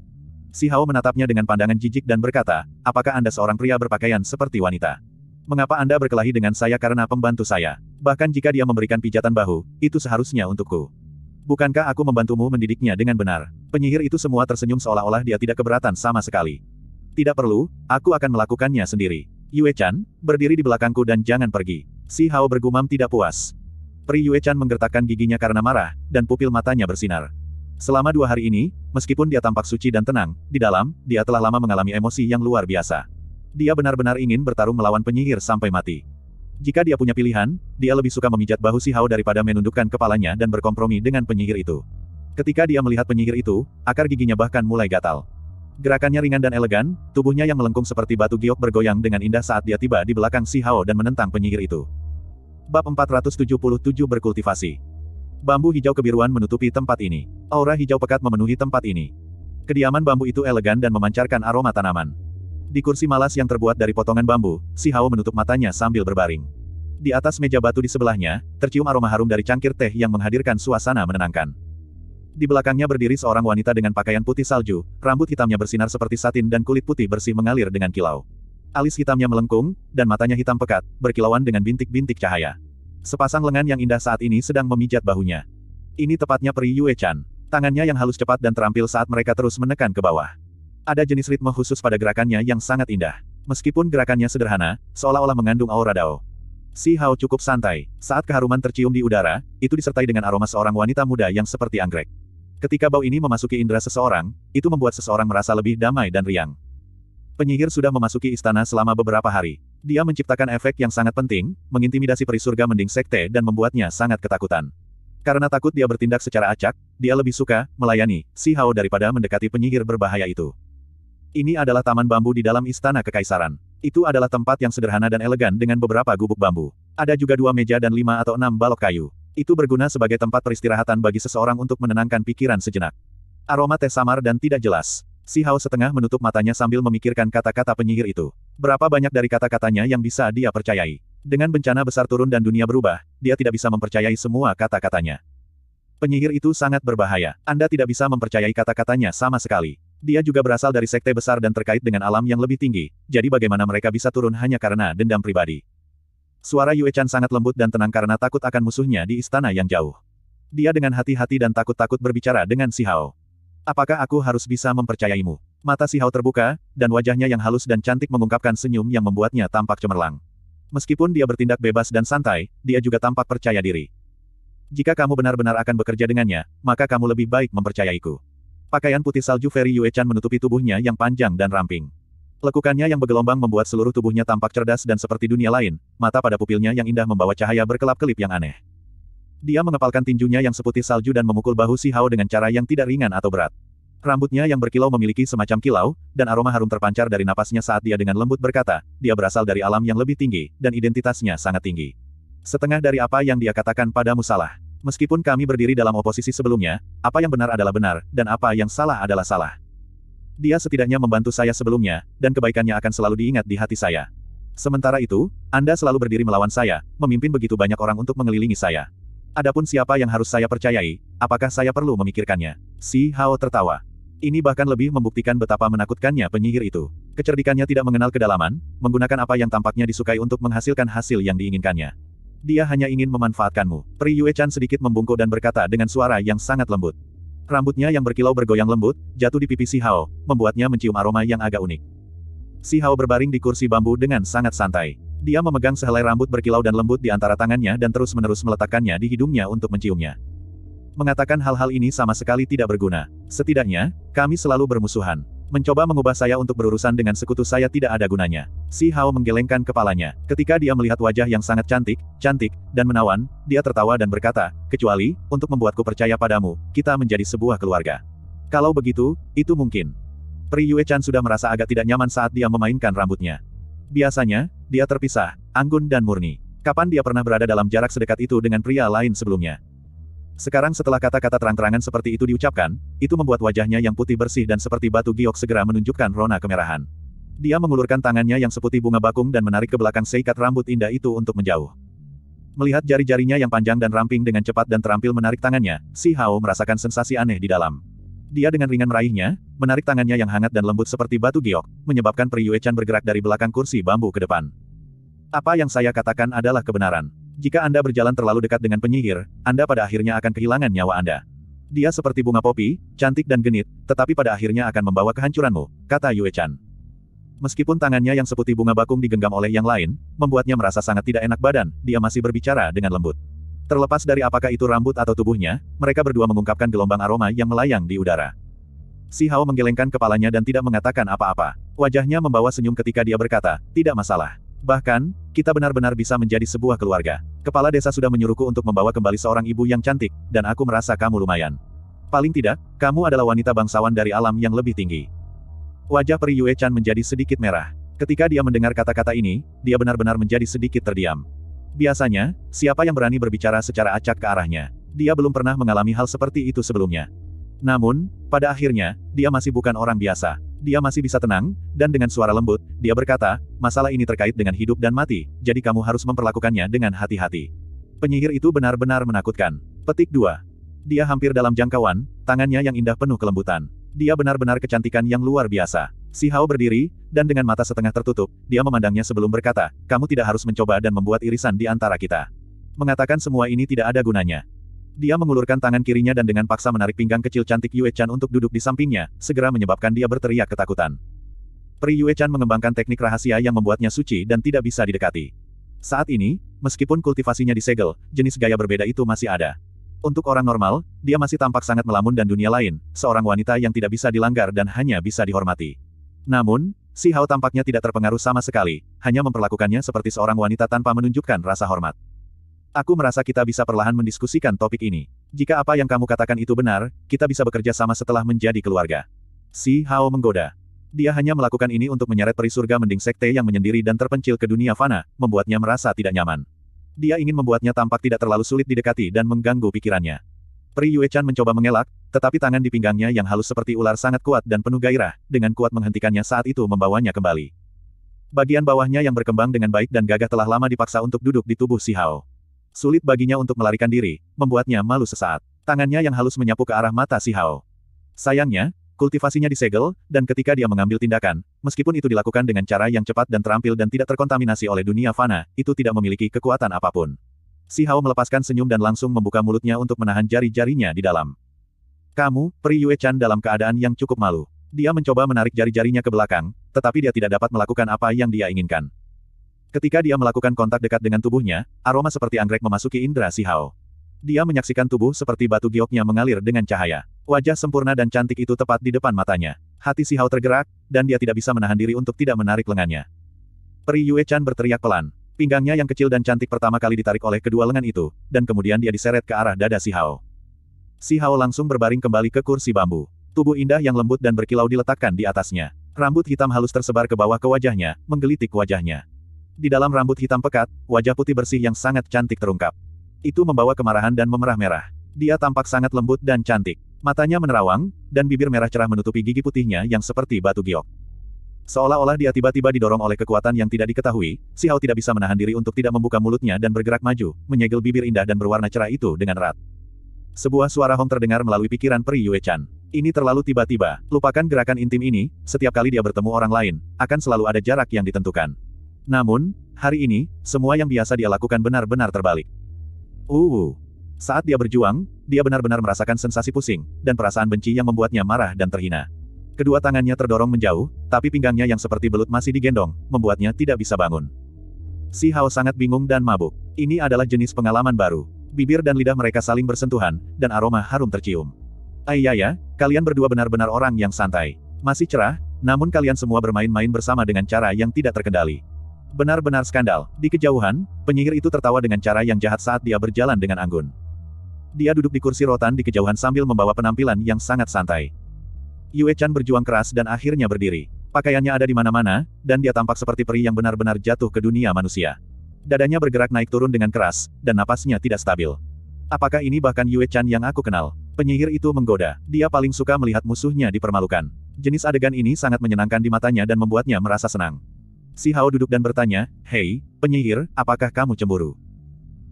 Si Hao menatapnya dengan pandangan jijik dan berkata, apakah Anda seorang pria berpakaian seperti wanita? Mengapa Anda berkelahi dengan saya karena pembantu saya? Bahkan jika dia memberikan pijatan bahu, itu seharusnya untukku. Bukankah aku membantumu mendidiknya dengan benar? Penyihir itu semua tersenyum seolah-olah dia tidak keberatan sama sekali. Tidak perlu, aku akan melakukannya sendiri. Yue Chan, berdiri di belakangku dan jangan pergi. Si Hao bergumam tidak puas. Pri Yue Chan menggertakkan giginya karena marah, dan pupil matanya bersinar. Selama dua hari ini, meskipun dia tampak suci dan tenang, di dalam, dia telah lama mengalami emosi yang luar biasa. Dia benar-benar ingin bertarung melawan penyihir sampai mati. Jika dia punya pilihan, dia lebih suka memijat bahu si Hao daripada menundukkan kepalanya dan berkompromi dengan penyihir itu. Ketika dia melihat penyihir itu, akar giginya bahkan mulai gatal. Gerakannya ringan dan elegan, tubuhnya yang melengkung seperti batu giok bergoyang dengan indah saat dia tiba di belakang si Hao dan menentang penyihir itu. Bab 477 Berkultivasi Bambu hijau kebiruan menutupi tempat ini. Aura hijau pekat memenuhi tempat ini. Kediaman bambu itu elegan dan memancarkan aroma tanaman. Di kursi malas yang terbuat dari potongan bambu, si Hao menutup matanya sambil berbaring. Di atas meja batu di sebelahnya, tercium aroma harum dari cangkir teh yang menghadirkan suasana menenangkan. Di belakangnya berdiri seorang wanita dengan pakaian putih salju, rambut hitamnya bersinar seperti satin dan kulit putih bersih mengalir dengan kilau. Alis hitamnya melengkung, dan matanya hitam pekat, berkilauan dengan bintik-bintik cahaya. Sepasang lengan yang indah saat ini sedang memijat bahunya. Ini tepatnya peri Yue Chan. Tangannya yang halus cepat dan terampil saat mereka terus menekan ke bawah. Ada jenis ritme khusus pada gerakannya yang sangat indah. Meskipun gerakannya sederhana, seolah-olah mengandung aura dao. Si Hao cukup santai. Saat keharuman tercium di udara, itu disertai dengan aroma seorang wanita muda yang seperti anggrek. Ketika bau ini memasuki indera seseorang, itu membuat seseorang merasa lebih damai dan riang. Penyihir sudah memasuki istana selama beberapa hari. Dia menciptakan efek yang sangat penting, mengintimidasi peri surga mending sekte dan membuatnya sangat ketakutan. Karena takut dia bertindak secara acak, dia lebih suka melayani Si Hao daripada mendekati penyihir berbahaya itu. Ini adalah taman bambu di dalam istana kekaisaran. Itu adalah tempat yang sederhana dan elegan dengan beberapa gubuk bambu. Ada juga dua meja dan lima atau enam balok kayu. Itu berguna sebagai tempat peristirahatan bagi seseorang untuk menenangkan pikiran sejenak. Aroma teh samar dan tidak jelas. Si Hao setengah menutup matanya sambil memikirkan kata-kata penyihir itu. Berapa banyak dari kata-katanya yang bisa dia percayai. Dengan bencana besar turun dan dunia berubah, dia tidak bisa mempercayai semua kata-katanya. Penyihir itu sangat berbahaya. Anda tidak bisa mempercayai kata-katanya sama sekali. Dia juga berasal dari sekte besar dan terkait dengan alam yang lebih tinggi, jadi bagaimana mereka bisa turun hanya karena dendam pribadi. Suara Yue Chan sangat lembut dan tenang karena takut akan musuhnya di istana yang jauh. Dia dengan hati-hati dan takut-takut berbicara dengan Si Hao. Apakah aku harus bisa mempercayaimu? Mata Si Hao terbuka, dan wajahnya yang halus dan cantik mengungkapkan senyum yang membuatnya tampak cemerlang. Meskipun dia bertindak bebas dan santai, dia juga tampak percaya diri. Jika kamu benar-benar akan bekerja dengannya, maka kamu lebih baik mempercayaiku. Pakaian putih salju Ferry Yue menutupi tubuhnya yang panjang dan ramping. Lekukannya yang bergelombang membuat seluruh tubuhnya tampak cerdas dan seperti dunia lain, mata pada pupilnya yang indah membawa cahaya berkelap-kelip yang aneh. Dia mengepalkan tinjunya yang seputih salju dan memukul bahu Si Hao dengan cara yang tidak ringan atau berat. Rambutnya yang berkilau memiliki semacam kilau, dan aroma harum terpancar dari napasnya saat dia dengan lembut berkata, dia berasal dari alam yang lebih tinggi, dan identitasnya sangat tinggi. Setengah dari apa yang dia katakan padamu salah. Meskipun kami berdiri dalam oposisi sebelumnya, apa yang benar adalah benar, dan apa yang salah adalah salah. Dia setidaknya membantu saya sebelumnya, dan kebaikannya akan selalu diingat di hati saya. Sementara itu, Anda selalu berdiri melawan saya, memimpin begitu banyak orang untuk mengelilingi saya. Adapun siapa yang harus saya percayai, apakah saya perlu memikirkannya? Si Hao tertawa. Ini bahkan lebih membuktikan betapa menakutkannya penyihir itu. Kecerdikannya tidak mengenal kedalaman, menggunakan apa yang tampaknya disukai untuk menghasilkan hasil yang diinginkannya. Dia hanya ingin memanfaatkanmu. Pri Yue Chan sedikit membungkuk dan berkata dengan suara yang sangat lembut. Rambutnya yang berkilau bergoyang lembut, jatuh di pipi Si Hao, membuatnya mencium aroma yang agak unik. Si Hao berbaring di kursi bambu dengan sangat santai. Dia memegang sehelai rambut berkilau dan lembut di antara tangannya dan terus-menerus meletakkannya di hidungnya untuk menciumnya. Mengatakan hal-hal ini sama sekali tidak berguna. Setidaknya, kami selalu bermusuhan. Mencoba mengubah saya untuk berurusan dengan sekutu saya tidak ada gunanya. Si Hao menggelengkan kepalanya. Ketika dia melihat wajah yang sangat cantik, cantik, dan menawan, dia tertawa dan berkata, kecuali, untuk membuatku percaya padamu, kita menjadi sebuah keluarga. Kalau begitu, itu mungkin. Pri Yue Chan sudah merasa agak tidak nyaman saat dia memainkan rambutnya. Biasanya, dia terpisah, anggun dan murni. Kapan dia pernah berada dalam jarak sedekat itu dengan pria lain sebelumnya? Sekarang setelah kata-kata terang-terangan seperti itu diucapkan, itu membuat wajahnya yang putih bersih dan seperti batu giok segera menunjukkan rona kemerahan. Dia mengulurkan tangannya yang seputih bunga bakung dan menarik ke belakang seikat rambut indah itu untuk menjauh. Melihat jari-jarinya yang panjang dan ramping dengan cepat dan terampil menarik tangannya, Si Hao merasakan sensasi aneh di dalam. Dia dengan ringan meraihnya, menarik tangannya yang hangat dan lembut seperti batu giok, menyebabkan Pri Yue Chan bergerak dari belakang kursi bambu ke depan. Apa yang saya katakan adalah kebenaran. Jika Anda berjalan terlalu dekat dengan penyihir, Anda pada akhirnya akan kehilangan nyawa Anda. Dia seperti bunga popi, cantik dan genit, tetapi pada akhirnya akan membawa kehancuranmu, kata Yue Chan. Meskipun tangannya yang seputih bunga bakung digenggam oleh yang lain, membuatnya merasa sangat tidak enak badan, dia masih berbicara dengan lembut. Terlepas dari apakah itu rambut atau tubuhnya, mereka berdua mengungkapkan gelombang aroma yang melayang di udara. Si Hao menggelengkan kepalanya dan tidak mengatakan apa-apa. Wajahnya membawa senyum ketika dia berkata, tidak masalah. Bahkan, kita benar-benar bisa menjadi sebuah keluarga. Kepala desa sudah menyuruhku untuk membawa kembali seorang ibu yang cantik, dan aku merasa kamu lumayan. Paling tidak, kamu adalah wanita bangsawan dari alam yang lebih tinggi. Wajah Peri Yue Chan menjadi sedikit merah. Ketika dia mendengar kata-kata ini, dia benar-benar menjadi sedikit terdiam. Biasanya, siapa yang berani berbicara secara acak ke arahnya? Dia belum pernah mengalami hal seperti itu sebelumnya. Namun, pada akhirnya, dia masih bukan orang biasa dia masih bisa tenang, dan dengan suara lembut, dia berkata, masalah ini terkait dengan hidup dan mati, jadi kamu harus memperlakukannya dengan hati-hati. Penyihir itu benar-benar menakutkan. Petik 2. Dia hampir dalam jangkauan, tangannya yang indah penuh kelembutan. Dia benar-benar kecantikan yang luar biasa. Si Hao berdiri, dan dengan mata setengah tertutup, dia memandangnya sebelum berkata, kamu tidak harus mencoba dan membuat irisan di antara kita. Mengatakan semua ini tidak ada gunanya. Dia mengulurkan tangan kirinya dan dengan paksa menarik pinggang kecil cantik Yue Chan untuk duduk di sampingnya, segera menyebabkan dia berteriak ketakutan. Pri Yue Chan mengembangkan teknik rahasia yang membuatnya suci dan tidak bisa didekati. Saat ini, meskipun kultivasinya disegel, jenis gaya berbeda itu masih ada. Untuk orang normal, dia masih tampak sangat melamun dan dunia lain, seorang wanita yang tidak bisa dilanggar dan hanya bisa dihormati. Namun, Si Hao tampaknya tidak terpengaruh sama sekali, hanya memperlakukannya seperti seorang wanita tanpa menunjukkan rasa hormat. Aku merasa kita bisa perlahan mendiskusikan topik ini. Jika apa yang kamu katakan itu benar, kita bisa bekerja sama setelah menjadi keluarga. Si Hao menggoda. Dia hanya melakukan ini untuk menyeret peri surga mending sekte yang menyendiri dan terpencil ke dunia fana, membuatnya merasa tidak nyaman. Dia ingin membuatnya tampak tidak terlalu sulit didekati dan mengganggu pikirannya. Pri Yue Chan mencoba mengelak, tetapi tangan di pinggangnya yang halus seperti ular sangat kuat dan penuh gairah, dengan kuat menghentikannya saat itu membawanya kembali. Bagian bawahnya yang berkembang dengan baik dan gagah telah lama dipaksa untuk duduk di tubuh Si Hao. Sulit baginya untuk melarikan diri, membuatnya malu sesaat. Tangannya yang halus menyapu ke arah mata si Hao. Sayangnya, kultivasinya disegel, dan ketika dia mengambil tindakan, meskipun itu dilakukan dengan cara yang cepat dan terampil dan tidak terkontaminasi oleh dunia fana, itu tidak memiliki kekuatan apapun. Si Hao melepaskan senyum dan langsung membuka mulutnya untuk menahan jari-jarinya di dalam. Kamu, Pri Yue Chan dalam keadaan yang cukup malu. Dia mencoba menarik jari-jarinya ke belakang, tetapi dia tidak dapat melakukan apa yang dia inginkan. Ketika dia melakukan kontak dekat dengan tubuhnya, aroma seperti anggrek memasuki indera si Hao. Dia menyaksikan tubuh seperti batu gioknya mengalir dengan cahaya. Wajah sempurna dan cantik itu tepat di depan matanya. Hati si Hao tergerak, dan dia tidak bisa menahan diri untuk tidak menarik lengannya. Peri Yue Chan berteriak pelan. Pinggangnya yang kecil dan cantik pertama kali ditarik oleh kedua lengan itu, dan kemudian dia diseret ke arah dada si Hao. Si Hao langsung berbaring kembali ke kursi bambu. Tubuh indah yang lembut dan berkilau diletakkan di atasnya. Rambut hitam halus tersebar ke bawah ke wajahnya, menggelitik wajahnya. Di dalam rambut hitam pekat, wajah putih bersih yang sangat cantik terungkap. Itu membawa kemarahan dan memerah-merah. Dia tampak sangat lembut dan cantik. Matanya menerawang, dan bibir merah cerah menutupi gigi putihnya yang seperti batu giok. Seolah-olah dia tiba-tiba didorong oleh kekuatan yang tidak diketahui, si Hao tidak bisa menahan diri untuk tidak membuka mulutnya dan bergerak maju, menyegel bibir indah dan berwarna cerah itu dengan erat. Sebuah suara hong terdengar melalui pikiran Peri Yue Chan. Ini terlalu tiba-tiba. Lupakan gerakan intim ini, setiap kali dia bertemu orang lain, akan selalu ada jarak yang ditentukan. Namun, hari ini, semua yang biasa dia lakukan benar-benar terbalik. Uh. Saat dia berjuang, dia benar-benar merasakan sensasi pusing, dan perasaan benci yang membuatnya marah dan terhina. Kedua tangannya terdorong menjauh, tapi pinggangnya yang seperti belut masih digendong, membuatnya tidak bisa bangun. Si Hao sangat bingung dan mabuk. Ini adalah jenis pengalaman baru. Bibir dan lidah mereka saling bersentuhan, dan aroma harum tercium. Ayaya, ya, kalian berdua benar-benar orang yang santai. Masih cerah, namun kalian semua bermain-main bersama dengan cara yang tidak terkendali. Benar-benar skandal. Di kejauhan, penyihir itu tertawa dengan cara yang jahat saat dia berjalan dengan anggun. Dia duduk di kursi rotan di kejauhan sambil membawa penampilan yang sangat santai. Yue Chan berjuang keras dan akhirnya berdiri. Pakaiannya ada di mana-mana, dan dia tampak seperti peri yang benar-benar jatuh ke dunia manusia. Dadanya bergerak naik turun dengan keras, dan napasnya tidak stabil. Apakah ini bahkan Yue Chan yang aku kenal? Penyihir itu menggoda. Dia paling suka melihat musuhnya dipermalukan. Jenis adegan ini sangat menyenangkan di matanya dan membuatnya merasa senang. Si Hao duduk dan bertanya, Hei, penyihir, apakah kamu cemburu?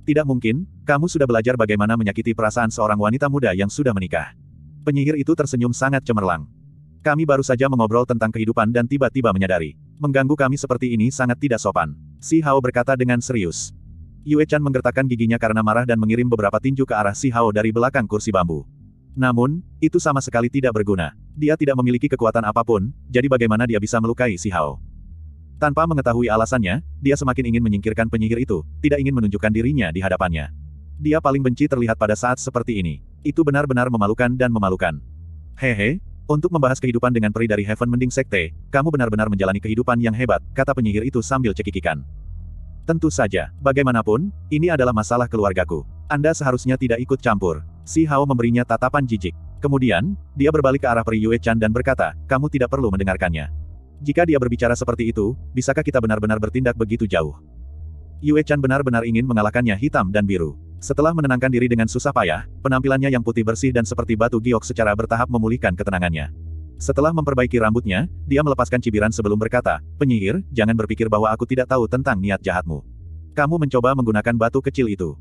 Tidak mungkin, kamu sudah belajar bagaimana menyakiti perasaan seorang wanita muda yang sudah menikah. Penyihir itu tersenyum sangat cemerlang. Kami baru saja mengobrol tentang kehidupan dan tiba-tiba menyadari. Mengganggu kami seperti ini sangat tidak sopan. Si Hao berkata dengan serius. Yue Chan menggertakkan giginya karena marah dan mengirim beberapa tinju ke arah Si Hao dari belakang kursi bambu. Namun, itu sama sekali tidak berguna. Dia tidak memiliki kekuatan apapun, jadi bagaimana dia bisa melukai Si Hao? Tanpa mengetahui alasannya, dia semakin ingin menyingkirkan penyihir itu, tidak ingin menunjukkan dirinya di hadapannya. Dia paling benci terlihat pada saat seperti ini. Itu benar-benar memalukan dan memalukan. Hehe, untuk membahas kehidupan dengan peri dari Heaven Mending Sekte, kamu benar-benar menjalani kehidupan yang hebat, kata penyihir itu sambil cekikikan. Tentu saja, bagaimanapun, ini adalah masalah keluargaku. Anda seharusnya tidak ikut campur. Si Hao memberinya tatapan jijik. Kemudian, dia berbalik ke arah Peri Yue Chan dan berkata, kamu tidak perlu mendengarkannya. Jika dia berbicara seperti itu, bisakah kita benar-benar bertindak begitu jauh? Yue Chan benar-benar ingin mengalahkannya hitam dan biru. Setelah menenangkan diri dengan susah payah, penampilannya yang putih bersih dan seperti batu giok secara bertahap memulihkan ketenangannya. Setelah memperbaiki rambutnya, dia melepaskan cibiran sebelum berkata, Penyihir, jangan berpikir bahwa aku tidak tahu tentang niat jahatmu. Kamu mencoba menggunakan batu kecil itu.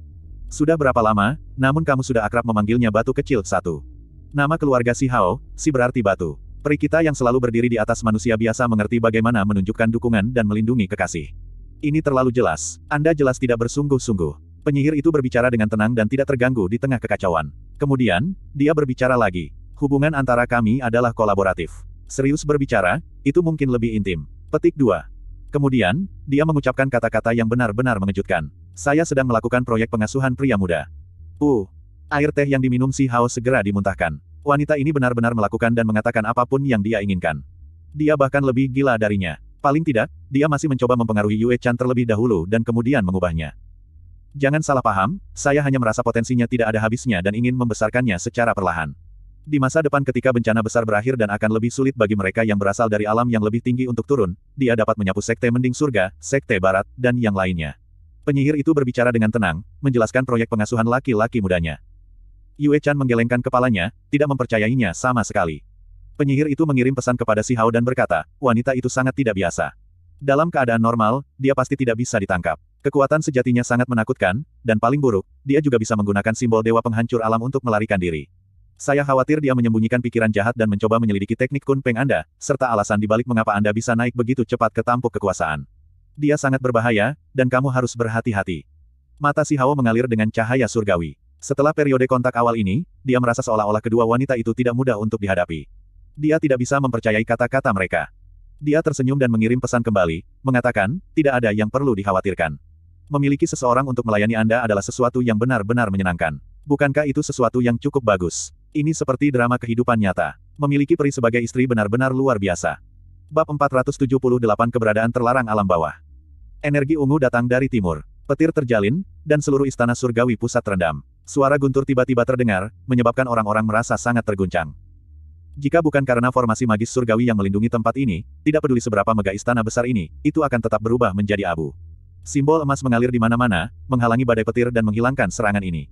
Sudah berapa lama, namun kamu sudah akrab memanggilnya batu kecil satu. Nama keluarga Si Hao, Si berarti batu. Peri kita yang selalu berdiri di atas manusia biasa mengerti bagaimana menunjukkan dukungan dan melindungi kekasih. Ini terlalu jelas. Anda jelas tidak bersungguh-sungguh. Penyihir itu berbicara dengan tenang dan tidak terganggu di tengah kekacauan. Kemudian, dia berbicara lagi. Hubungan antara kami adalah kolaboratif. Serius berbicara, itu mungkin lebih intim. Petik 2. Kemudian, dia mengucapkan kata-kata yang benar-benar mengejutkan. Saya sedang melakukan proyek pengasuhan pria muda. Uh, air teh yang diminum si Hao segera dimuntahkan. Wanita ini benar-benar melakukan dan mengatakan apapun yang dia inginkan. Dia bahkan lebih gila darinya. Paling tidak, dia masih mencoba mempengaruhi Yue Chan terlebih dahulu dan kemudian mengubahnya. Jangan salah paham, saya hanya merasa potensinya tidak ada habisnya dan ingin membesarkannya secara perlahan. Di masa depan ketika bencana besar berakhir dan akan lebih sulit bagi mereka yang berasal dari alam yang lebih tinggi untuk turun, dia dapat menyapu sekte mending surga, sekte barat, dan yang lainnya. Penyihir itu berbicara dengan tenang, menjelaskan proyek pengasuhan laki-laki mudanya. Yue Chan menggelengkan kepalanya, tidak mempercayainya sama sekali. Penyihir itu mengirim pesan kepada Si Hao dan berkata, wanita itu sangat tidak biasa. Dalam keadaan normal, dia pasti tidak bisa ditangkap. Kekuatan sejatinya sangat menakutkan, dan paling buruk, dia juga bisa menggunakan simbol dewa penghancur alam untuk melarikan diri. Saya khawatir dia menyembunyikan pikiran jahat dan mencoba menyelidiki teknik kunpeng Anda, serta alasan dibalik mengapa Anda bisa naik begitu cepat ke tampuk kekuasaan. Dia sangat berbahaya, dan kamu harus berhati-hati. Mata Si Hao mengalir dengan cahaya surgawi. Setelah periode kontak awal ini, dia merasa seolah-olah kedua wanita itu tidak mudah untuk dihadapi. Dia tidak bisa mempercayai kata-kata mereka. Dia tersenyum dan mengirim pesan kembali, mengatakan, tidak ada yang perlu dikhawatirkan. Memiliki seseorang untuk melayani Anda adalah sesuatu yang benar-benar menyenangkan. Bukankah itu sesuatu yang cukup bagus? Ini seperti drama kehidupan nyata. Memiliki peri sebagai istri benar-benar luar biasa. Bab 478 Keberadaan Terlarang Alam Bawah Energi ungu datang dari timur. Petir terjalin, dan seluruh istana surgawi pusat terendam. Suara guntur tiba-tiba terdengar, menyebabkan orang-orang merasa sangat terguncang. Jika bukan karena formasi magis surgawi yang melindungi tempat ini, tidak peduli seberapa megah istana besar ini, itu akan tetap berubah menjadi abu. Simbol emas mengalir di mana-mana, menghalangi badai petir dan menghilangkan serangan ini.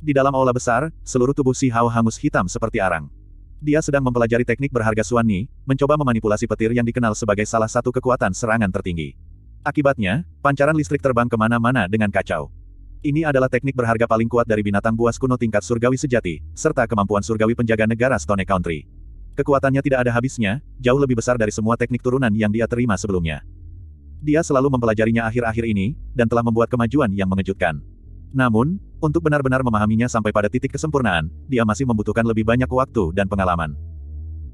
Di dalam aula besar, seluruh tubuh Si Hao hangus hitam seperti arang. Dia sedang mempelajari teknik berharga Suan Ni, mencoba memanipulasi petir yang dikenal sebagai salah satu kekuatan serangan tertinggi. Akibatnya, pancaran listrik terbang kemana-mana dengan kacau. Ini adalah teknik berharga paling kuat dari binatang buas kuno tingkat surgawi sejati, serta kemampuan surgawi penjaga negara Stone Country. Kekuatannya tidak ada habisnya, jauh lebih besar dari semua teknik turunan yang dia terima sebelumnya. Dia selalu mempelajarinya akhir-akhir ini, dan telah membuat kemajuan yang mengejutkan. Namun, untuk benar-benar memahaminya sampai pada titik kesempurnaan, dia masih membutuhkan lebih banyak waktu dan pengalaman.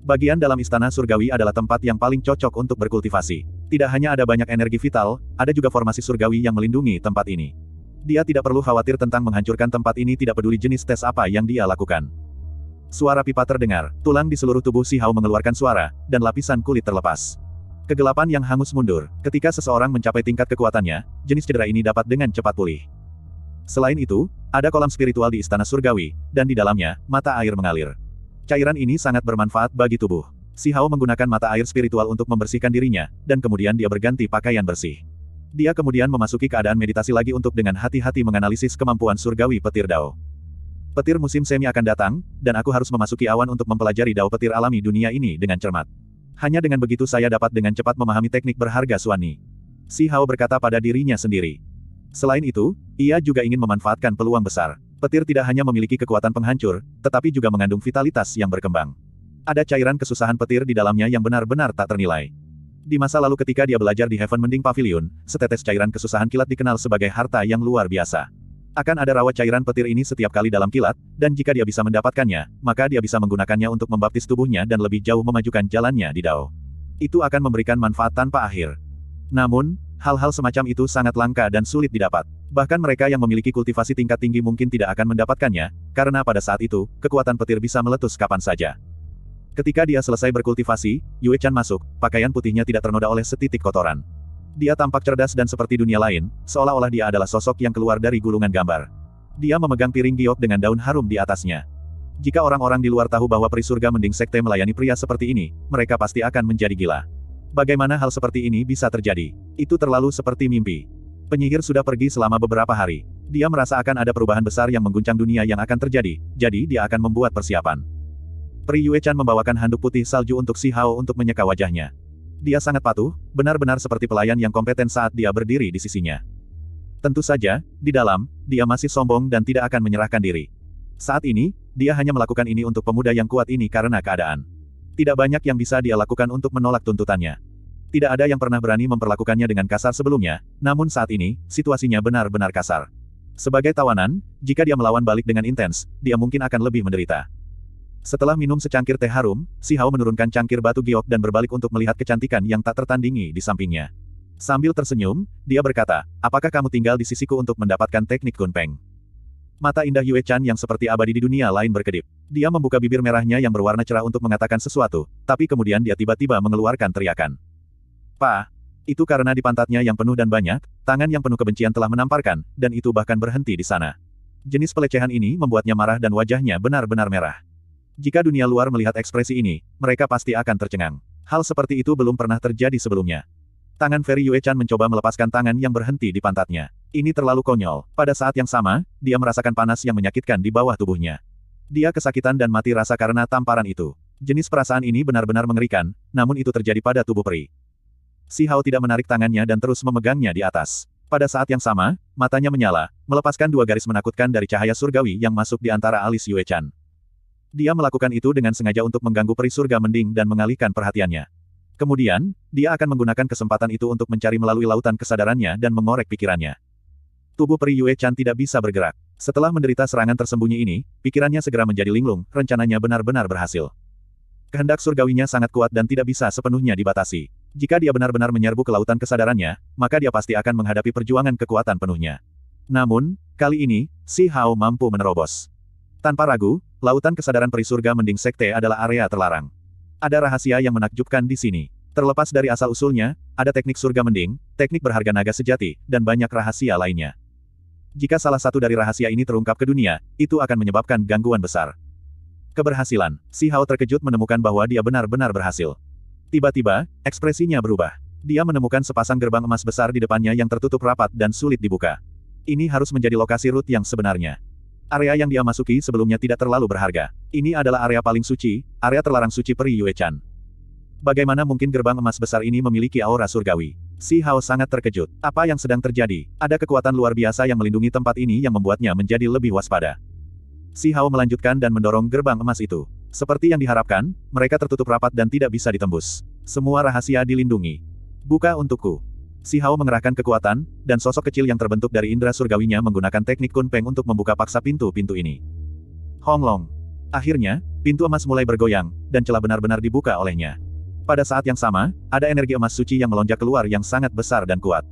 Bagian dalam istana surgawi adalah tempat yang paling cocok untuk berkultivasi. Tidak hanya ada banyak energi vital, ada juga formasi surgawi yang melindungi tempat ini. Dia tidak perlu khawatir tentang menghancurkan tempat ini tidak peduli jenis tes apa yang dia lakukan. Suara pipa terdengar, tulang di seluruh tubuh Si Hao mengeluarkan suara, dan lapisan kulit terlepas. Kegelapan yang hangus mundur, ketika seseorang mencapai tingkat kekuatannya, jenis cedera ini dapat dengan cepat pulih. Selain itu, ada kolam spiritual di Istana Surgawi, dan di dalamnya, mata air mengalir. Cairan ini sangat bermanfaat bagi tubuh. Si Hao menggunakan mata air spiritual untuk membersihkan dirinya, dan kemudian dia berganti pakaian bersih. Dia kemudian memasuki keadaan meditasi lagi untuk dengan hati-hati menganalisis kemampuan surgawi petir Dao. Petir musim semi akan datang, dan aku harus memasuki awan untuk mempelajari Dao petir alami dunia ini dengan cermat. Hanya dengan begitu saya dapat dengan cepat memahami teknik berharga Suani. Si Hao berkata pada dirinya sendiri. Selain itu, ia juga ingin memanfaatkan peluang besar. Petir tidak hanya memiliki kekuatan penghancur, tetapi juga mengandung vitalitas yang berkembang. Ada cairan kesusahan petir di dalamnya yang benar-benar tak ternilai. Di masa lalu ketika dia belajar di Heaven Mending Pavilion, setetes cairan kesusahan kilat dikenal sebagai harta yang luar biasa. Akan ada rawat cairan petir ini setiap kali dalam kilat, dan jika dia bisa mendapatkannya, maka dia bisa menggunakannya untuk membaptis tubuhnya dan lebih jauh memajukan jalannya di Dao. Itu akan memberikan manfaat tanpa akhir. Namun, hal-hal semacam itu sangat langka dan sulit didapat. Bahkan mereka yang memiliki kultivasi tingkat tinggi mungkin tidak akan mendapatkannya, karena pada saat itu, kekuatan petir bisa meletus kapan saja. Ketika dia selesai berkultivasi, Yue Chan masuk, pakaian putihnya tidak ternoda oleh setitik kotoran. Dia tampak cerdas dan seperti dunia lain, seolah-olah dia adalah sosok yang keluar dari gulungan gambar. Dia memegang piring giok dengan daun harum di atasnya. Jika orang-orang di luar tahu bahwa peri surga mending sekte melayani pria seperti ini, mereka pasti akan menjadi gila. Bagaimana hal seperti ini bisa terjadi? Itu terlalu seperti mimpi. Penyihir sudah pergi selama beberapa hari. Dia merasa akan ada perubahan besar yang mengguncang dunia yang akan terjadi, jadi dia akan membuat persiapan. Pri Yue Chan membawakan handuk putih salju untuk Si Hao untuk menyeka wajahnya. Dia sangat patuh, benar-benar seperti pelayan yang kompeten saat dia berdiri di sisinya. Tentu saja, di dalam, dia masih sombong dan tidak akan menyerahkan diri. Saat ini, dia hanya melakukan ini untuk pemuda yang kuat ini karena keadaan. Tidak banyak yang bisa dia lakukan untuk menolak tuntutannya. Tidak ada yang pernah berani memperlakukannya dengan kasar sebelumnya, namun saat ini, situasinya benar-benar kasar. Sebagai tawanan, jika dia melawan balik dengan intens, dia mungkin akan lebih menderita. Setelah minum secangkir teh harum, Si Hao menurunkan cangkir batu giok dan berbalik untuk melihat kecantikan yang tak tertandingi di sampingnya. Sambil tersenyum, dia berkata, apakah kamu tinggal di sisiku untuk mendapatkan teknik Gunpeng? Mata indah Yue Chan yang seperti abadi di dunia lain berkedip. Dia membuka bibir merahnya yang berwarna cerah untuk mengatakan sesuatu, tapi kemudian dia tiba-tiba mengeluarkan teriakan. Pa! Itu karena di pantatnya yang penuh dan banyak, tangan yang penuh kebencian telah menamparkan, dan itu bahkan berhenti di sana. Jenis pelecehan ini membuatnya marah dan wajahnya benar-benar merah. Jika dunia luar melihat ekspresi ini, mereka pasti akan tercengang. Hal seperti itu belum pernah terjadi sebelumnya. Tangan Ferry Yuechan mencoba melepaskan tangan yang berhenti di pantatnya. Ini terlalu konyol. Pada saat yang sama, dia merasakan panas yang menyakitkan di bawah tubuhnya. Dia kesakitan dan mati rasa karena tamparan itu. Jenis perasaan ini benar-benar mengerikan, namun itu terjadi pada tubuh Peri. Si Hao tidak menarik tangannya dan terus memegangnya di atas. Pada saat yang sama, matanya menyala, melepaskan dua garis menakutkan dari cahaya surgawi yang masuk di antara alis Yuechan. Dia melakukan itu dengan sengaja untuk mengganggu peri surga mending dan mengalihkan perhatiannya. Kemudian, dia akan menggunakan kesempatan itu untuk mencari melalui lautan kesadarannya dan mengorek pikirannya. Tubuh peri Yue Chan tidak bisa bergerak. Setelah menderita serangan tersembunyi ini, pikirannya segera menjadi linglung, rencananya benar-benar berhasil. Kehendak surgawinya sangat kuat dan tidak bisa sepenuhnya dibatasi. Jika dia benar-benar menyerbu ke lautan kesadarannya, maka dia pasti akan menghadapi perjuangan kekuatan penuhnya. Namun, kali ini, Si Hao mampu menerobos. Tanpa ragu, lautan kesadaran perisurga mending sekte adalah area terlarang. Ada rahasia yang menakjubkan di sini. Terlepas dari asal-usulnya, ada teknik surga mending, teknik berharga naga sejati, dan banyak rahasia lainnya. Jika salah satu dari rahasia ini terungkap ke dunia, itu akan menyebabkan gangguan besar. Keberhasilan, si Hao terkejut menemukan bahwa dia benar-benar berhasil. Tiba-tiba, ekspresinya berubah. Dia menemukan sepasang gerbang emas besar di depannya yang tertutup rapat dan sulit dibuka. Ini harus menjadi lokasi rut yang sebenarnya. Area yang dia masuki sebelumnya tidak terlalu berharga. Ini adalah area paling suci, area terlarang suci peri Yue Chan. Bagaimana mungkin gerbang emas besar ini memiliki aura surgawi? Si Hao sangat terkejut. Apa yang sedang terjadi? Ada kekuatan luar biasa yang melindungi tempat ini yang membuatnya menjadi lebih waspada. Si Hao melanjutkan dan mendorong gerbang emas itu. Seperti yang diharapkan, mereka tertutup rapat dan tidak bisa ditembus. Semua rahasia dilindungi. Buka untukku. Si Hao mengerahkan kekuatan, dan sosok kecil yang terbentuk dari indera surgawinya menggunakan teknik kunpeng untuk membuka paksa pintu-pintu ini. Honglong. Akhirnya, pintu emas mulai bergoyang, dan celah benar-benar dibuka olehnya. Pada saat yang sama, ada energi emas suci yang melonjak keluar yang sangat besar dan kuat.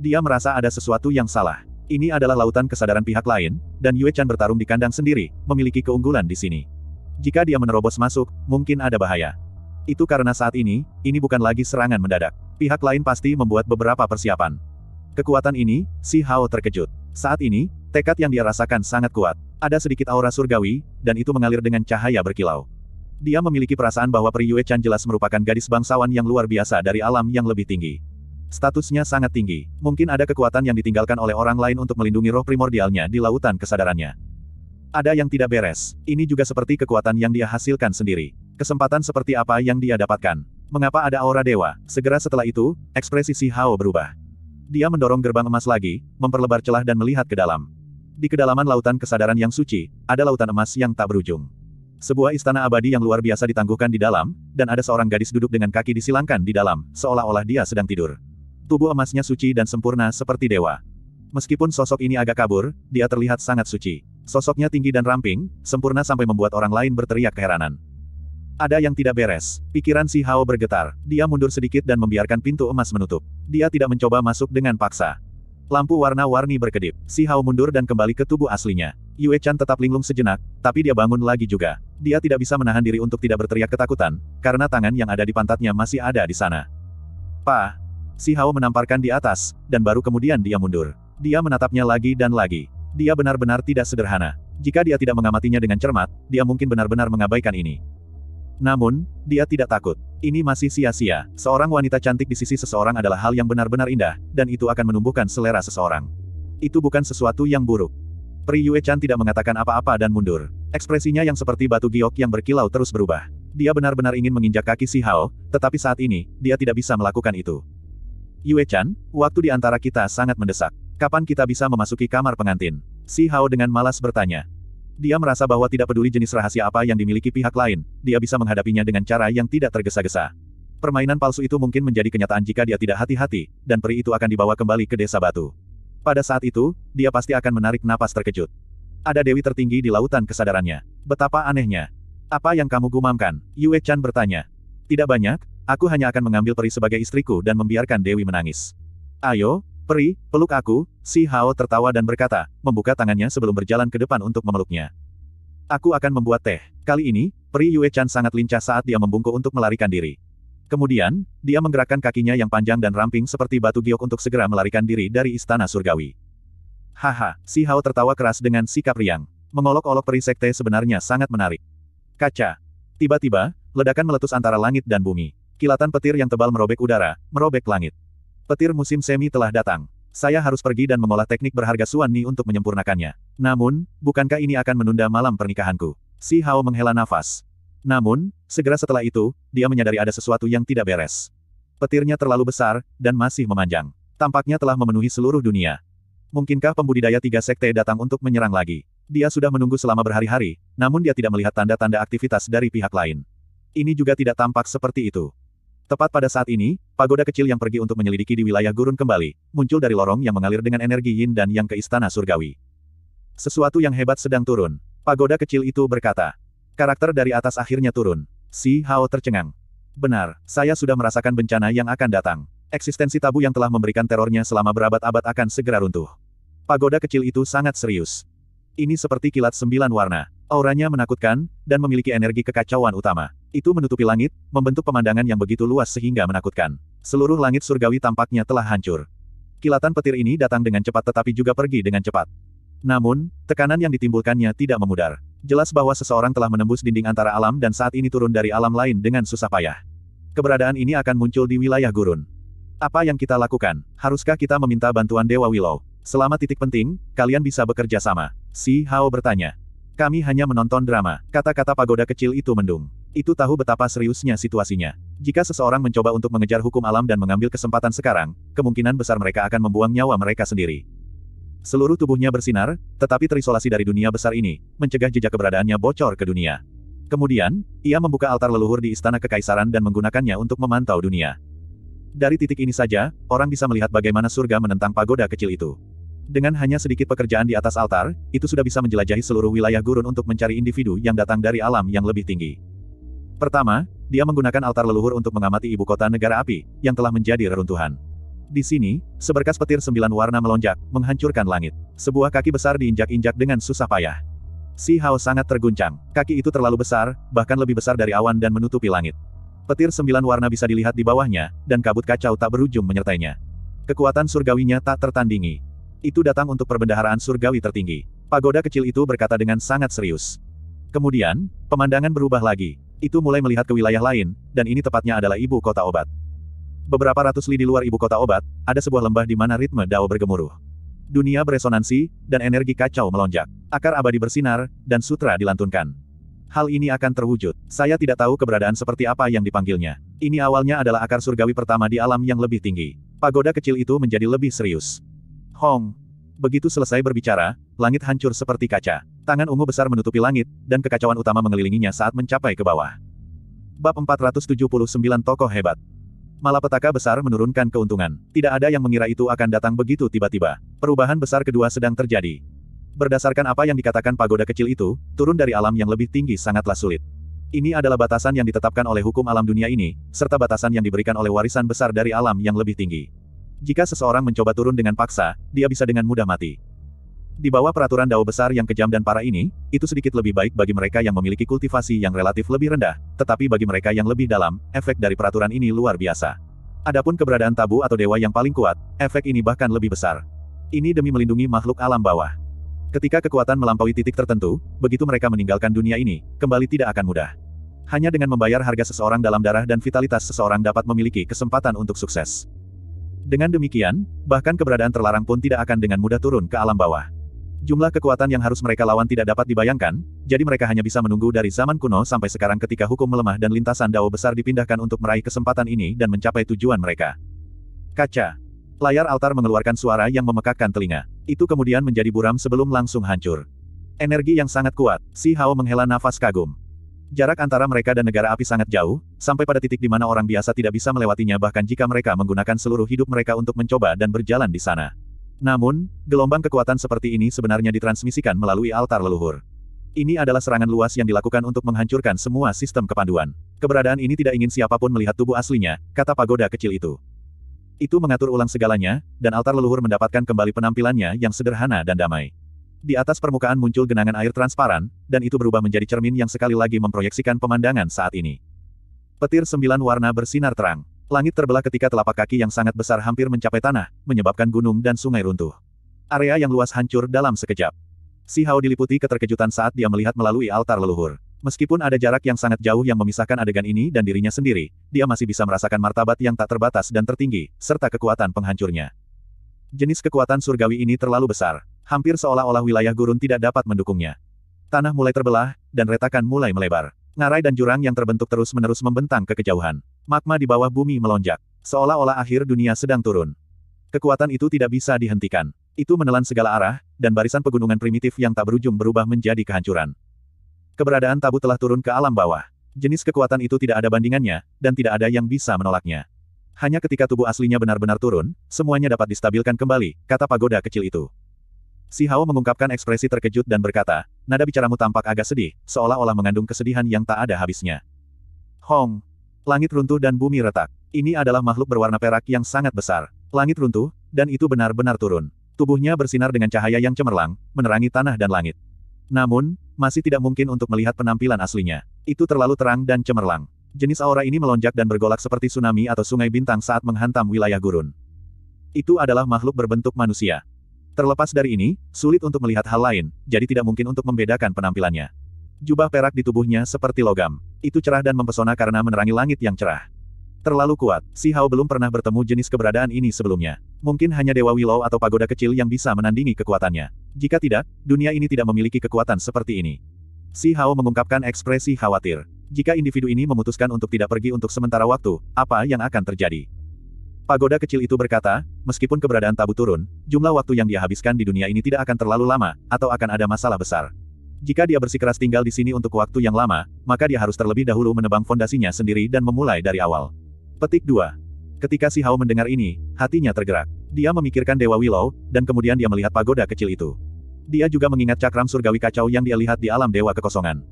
Dia merasa ada sesuatu yang salah. Ini adalah lautan kesadaran pihak lain, dan Yue Chan bertarung di kandang sendiri, memiliki keunggulan di sini. Jika dia menerobos masuk, mungkin ada bahaya. Itu karena saat ini, ini bukan lagi serangan mendadak. Pihak lain pasti membuat beberapa persiapan. Kekuatan ini, si Hao terkejut. Saat ini, tekad yang dia rasakan sangat kuat. Ada sedikit aura surgawi, dan itu mengalir dengan cahaya berkilau. Dia memiliki perasaan bahwa Yue Chan jelas merupakan gadis bangsawan yang luar biasa dari alam yang lebih tinggi. Statusnya sangat tinggi. Mungkin ada kekuatan yang ditinggalkan oleh orang lain untuk melindungi roh primordialnya di lautan kesadarannya. Ada yang tidak beres. Ini juga seperti kekuatan yang dia hasilkan sendiri. Kesempatan seperti apa yang dia dapatkan? Mengapa ada aura dewa? Segera setelah itu, ekspresi Si Hao berubah. Dia mendorong gerbang emas lagi, memperlebar celah dan melihat ke dalam. Di kedalaman lautan kesadaran yang suci, ada lautan emas yang tak berujung. Sebuah istana abadi yang luar biasa ditangguhkan di dalam, dan ada seorang gadis duduk dengan kaki disilangkan di dalam, seolah-olah dia sedang tidur. Tubuh emasnya suci dan sempurna seperti dewa. Meskipun sosok ini agak kabur, dia terlihat sangat suci. Sosoknya tinggi dan ramping, sempurna sampai membuat orang lain berteriak keheranan. Ada yang tidak beres. Pikiran si Hao bergetar. Dia mundur sedikit dan membiarkan pintu emas menutup. Dia tidak mencoba masuk dengan paksa. Lampu warna-warni berkedip. Si Hao mundur dan kembali ke tubuh aslinya. Yue Chan tetap linglung sejenak, tapi dia bangun lagi juga. Dia tidak bisa menahan diri untuk tidak berteriak ketakutan, karena tangan yang ada di pantatnya masih ada di sana. Pa! Si Hao menamparkan di atas, dan baru kemudian dia mundur. Dia menatapnya lagi dan lagi. Dia benar-benar tidak sederhana. Jika dia tidak mengamatinya dengan cermat, dia mungkin benar-benar mengabaikan ini. Namun, dia tidak takut. Ini masih sia-sia. Seorang wanita cantik di sisi seseorang adalah hal yang benar-benar indah, dan itu akan menumbuhkan selera seseorang. Itu bukan sesuatu yang buruk. Pri Yue Chan tidak mengatakan apa-apa dan mundur. Ekspresinya yang seperti batu giok yang berkilau terus berubah. Dia benar-benar ingin menginjak kaki Si Hao, tetapi saat ini, dia tidak bisa melakukan itu. Yue Chan, waktu di antara kita sangat mendesak. Kapan kita bisa memasuki kamar pengantin? Si Hao dengan malas bertanya. Dia merasa bahwa tidak peduli jenis rahasia apa yang dimiliki pihak lain, dia bisa menghadapinya dengan cara yang tidak tergesa-gesa. Permainan palsu itu mungkin menjadi kenyataan jika dia tidak hati-hati, dan peri itu akan dibawa kembali ke desa batu. Pada saat itu, dia pasti akan menarik napas terkejut. Ada dewi tertinggi di lautan kesadarannya. Betapa anehnya. Apa yang kamu gumamkan? Yue Chan bertanya. Tidak banyak, aku hanya akan mengambil peri sebagai istriku dan membiarkan Dewi menangis. Ayo, Peri, peluk aku, si Hao tertawa dan berkata, membuka tangannya sebelum berjalan ke depan untuk memeluknya. Aku akan membuat teh. Kali ini, Peri Yue Chan sangat lincah saat dia membungkuk untuk melarikan diri. Kemudian, dia menggerakkan kakinya yang panjang dan ramping seperti batu giok untuk segera melarikan diri dari istana surgawi. Haha, si Hao tertawa keras dengan sikap riang. Mengolok-olok peri sekte sebenarnya sangat menarik. Kaca. Tiba-tiba, ledakan meletus antara langit dan bumi. Kilatan petir yang tebal merobek udara, merobek langit. Petir musim semi telah datang. Saya harus pergi dan mengolah teknik berharga Suan Ni untuk menyempurnakannya. Namun, bukankah ini akan menunda malam pernikahanku? Si Hao menghela nafas. Namun, segera setelah itu, dia menyadari ada sesuatu yang tidak beres. Petirnya terlalu besar, dan masih memanjang. Tampaknya telah memenuhi seluruh dunia. Mungkinkah pembudidaya tiga sekte datang untuk menyerang lagi? Dia sudah menunggu selama berhari-hari, namun dia tidak melihat tanda-tanda aktivitas dari pihak lain. Ini juga tidak tampak seperti itu. Tepat pada saat ini, pagoda kecil yang pergi untuk menyelidiki di wilayah gurun kembali, muncul dari lorong yang mengalir dengan energi yin dan yang ke istana surgawi. Sesuatu yang hebat sedang turun. Pagoda kecil itu berkata. Karakter dari atas akhirnya turun. Si Hao tercengang. Benar, saya sudah merasakan bencana yang akan datang. Eksistensi tabu yang telah memberikan terornya selama berabad-abad akan segera runtuh. Pagoda kecil itu sangat serius. Ini seperti kilat sembilan warna. Auranya menakutkan, dan memiliki energi kekacauan utama. Itu menutupi langit, membentuk pemandangan yang begitu luas sehingga menakutkan. Seluruh langit surgawi tampaknya telah hancur. Kilatan petir ini datang dengan cepat tetapi juga pergi dengan cepat. Namun, tekanan yang ditimbulkannya tidak memudar. Jelas bahwa seseorang telah menembus dinding antara alam dan saat ini turun dari alam lain dengan susah payah. Keberadaan ini akan muncul di wilayah gurun. Apa yang kita lakukan? Haruskah kita meminta bantuan Dewa Willow? Selama titik penting, kalian bisa bekerja sama. Si Hao bertanya. Kami hanya menonton drama. Kata-kata pagoda kecil itu mendung. Itu tahu betapa seriusnya situasinya. Jika seseorang mencoba untuk mengejar hukum alam dan mengambil kesempatan sekarang, kemungkinan besar mereka akan membuang nyawa mereka sendiri. Seluruh tubuhnya bersinar, tetapi terisolasi dari dunia besar ini, mencegah jejak keberadaannya bocor ke dunia. Kemudian, ia membuka altar leluhur di istana kekaisaran dan menggunakannya untuk memantau dunia. Dari titik ini saja, orang bisa melihat bagaimana surga menentang pagoda kecil itu. Dengan hanya sedikit pekerjaan di atas altar, itu sudah bisa menjelajahi seluruh wilayah gurun untuk mencari individu yang datang dari alam yang lebih tinggi. Pertama, dia menggunakan altar leluhur untuk mengamati ibu kota negara api, yang telah menjadi reruntuhan. Di sini, seberkas petir sembilan warna melonjak, menghancurkan langit. Sebuah kaki besar diinjak-injak dengan susah payah. Si Hao sangat terguncang. Kaki itu terlalu besar, bahkan lebih besar dari awan dan menutupi langit. Petir sembilan warna bisa dilihat di bawahnya, dan kabut kacau tak berujung menyertainya. Kekuatan surgawinya tak tertandingi itu datang untuk perbendaharaan surgawi tertinggi. Pagoda kecil itu berkata dengan sangat serius. Kemudian, pemandangan berubah lagi. Itu mulai melihat ke wilayah lain, dan ini tepatnya adalah ibu kota obat. Beberapa ratus li di luar ibu kota obat, ada sebuah lembah di mana ritme dao bergemuruh. Dunia beresonansi, dan energi kacau melonjak. Akar abadi bersinar, dan sutra dilantunkan. Hal ini akan terwujud. Saya tidak tahu keberadaan seperti apa yang dipanggilnya. Ini awalnya adalah akar surgawi pertama di alam yang lebih tinggi. Pagoda kecil itu menjadi lebih serius. Hong. Begitu selesai berbicara, langit hancur seperti kaca. Tangan ungu besar menutupi langit, dan kekacauan utama mengelilinginya saat mencapai ke bawah. Bab 479 Tokoh Hebat Malapetaka besar menurunkan keuntungan. Tidak ada yang mengira itu akan datang begitu tiba-tiba. Perubahan besar kedua sedang terjadi. Berdasarkan apa yang dikatakan pagoda kecil itu, turun dari alam yang lebih tinggi sangatlah sulit. Ini adalah batasan yang ditetapkan oleh hukum alam dunia ini, serta batasan yang diberikan oleh warisan besar dari alam yang lebih tinggi. Jika seseorang mencoba turun dengan paksa, dia bisa dengan mudah mati. Di bawah peraturan dao besar yang kejam dan parah ini, itu sedikit lebih baik bagi mereka yang memiliki kultivasi yang relatif lebih rendah, tetapi bagi mereka yang lebih dalam, efek dari peraturan ini luar biasa. Adapun keberadaan tabu atau dewa yang paling kuat, efek ini bahkan lebih besar. Ini demi melindungi makhluk alam bawah. Ketika kekuatan melampaui titik tertentu, begitu mereka meninggalkan dunia ini, kembali tidak akan mudah. Hanya dengan membayar harga seseorang dalam darah dan vitalitas seseorang dapat memiliki kesempatan untuk sukses. Dengan demikian, bahkan keberadaan terlarang pun tidak akan dengan mudah turun ke alam bawah. Jumlah kekuatan yang harus mereka lawan tidak dapat dibayangkan, jadi mereka hanya bisa menunggu dari zaman kuno sampai sekarang ketika hukum melemah dan lintasan dao besar dipindahkan untuk meraih kesempatan ini dan mencapai tujuan mereka. Kaca. Layar altar mengeluarkan suara yang memekakkan telinga. Itu kemudian menjadi buram sebelum langsung hancur. Energi yang sangat kuat, Si Hao menghela nafas kagum. Jarak antara mereka dan negara api sangat jauh, sampai pada titik di mana orang biasa tidak bisa melewatinya bahkan jika mereka menggunakan seluruh hidup mereka untuk mencoba dan berjalan di sana. Namun, gelombang kekuatan seperti ini sebenarnya ditransmisikan melalui altar leluhur. Ini adalah serangan luas yang dilakukan untuk menghancurkan semua sistem kepanduan. Keberadaan ini tidak ingin siapapun melihat tubuh aslinya, kata pagoda kecil itu. Itu mengatur ulang segalanya, dan altar leluhur mendapatkan kembali penampilannya yang sederhana dan damai. Di atas permukaan muncul genangan air transparan, dan itu berubah menjadi cermin yang sekali lagi memproyeksikan pemandangan saat ini. Petir sembilan warna bersinar terang. Langit terbelah ketika telapak kaki yang sangat besar hampir mencapai tanah, menyebabkan gunung dan sungai runtuh. Area yang luas hancur dalam sekejap. Si Hao diliputi keterkejutan saat dia melihat melalui altar leluhur. Meskipun ada jarak yang sangat jauh yang memisahkan adegan ini dan dirinya sendiri, dia masih bisa merasakan martabat yang tak terbatas dan tertinggi, serta kekuatan penghancurnya. Jenis kekuatan surgawi ini terlalu besar hampir seolah-olah wilayah gurun tidak dapat mendukungnya. Tanah mulai terbelah, dan retakan mulai melebar. Ngarai dan jurang yang terbentuk terus-menerus membentang ke kejauhan. Magma di bawah bumi melonjak. Seolah-olah akhir dunia sedang turun. Kekuatan itu tidak bisa dihentikan. Itu menelan segala arah, dan barisan pegunungan primitif yang tak berujung berubah menjadi kehancuran. Keberadaan tabu telah turun ke alam bawah. Jenis kekuatan itu tidak ada bandingannya, dan tidak ada yang bisa menolaknya. Hanya ketika tubuh aslinya benar-benar turun, semuanya dapat distabilkan kembali, kata pagoda kecil itu. Si Hao mengungkapkan ekspresi terkejut dan berkata, nada bicaramu tampak agak sedih, seolah-olah mengandung kesedihan yang tak ada habisnya. Hong! Langit runtuh dan bumi retak. Ini adalah makhluk berwarna perak yang sangat besar. Langit runtuh, dan itu benar-benar turun. Tubuhnya bersinar dengan cahaya yang cemerlang, menerangi tanah dan langit. Namun, masih tidak mungkin untuk melihat penampilan aslinya. Itu terlalu terang dan cemerlang. Jenis aura ini melonjak dan bergolak seperti tsunami atau sungai bintang saat menghantam wilayah gurun. Itu adalah makhluk berbentuk manusia. Terlepas dari ini, sulit untuk melihat hal lain, jadi tidak mungkin untuk membedakan penampilannya. Jubah perak di tubuhnya seperti logam. Itu cerah dan mempesona karena menerangi langit yang cerah. Terlalu kuat, Si Hao belum pernah bertemu jenis keberadaan ini sebelumnya. Mungkin hanya Dewa Willow atau pagoda kecil yang bisa menandingi kekuatannya. Jika tidak, dunia ini tidak memiliki kekuatan seperti ini. Si Hao mengungkapkan ekspresi khawatir. Jika individu ini memutuskan untuk tidak pergi untuk sementara waktu, apa yang akan terjadi? Pagoda kecil itu berkata, meskipun keberadaan tabu turun, jumlah waktu yang dia habiskan di dunia ini tidak akan terlalu lama, atau akan ada masalah besar. Jika dia bersikeras tinggal di sini untuk waktu yang lama, maka dia harus terlebih dahulu menebang fondasinya sendiri dan memulai dari awal. Petik 2. Ketika si Hao mendengar ini, hatinya tergerak. Dia memikirkan Dewa Willow, dan kemudian dia melihat pagoda kecil itu. Dia juga mengingat cakram surgawi kacau yang dia lihat di alam Dewa Kekosongan.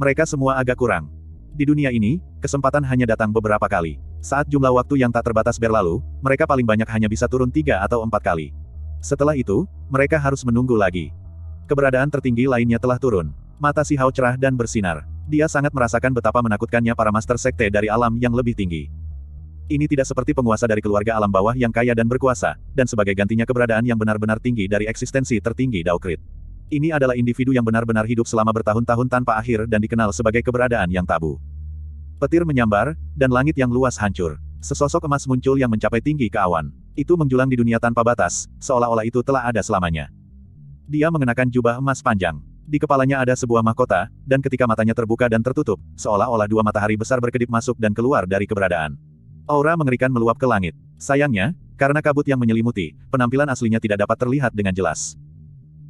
Mereka semua agak kurang. Di dunia ini, kesempatan hanya datang beberapa kali. Saat jumlah waktu yang tak terbatas berlalu, mereka paling banyak hanya bisa turun tiga atau empat kali. Setelah itu, mereka harus menunggu lagi. Keberadaan tertinggi lainnya telah turun. Mata si Hao cerah dan bersinar. Dia sangat merasakan betapa menakutkannya para master sekte dari alam yang lebih tinggi. Ini tidak seperti penguasa dari keluarga alam bawah yang kaya dan berkuasa, dan sebagai gantinya keberadaan yang benar-benar tinggi dari eksistensi tertinggi Daokrit. Ini adalah individu yang benar-benar hidup selama bertahun-tahun tanpa akhir dan dikenal sebagai keberadaan yang tabu. Petir menyambar, dan langit yang luas hancur. Sesosok emas muncul yang mencapai tinggi ke awan. Itu menjulang di dunia tanpa batas, seolah-olah itu telah ada selamanya. Dia mengenakan jubah emas panjang. Di kepalanya ada sebuah mahkota, dan ketika matanya terbuka dan tertutup, seolah-olah dua matahari besar berkedip masuk dan keluar dari keberadaan. Aura mengerikan meluap ke langit. Sayangnya, karena kabut yang menyelimuti, penampilan aslinya tidak dapat terlihat dengan jelas.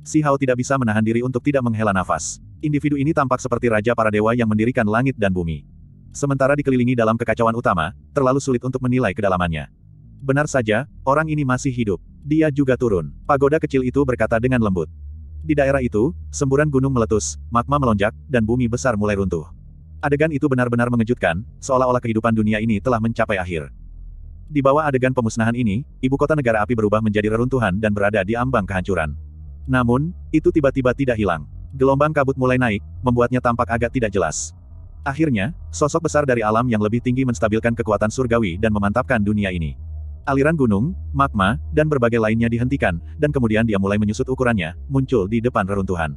Si Hao tidak bisa menahan diri untuk tidak menghela nafas. Individu ini tampak seperti raja para dewa yang mendirikan langit dan bumi. Sementara dikelilingi dalam kekacauan utama, terlalu sulit untuk menilai kedalamannya. Benar saja, orang ini masih hidup. Dia juga turun. Pagoda kecil itu berkata dengan lembut. Di daerah itu, semburan gunung meletus, magma melonjak, dan bumi besar mulai runtuh. Adegan itu benar-benar mengejutkan, seolah-olah kehidupan dunia ini telah mencapai akhir. Di bawah adegan pemusnahan ini, ibu kota negara api berubah menjadi reruntuhan dan berada di ambang kehancuran. Namun, itu tiba-tiba tidak hilang. Gelombang kabut mulai naik, membuatnya tampak agak tidak jelas. Akhirnya, sosok besar dari alam yang lebih tinggi menstabilkan kekuatan surgawi dan memantapkan dunia ini. Aliran gunung, magma, dan berbagai lainnya dihentikan, dan kemudian dia mulai menyusut ukurannya, muncul di depan reruntuhan.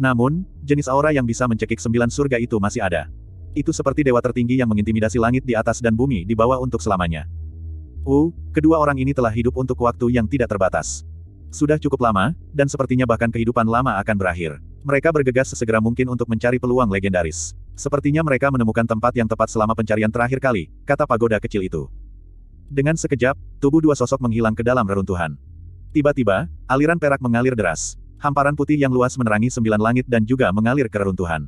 Namun, jenis aura yang bisa mencekik sembilan surga itu masih ada. Itu seperti dewa tertinggi yang mengintimidasi langit di atas dan bumi di bawah untuk selamanya. Uh, kedua orang ini telah hidup untuk waktu yang tidak terbatas. Sudah cukup lama, dan sepertinya bahkan kehidupan lama akan berakhir. Mereka bergegas sesegera mungkin untuk mencari peluang legendaris. Sepertinya mereka menemukan tempat yang tepat selama pencarian terakhir kali, kata pagoda kecil itu. Dengan sekejap, tubuh dua sosok menghilang ke dalam reruntuhan. Tiba-tiba, aliran perak mengalir deras. Hamparan putih yang luas menerangi sembilan langit dan juga mengalir ke reruntuhan.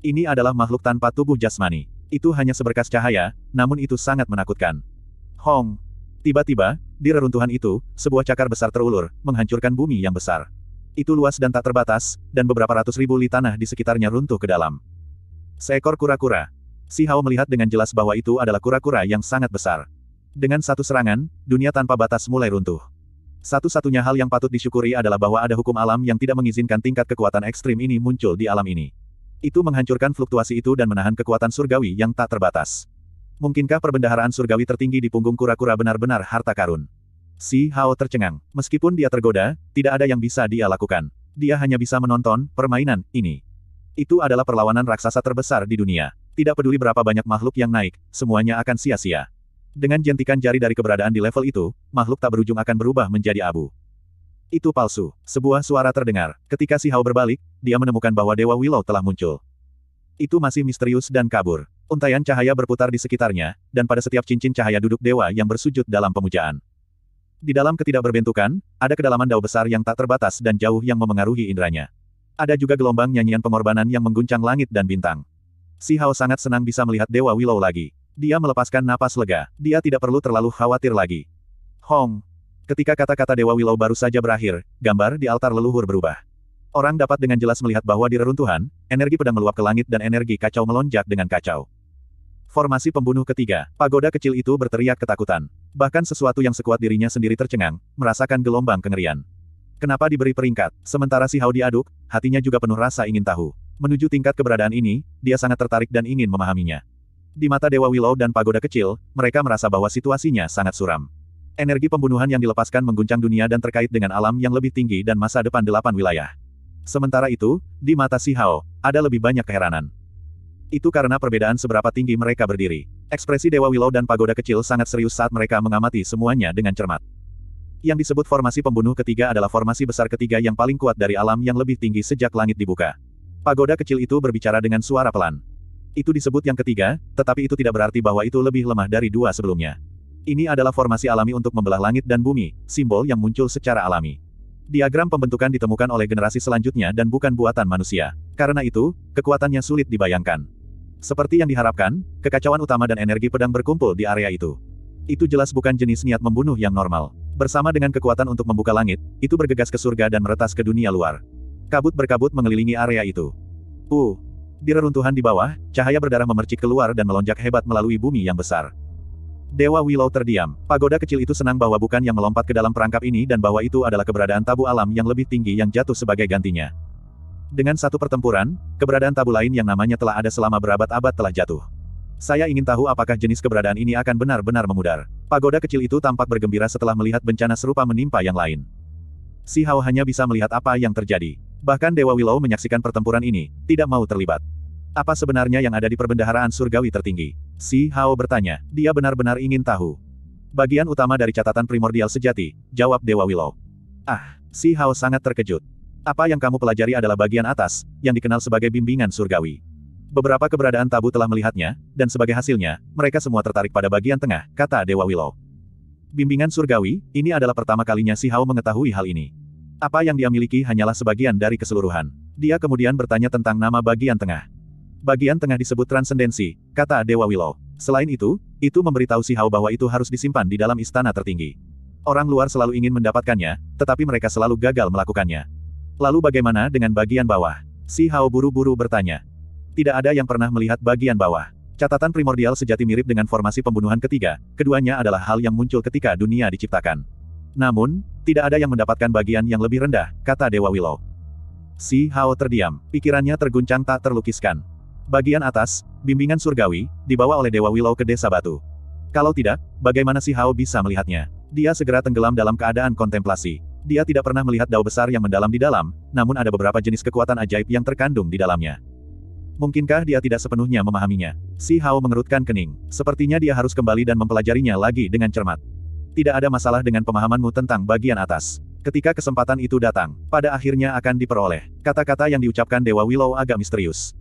Ini adalah makhluk tanpa tubuh jasmani. Itu hanya seberkas cahaya, namun itu sangat menakutkan. Hong! Tiba-tiba, di reruntuhan itu, sebuah cakar besar terulur, menghancurkan bumi yang besar. Itu luas dan tak terbatas, dan beberapa ratus ribu li tanah di sekitarnya runtuh ke dalam. Seekor kura-kura. Si Hao melihat dengan jelas bahwa itu adalah kura-kura yang sangat besar. Dengan satu serangan, dunia tanpa batas mulai runtuh. Satu-satunya hal yang patut disyukuri adalah bahwa ada hukum alam yang tidak mengizinkan tingkat kekuatan ekstrim ini muncul di alam ini. Itu menghancurkan fluktuasi itu dan menahan kekuatan surgawi yang tak terbatas. Mungkinkah perbendaharaan surgawi tertinggi di punggung kura-kura benar-benar harta karun? Si Hao tercengang. Meskipun dia tergoda, tidak ada yang bisa dia lakukan. Dia hanya bisa menonton permainan ini. Itu adalah perlawanan raksasa terbesar di dunia. Tidak peduli berapa banyak makhluk yang naik, semuanya akan sia-sia. Dengan jentikan jari dari keberadaan di level itu, makhluk tak berujung akan berubah menjadi abu. Itu palsu. Sebuah suara terdengar. Ketika si Hao berbalik, dia menemukan bahwa Dewa Willow telah muncul. Itu masih misterius dan kabur. Untaian cahaya berputar di sekitarnya, dan pada setiap cincin cahaya duduk dewa yang bersujud dalam pemujaan. Di dalam ketidakberbentukan, ada kedalaman dao besar yang tak terbatas dan jauh yang memengaruhi indranya. Ada juga gelombang nyanyian pengorbanan yang mengguncang langit dan bintang. Si Hao sangat senang bisa melihat Dewa Willow lagi. Dia melepaskan napas lega. Dia tidak perlu terlalu khawatir lagi. Hong. Ketika kata-kata Dewa Willow baru saja berakhir, gambar di altar leluhur berubah. Orang dapat dengan jelas melihat bahwa di reruntuhan, energi pedang meluap ke langit dan energi kacau melonjak dengan kacau. Formasi pembunuh ketiga, pagoda kecil itu berteriak ketakutan. Bahkan sesuatu yang sekuat dirinya sendiri tercengang, merasakan gelombang kengerian. Kenapa diberi peringkat? Sementara si Hao diaduk, hatinya juga penuh rasa ingin tahu. Menuju tingkat keberadaan ini, dia sangat tertarik dan ingin memahaminya. Di mata Dewa Willow dan pagoda kecil, mereka merasa bahwa situasinya sangat suram. Energi pembunuhan yang dilepaskan mengguncang dunia dan terkait dengan alam yang lebih tinggi dan masa depan delapan wilayah. Sementara itu, di mata si Hao, ada lebih banyak keheranan. Itu karena perbedaan seberapa tinggi mereka berdiri. Ekspresi Dewa Willow dan pagoda kecil sangat serius saat mereka mengamati semuanya dengan cermat yang disebut formasi pembunuh ketiga adalah formasi besar ketiga yang paling kuat dari alam yang lebih tinggi sejak langit dibuka. Pagoda kecil itu berbicara dengan suara pelan. Itu disebut yang ketiga, tetapi itu tidak berarti bahwa itu lebih lemah dari dua sebelumnya. Ini adalah formasi alami untuk membelah langit dan bumi, simbol yang muncul secara alami. Diagram pembentukan ditemukan oleh generasi selanjutnya dan bukan buatan manusia. Karena itu, kekuatannya sulit dibayangkan. Seperti yang diharapkan, kekacauan utama dan energi pedang berkumpul di area itu. Itu jelas bukan jenis niat membunuh yang normal. Bersama dengan kekuatan untuk membuka langit, itu bergegas ke surga dan meretas ke dunia luar. Kabut berkabut mengelilingi area itu. Uh, di reruntuhan di bawah, cahaya berdarah memercik keluar dan melonjak hebat melalui bumi yang besar. Dewa Willow terdiam. Pagoda kecil itu senang bahwa bukan yang melompat ke dalam perangkap ini dan bahwa itu adalah keberadaan tabu alam yang lebih tinggi yang jatuh sebagai gantinya. Dengan satu pertempuran, keberadaan tabu lain yang namanya telah ada selama berabad-abad telah jatuh. Saya ingin tahu apakah jenis keberadaan ini akan benar-benar memudar. Pagoda kecil itu tampak bergembira setelah melihat bencana serupa menimpa yang lain. Si Hao hanya bisa melihat apa yang terjadi. Bahkan Dewa Willow menyaksikan pertempuran ini, tidak mau terlibat. Apa sebenarnya yang ada di perbendaharaan surgawi tertinggi? Si Hao bertanya. Dia benar-benar ingin tahu. Bagian utama dari catatan primordial sejati, jawab Dewa Willow. Ah, Si Hao sangat terkejut. Apa yang kamu pelajari adalah bagian atas, yang dikenal sebagai bimbingan surgawi. Beberapa keberadaan tabu telah melihatnya, dan sebagai hasilnya, mereka semua tertarik pada bagian tengah, kata Dewa Willow. Bimbingan surgawi, ini adalah pertama kalinya si Hao mengetahui hal ini. Apa yang dia miliki hanyalah sebagian dari keseluruhan. Dia kemudian bertanya tentang nama bagian tengah. Bagian tengah disebut transendensi, kata Dewa Willow. Selain itu, itu memberitahu si Hao bahwa itu harus disimpan di dalam istana tertinggi. Orang luar selalu ingin mendapatkannya, tetapi mereka selalu gagal melakukannya. Lalu bagaimana dengan bagian bawah? Si Hao buru-buru bertanya. Tidak ada yang pernah melihat bagian bawah. Catatan primordial sejati mirip dengan formasi pembunuhan ketiga, keduanya adalah hal yang muncul ketika dunia diciptakan. Namun, tidak ada yang mendapatkan bagian yang lebih rendah, kata Dewa Willow. Si Hao terdiam, pikirannya terguncang tak terlukiskan. Bagian atas, bimbingan surgawi, dibawa oleh Dewa Willow ke desa batu. Kalau tidak, bagaimana si Hao bisa melihatnya? Dia segera tenggelam dalam keadaan kontemplasi. Dia tidak pernah melihat dao besar yang mendalam di dalam, namun ada beberapa jenis kekuatan ajaib yang terkandung di dalamnya. Mungkinkah dia tidak sepenuhnya memahaminya? Si Hao mengerutkan kening. Sepertinya dia harus kembali dan mempelajarinya lagi dengan cermat. Tidak ada masalah dengan pemahamanmu tentang bagian atas. Ketika kesempatan itu datang, pada akhirnya akan diperoleh. Kata-kata yang diucapkan Dewa Willow agak misterius.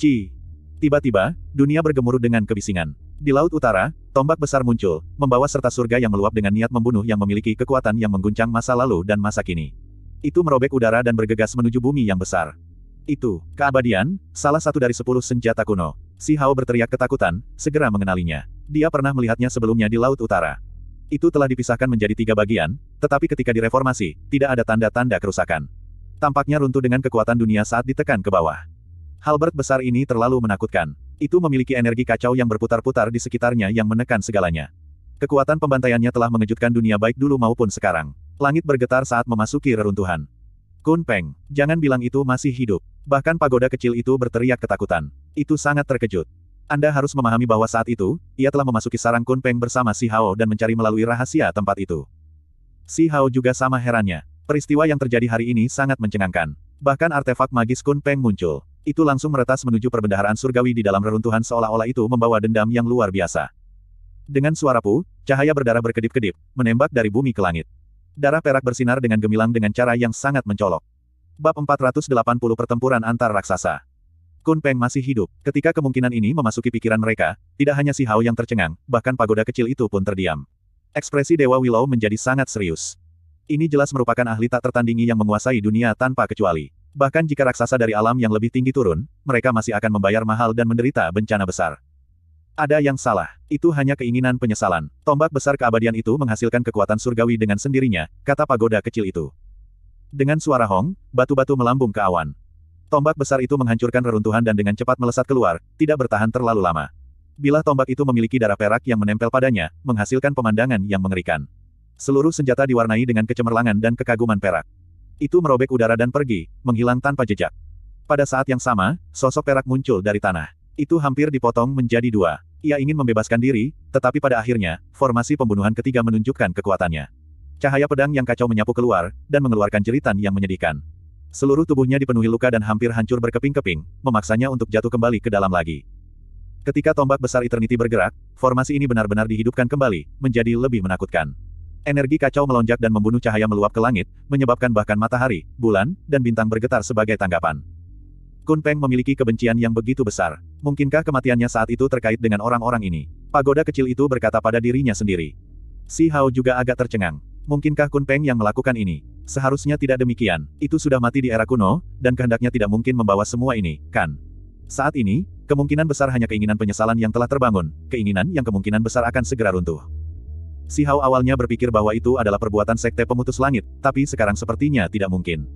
Ci. Tiba-tiba, dunia bergemuruh dengan kebisingan. Di Laut Utara, tombak besar muncul, membawa serta surga yang meluap dengan niat membunuh yang memiliki kekuatan yang mengguncang masa lalu dan masa kini. Itu merobek udara dan bergegas menuju bumi yang besar itu, keabadian, salah satu dari sepuluh senjata kuno. Si Hao berteriak ketakutan, segera mengenalinya. Dia pernah melihatnya sebelumnya di Laut Utara. Itu telah dipisahkan menjadi tiga bagian, tetapi ketika direformasi, tidak ada tanda-tanda kerusakan. Tampaknya runtuh dengan kekuatan dunia saat ditekan ke bawah. Halbert besar ini terlalu menakutkan. Itu memiliki energi kacau yang berputar-putar di sekitarnya yang menekan segalanya. Kekuatan pembantaiannya telah mengejutkan dunia baik dulu maupun sekarang. Langit bergetar saat memasuki reruntuhan. Kun Peng, jangan bilang itu masih hidup. Bahkan pagoda kecil itu berteriak ketakutan. Itu sangat terkejut. Anda harus memahami bahwa saat itu, ia telah memasuki sarang Kunpeng bersama Si Hao dan mencari melalui rahasia tempat itu. Si Hao juga sama herannya. Peristiwa yang terjadi hari ini sangat mencengangkan. Bahkan artefak magis Kunpeng muncul. Itu langsung meretas menuju perbendaharaan surgawi di dalam reruntuhan seolah-olah itu membawa dendam yang luar biasa. Dengan suara pu, cahaya berdarah berkedip-kedip, menembak dari bumi ke langit. Darah perak bersinar dengan gemilang dengan cara yang sangat mencolok. Bab 480 Pertempuran Antar Raksasa Kun Peng masih hidup. Ketika kemungkinan ini memasuki pikiran mereka, tidak hanya si Hao yang tercengang, bahkan pagoda kecil itu pun terdiam. Ekspresi Dewa Willow menjadi sangat serius. Ini jelas merupakan ahli tak tertandingi yang menguasai dunia tanpa kecuali. Bahkan jika raksasa dari alam yang lebih tinggi turun, mereka masih akan membayar mahal dan menderita bencana besar. Ada yang salah. Itu hanya keinginan penyesalan. Tombak besar keabadian itu menghasilkan kekuatan surgawi dengan sendirinya, kata pagoda kecil itu. Dengan suara hong, batu-batu melambung ke awan. Tombak besar itu menghancurkan reruntuhan dan dengan cepat melesat keluar, tidak bertahan terlalu lama. Bila tombak itu memiliki darah perak yang menempel padanya, menghasilkan pemandangan yang mengerikan. Seluruh senjata diwarnai dengan kecemerlangan dan kekaguman perak. Itu merobek udara dan pergi, menghilang tanpa jejak. Pada saat yang sama, sosok perak muncul dari tanah. Itu hampir dipotong menjadi dua. Ia ingin membebaskan diri, tetapi pada akhirnya, formasi pembunuhan ketiga menunjukkan kekuatannya. Cahaya pedang yang kacau menyapu keluar, dan mengeluarkan jeritan yang menyedihkan. Seluruh tubuhnya dipenuhi luka dan hampir hancur berkeping-keping, memaksanya untuk jatuh kembali ke dalam lagi. Ketika tombak besar Eternity bergerak, formasi ini benar-benar dihidupkan kembali, menjadi lebih menakutkan. Energi kacau melonjak dan membunuh cahaya meluap ke langit, menyebabkan bahkan matahari, bulan, dan bintang bergetar sebagai tanggapan. Kun Peng memiliki kebencian yang begitu besar. Mungkinkah kematiannya saat itu terkait dengan orang-orang ini? Pagoda kecil itu berkata pada dirinya sendiri. Si Hao juga agak tercengang. Mungkinkah Kun Peng yang melakukan ini? Seharusnya tidak demikian. Itu sudah mati di era kuno, dan kehendaknya tidak mungkin membawa semua ini, kan? Saat ini, kemungkinan besar hanya keinginan penyesalan yang telah terbangun, keinginan yang kemungkinan besar akan segera runtuh. Si Hao awalnya berpikir bahwa itu adalah perbuatan sekte pemutus langit, tapi sekarang sepertinya tidak mungkin.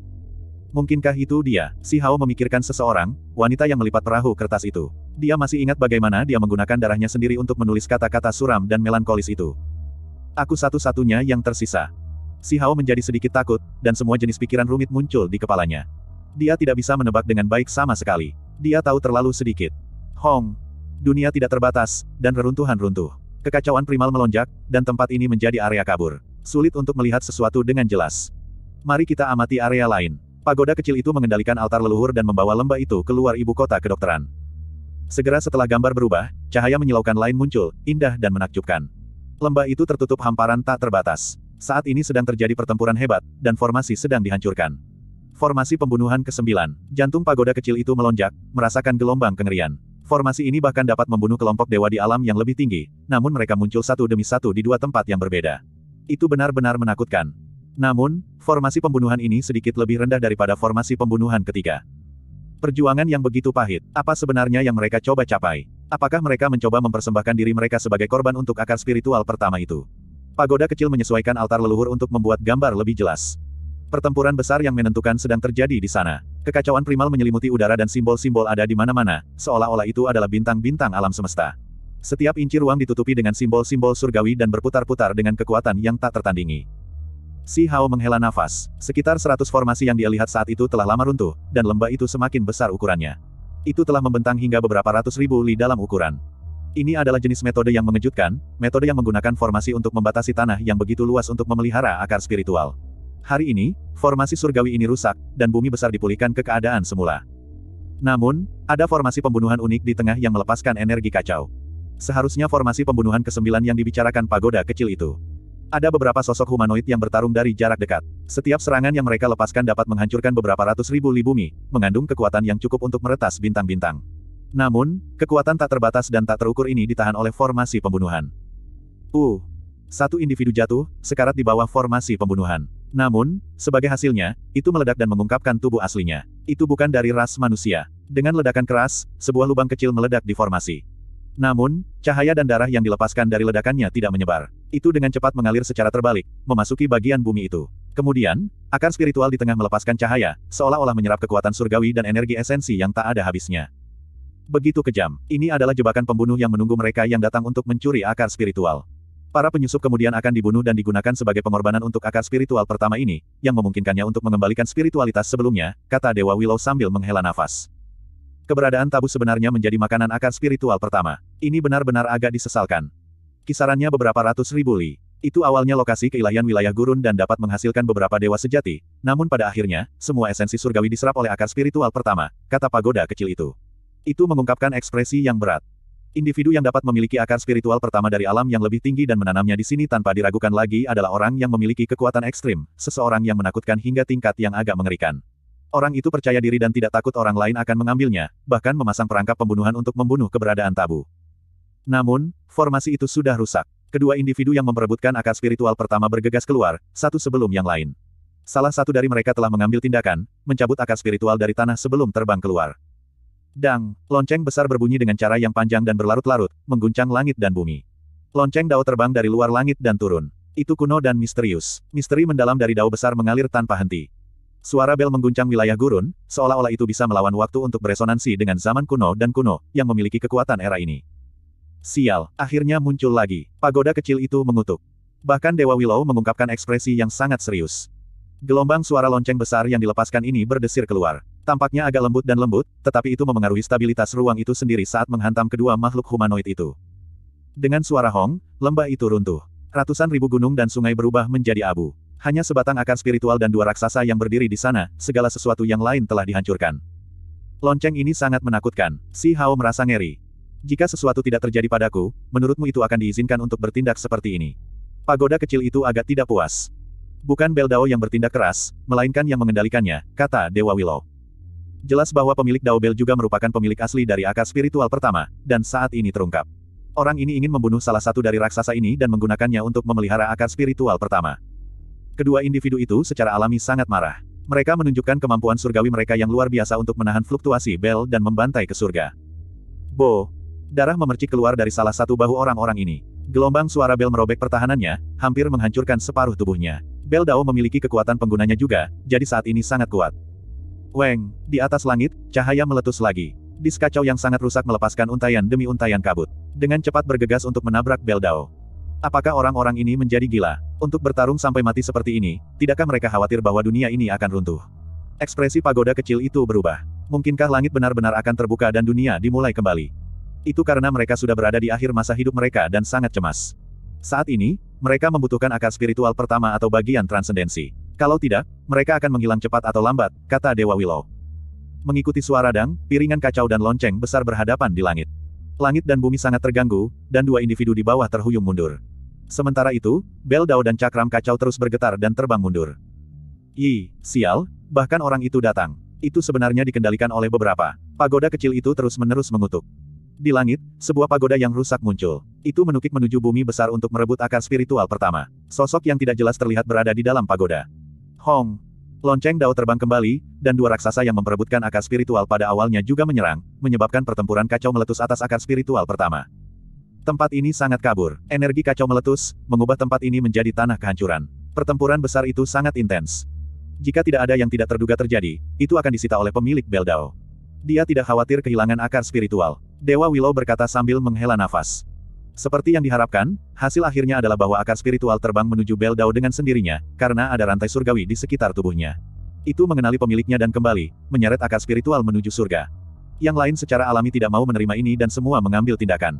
Mungkinkah itu dia? Si Hao memikirkan seseorang, wanita yang melipat perahu kertas itu. Dia masih ingat bagaimana dia menggunakan darahnya sendiri untuk menulis kata-kata suram dan melankolis itu. Aku satu-satunya yang tersisa. Si Hao menjadi sedikit takut, dan semua jenis pikiran rumit muncul di kepalanya. Dia tidak bisa menebak dengan baik sama sekali. Dia tahu terlalu sedikit. Hong. Dunia tidak terbatas, dan reruntuhan runtuh. Kekacauan primal melonjak, dan tempat ini menjadi area kabur. Sulit untuk melihat sesuatu dengan jelas. Mari kita amati area lain. Pagoda kecil itu mengendalikan altar leluhur dan membawa lembah itu keluar ibu kota kedokteran. Segera setelah gambar berubah, cahaya menyilaukan lain muncul, indah dan menakjubkan. Lembah itu tertutup hamparan tak terbatas. Saat ini sedang terjadi pertempuran hebat, dan formasi sedang dihancurkan. Formasi pembunuhan ke-9. Jantung pagoda kecil itu melonjak, merasakan gelombang kengerian. Formasi ini bahkan dapat membunuh kelompok dewa di alam yang lebih tinggi, namun mereka muncul satu demi satu di dua tempat yang berbeda. Itu benar-benar menakutkan. Namun, formasi pembunuhan ini sedikit lebih rendah daripada formasi pembunuhan ketiga. Perjuangan yang begitu pahit, apa sebenarnya yang mereka coba capai? Apakah mereka mencoba mempersembahkan diri mereka sebagai korban untuk akar spiritual pertama itu? Pagoda kecil menyesuaikan altar leluhur untuk membuat gambar lebih jelas. Pertempuran besar yang menentukan sedang terjadi di sana. Kekacauan primal menyelimuti udara dan simbol-simbol ada di mana-mana, seolah-olah itu adalah bintang-bintang alam semesta. Setiap inci ruang ditutupi dengan simbol-simbol surgawi dan berputar-putar dengan kekuatan yang tak tertandingi. Si Hao menghela nafas. Sekitar 100 formasi yang dia lihat saat itu telah lama runtuh, dan lembah itu semakin besar ukurannya itu telah membentang hingga beberapa ratus ribu li dalam ukuran. Ini adalah jenis metode yang mengejutkan, metode yang menggunakan formasi untuk membatasi tanah yang begitu luas untuk memelihara akar spiritual. Hari ini, formasi surgawi ini rusak, dan bumi besar dipulihkan ke keadaan semula. Namun, ada formasi pembunuhan unik di tengah yang melepaskan energi kacau. Seharusnya formasi pembunuhan ke-9 yang dibicarakan pagoda kecil itu. Ada beberapa sosok humanoid yang bertarung dari jarak dekat. Setiap serangan yang mereka lepaskan dapat menghancurkan beberapa ratus ribu libumi, mengandung kekuatan yang cukup untuk meretas bintang-bintang. Namun, kekuatan tak terbatas dan tak terukur ini ditahan oleh formasi pembunuhan. Uh, satu individu jatuh, sekarat di bawah formasi pembunuhan. Namun, sebagai hasilnya, itu meledak dan mengungkapkan tubuh aslinya. Itu bukan dari ras manusia. Dengan ledakan keras, sebuah lubang kecil meledak di formasi. Namun, cahaya dan darah yang dilepaskan dari ledakannya tidak menyebar. Itu dengan cepat mengalir secara terbalik, memasuki bagian bumi itu. Kemudian, akar spiritual di tengah melepaskan cahaya, seolah-olah menyerap kekuatan surgawi dan energi esensi yang tak ada habisnya. Begitu kejam, ini adalah jebakan pembunuh yang menunggu mereka yang datang untuk mencuri akar spiritual. Para penyusup kemudian akan dibunuh dan digunakan sebagai pengorbanan untuk akar spiritual pertama ini, yang memungkinkannya untuk mengembalikan spiritualitas sebelumnya, kata Dewa Willow sambil menghela nafas. Keberadaan tabu sebenarnya menjadi makanan akar spiritual pertama. Ini benar-benar agak disesalkan. Kisarannya beberapa ratus ribu li. Itu awalnya lokasi keilahian wilayah gurun dan dapat menghasilkan beberapa dewa sejati, namun pada akhirnya, semua esensi surgawi diserap oleh akar spiritual pertama, kata pagoda kecil itu. Itu mengungkapkan ekspresi yang berat. Individu yang dapat memiliki akar spiritual pertama dari alam yang lebih tinggi dan menanamnya di sini tanpa diragukan lagi adalah orang yang memiliki kekuatan ekstrim, seseorang yang menakutkan hingga tingkat yang agak mengerikan. Orang itu percaya diri dan tidak takut orang lain akan mengambilnya, bahkan memasang perangkap pembunuhan untuk membunuh keberadaan tabu. Namun, formasi itu sudah rusak. Kedua individu yang memperebutkan akar spiritual pertama bergegas keluar, satu sebelum yang lain. Salah satu dari mereka telah mengambil tindakan, mencabut akar spiritual dari tanah sebelum terbang keluar. Dang, lonceng besar berbunyi dengan cara yang panjang dan berlarut-larut, mengguncang langit dan bumi. Lonceng dao terbang dari luar langit dan turun. Itu kuno dan misterius. Misteri mendalam dari dao besar mengalir tanpa henti. Suara bel mengguncang wilayah gurun, seolah-olah itu bisa melawan waktu untuk beresonansi dengan zaman kuno dan kuno, yang memiliki kekuatan era ini. Sial, akhirnya muncul lagi. Pagoda kecil itu mengutuk. Bahkan Dewa Willow mengungkapkan ekspresi yang sangat serius. Gelombang suara lonceng besar yang dilepaskan ini berdesir keluar. Tampaknya agak lembut dan lembut, tetapi itu memengaruhi stabilitas ruang itu sendiri saat menghantam kedua makhluk humanoid itu. Dengan suara hong, lembah itu runtuh. Ratusan ribu gunung dan sungai berubah menjadi abu. Hanya sebatang akar spiritual dan dua raksasa yang berdiri di sana, segala sesuatu yang lain telah dihancurkan. Lonceng ini sangat menakutkan. Si Hao merasa ngeri. Jika sesuatu tidak terjadi padaku, menurutmu itu akan diizinkan untuk bertindak seperti ini. Pagoda kecil itu agak tidak puas. Bukan Bel Dao yang bertindak keras, melainkan yang mengendalikannya, kata Dewa Willow. Jelas bahwa pemilik Dao Bel juga merupakan pemilik asli dari akar spiritual pertama, dan saat ini terungkap. Orang ini ingin membunuh salah satu dari raksasa ini dan menggunakannya untuk memelihara akar spiritual pertama. Kedua individu itu secara alami sangat marah. Mereka menunjukkan kemampuan surgawi mereka yang luar biasa untuk menahan fluktuasi bel dan membantai ke surga. Bo! Darah memercik keluar dari salah satu bahu orang-orang ini. Gelombang suara bel merobek pertahanannya, hampir menghancurkan separuh tubuhnya. Bel Dao memiliki kekuatan penggunanya juga, jadi saat ini sangat kuat. Weng! Di atas langit, cahaya meletus lagi. Disk kacau yang sangat rusak melepaskan untayan demi untayan kabut. Dengan cepat bergegas untuk menabrak Bel Dao. Apakah orang-orang ini menjadi gila? Untuk bertarung sampai mati seperti ini, tidakkah mereka khawatir bahwa dunia ini akan runtuh? Ekspresi pagoda kecil itu berubah. Mungkinkah langit benar-benar akan terbuka dan dunia dimulai kembali? Itu karena mereka sudah berada di akhir masa hidup mereka dan sangat cemas. Saat ini, mereka membutuhkan akar spiritual pertama atau bagian transendensi. Kalau tidak, mereka akan menghilang cepat atau lambat, kata Dewa Willow. Mengikuti suara dang, piringan kacau dan lonceng besar berhadapan di langit. Langit dan bumi sangat terganggu, dan dua individu di bawah terhuyung mundur. Sementara itu, bel dao dan cakram kacau terus bergetar dan terbang mundur. Yi, sial, bahkan orang itu datang. Itu sebenarnya dikendalikan oleh beberapa. Pagoda kecil itu terus-menerus mengutuk. Di langit, sebuah pagoda yang rusak muncul. Itu menukik menuju bumi besar untuk merebut akar spiritual pertama. Sosok yang tidak jelas terlihat berada di dalam pagoda. Hong! Lonceng Dao terbang kembali, dan dua raksasa yang memperebutkan akar spiritual pada awalnya juga menyerang, menyebabkan pertempuran kacau meletus atas akar spiritual pertama. Tempat ini sangat kabur. Energi kacau meletus, mengubah tempat ini menjadi tanah kehancuran. Pertempuran besar itu sangat intens. Jika tidak ada yang tidak terduga terjadi, itu akan disita oleh pemilik Beldao. Dia tidak khawatir kehilangan akar spiritual. Dewa Willow berkata sambil menghela nafas. Seperti yang diharapkan, hasil akhirnya adalah bahwa akar spiritual terbang menuju Beldao dengan sendirinya, karena ada rantai surgawi di sekitar tubuhnya. Itu mengenali pemiliknya dan kembali, menyeret akar spiritual menuju surga. Yang lain secara alami tidak mau menerima ini dan semua mengambil tindakan.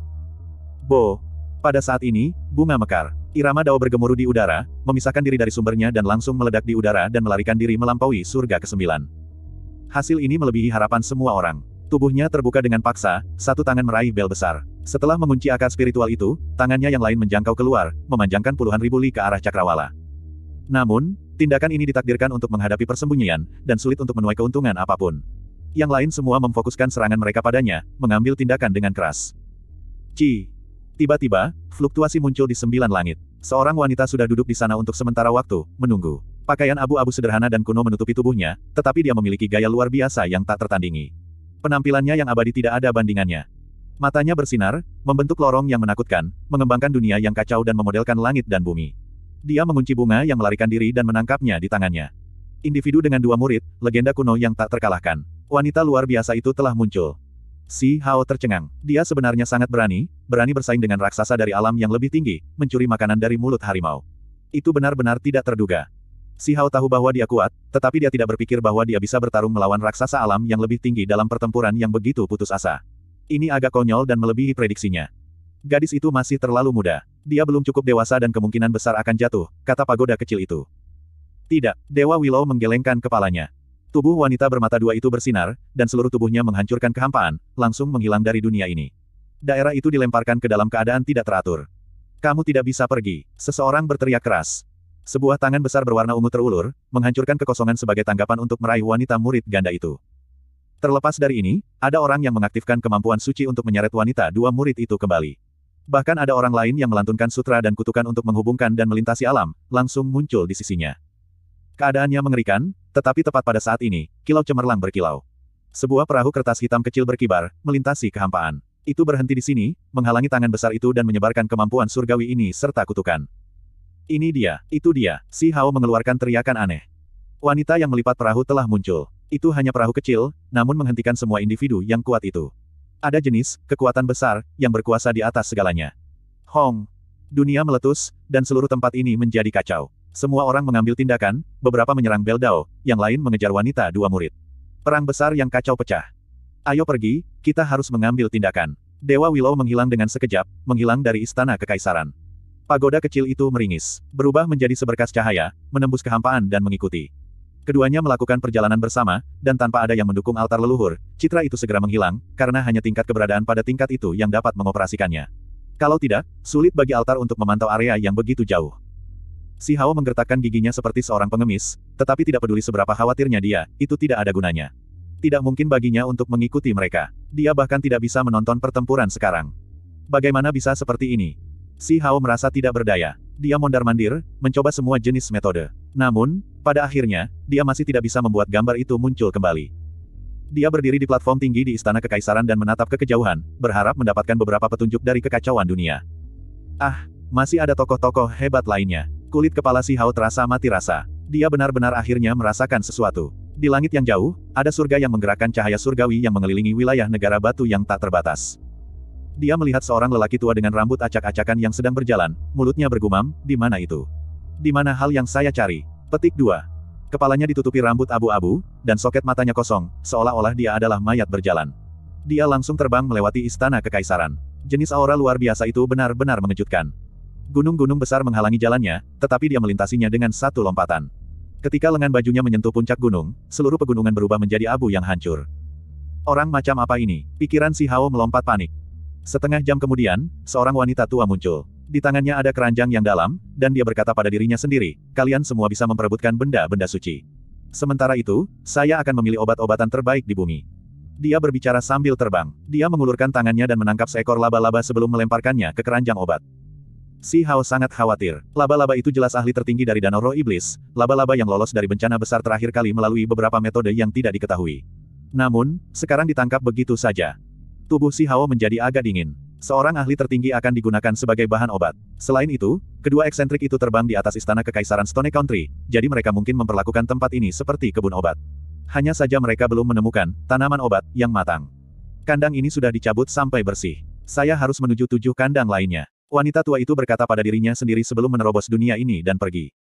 Bo. Pada saat ini, bunga mekar. Irama Dao bergemuruh di udara, memisahkan diri dari sumbernya dan langsung meledak di udara dan melarikan diri melampaui surga kesembilan. Hasil ini melebihi harapan semua orang. Tubuhnya terbuka dengan paksa, satu tangan meraih bel besar. Setelah mengunci akar spiritual itu, tangannya yang lain menjangkau keluar, memanjangkan puluhan ribu li ke arah cakrawala. Namun, tindakan ini ditakdirkan untuk menghadapi persembunyian, dan sulit untuk menuai keuntungan apapun. Yang lain semua memfokuskan serangan mereka padanya, mengambil tindakan dengan keras. Ci, Tiba-tiba, fluktuasi muncul di sembilan langit. Seorang wanita sudah duduk di sana untuk sementara waktu, menunggu. Pakaian abu-abu sederhana dan kuno menutupi tubuhnya, tetapi dia memiliki gaya luar biasa yang tak tertandingi. Penampilannya yang abadi tidak ada bandingannya. Matanya bersinar, membentuk lorong yang menakutkan, mengembangkan dunia yang kacau dan memodelkan langit dan bumi. Dia mengunci bunga yang melarikan diri dan menangkapnya di tangannya. Individu dengan dua murid, legenda kuno yang tak terkalahkan. Wanita luar biasa itu telah muncul. Si Hao tercengang. Dia sebenarnya sangat berani, berani bersaing dengan raksasa dari alam yang lebih tinggi, mencuri makanan dari mulut harimau. Itu benar-benar tidak terduga. Si Hao tahu bahwa dia kuat, tetapi dia tidak berpikir bahwa dia bisa bertarung melawan raksasa alam yang lebih tinggi dalam pertempuran yang begitu putus asa. Ini agak konyol dan melebihi prediksinya. Gadis itu masih terlalu muda. Dia belum cukup dewasa dan kemungkinan besar akan jatuh, kata pagoda kecil itu. Tidak, Dewa Willow menggelengkan kepalanya. Tubuh wanita bermata dua itu bersinar, dan seluruh tubuhnya menghancurkan kehampaan, langsung menghilang dari dunia ini. Daerah itu dilemparkan ke dalam keadaan tidak teratur. Kamu tidak bisa pergi, seseorang berteriak keras. Sebuah tangan besar berwarna ungu terulur, menghancurkan kekosongan sebagai tanggapan untuk meraih wanita murid ganda itu. Terlepas dari ini, ada orang yang mengaktifkan kemampuan suci untuk menyeret wanita dua murid itu kembali. Bahkan ada orang lain yang melantunkan sutra dan kutukan untuk menghubungkan dan melintasi alam, langsung muncul di sisinya. Keadaannya mengerikan, tetapi tepat pada saat ini, kilau cemerlang berkilau. Sebuah perahu kertas hitam kecil berkibar, melintasi kehampaan. Itu berhenti di sini, menghalangi tangan besar itu dan menyebarkan kemampuan surgawi ini serta kutukan. Ini dia, itu dia, si Hao mengeluarkan teriakan aneh. Wanita yang melipat perahu telah muncul. Itu hanya perahu kecil, namun menghentikan semua individu yang kuat itu. Ada jenis, kekuatan besar, yang berkuasa di atas segalanya. Hong! Dunia meletus, dan seluruh tempat ini menjadi kacau. Semua orang mengambil tindakan, beberapa menyerang Beldao, yang lain mengejar wanita dua murid. Perang besar yang kacau pecah. Ayo pergi, kita harus mengambil tindakan. Dewa Willow menghilang dengan sekejap, menghilang dari istana kekaisaran. Pagoda kecil itu meringis, berubah menjadi seberkas cahaya, menembus kehampaan dan mengikuti. Keduanya melakukan perjalanan bersama, dan tanpa ada yang mendukung altar leluhur, citra itu segera menghilang, karena hanya tingkat keberadaan pada tingkat itu yang dapat mengoperasikannya. Kalau tidak, sulit bagi altar untuk memantau area yang begitu jauh. Si Hao menggertakkan giginya seperti seorang pengemis, tetapi tidak peduli seberapa khawatirnya dia, itu tidak ada gunanya. Tidak mungkin baginya untuk mengikuti mereka. Dia bahkan tidak bisa menonton pertempuran sekarang. Bagaimana bisa seperti ini? Si Hao merasa tidak berdaya. Dia mondar-mandir, mencoba semua jenis metode. Namun, pada akhirnya, dia masih tidak bisa membuat gambar itu muncul kembali. Dia berdiri di platform tinggi di Istana Kekaisaran dan menatap ke kejauhan, berharap mendapatkan beberapa petunjuk dari kekacauan dunia. Ah, masih ada tokoh-tokoh hebat lainnya. Kulit kepala si Hao terasa mati rasa. Dia benar-benar akhirnya merasakan sesuatu. Di langit yang jauh, ada surga yang menggerakkan cahaya surgawi yang mengelilingi wilayah negara batu yang tak terbatas. Dia melihat seorang lelaki tua dengan rambut acak-acakan yang sedang berjalan, mulutnya bergumam, di mana itu? Di mana hal yang saya cari? Petik 2. Kepalanya ditutupi rambut abu-abu, dan soket matanya kosong, seolah-olah dia adalah mayat berjalan. Dia langsung terbang melewati istana kekaisaran. Jenis aura luar biasa itu benar-benar mengejutkan. Gunung-gunung besar menghalangi jalannya, tetapi dia melintasinya dengan satu lompatan. Ketika lengan bajunya menyentuh puncak gunung, seluruh pegunungan berubah menjadi abu yang hancur. Orang macam apa ini? Pikiran si Hao melompat panik. Setengah jam kemudian, seorang wanita tua muncul. Di tangannya ada keranjang yang dalam, dan dia berkata pada dirinya sendiri, kalian semua bisa memperebutkan benda-benda suci. Sementara itu, saya akan memilih obat-obatan terbaik di bumi. Dia berbicara sambil terbang. Dia mengulurkan tangannya dan menangkap seekor laba-laba sebelum melemparkannya ke keranjang obat. Si Hao sangat khawatir. Laba-laba itu jelas ahli tertinggi dari Danau Roh Iblis, laba-laba yang lolos dari bencana besar terakhir kali melalui beberapa metode yang tidak diketahui. Namun, sekarang ditangkap begitu saja. Tubuh Si Hao menjadi agak dingin. Seorang ahli tertinggi akan digunakan sebagai bahan obat. Selain itu, kedua eksentrik itu terbang di atas istana kekaisaran Stone Country, jadi mereka mungkin memperlakukan tempat ini seperti kebun obat. Hanya saja mereka belum menemukan tanaman obat yang matang. Kandang ini sudah dicabut sampai bersih. Saya harus menuju tujuh kandang lainnya. Wanita tua itu berkata pada dirinya sendiri sebelum menerobos dunia ini dan pergi.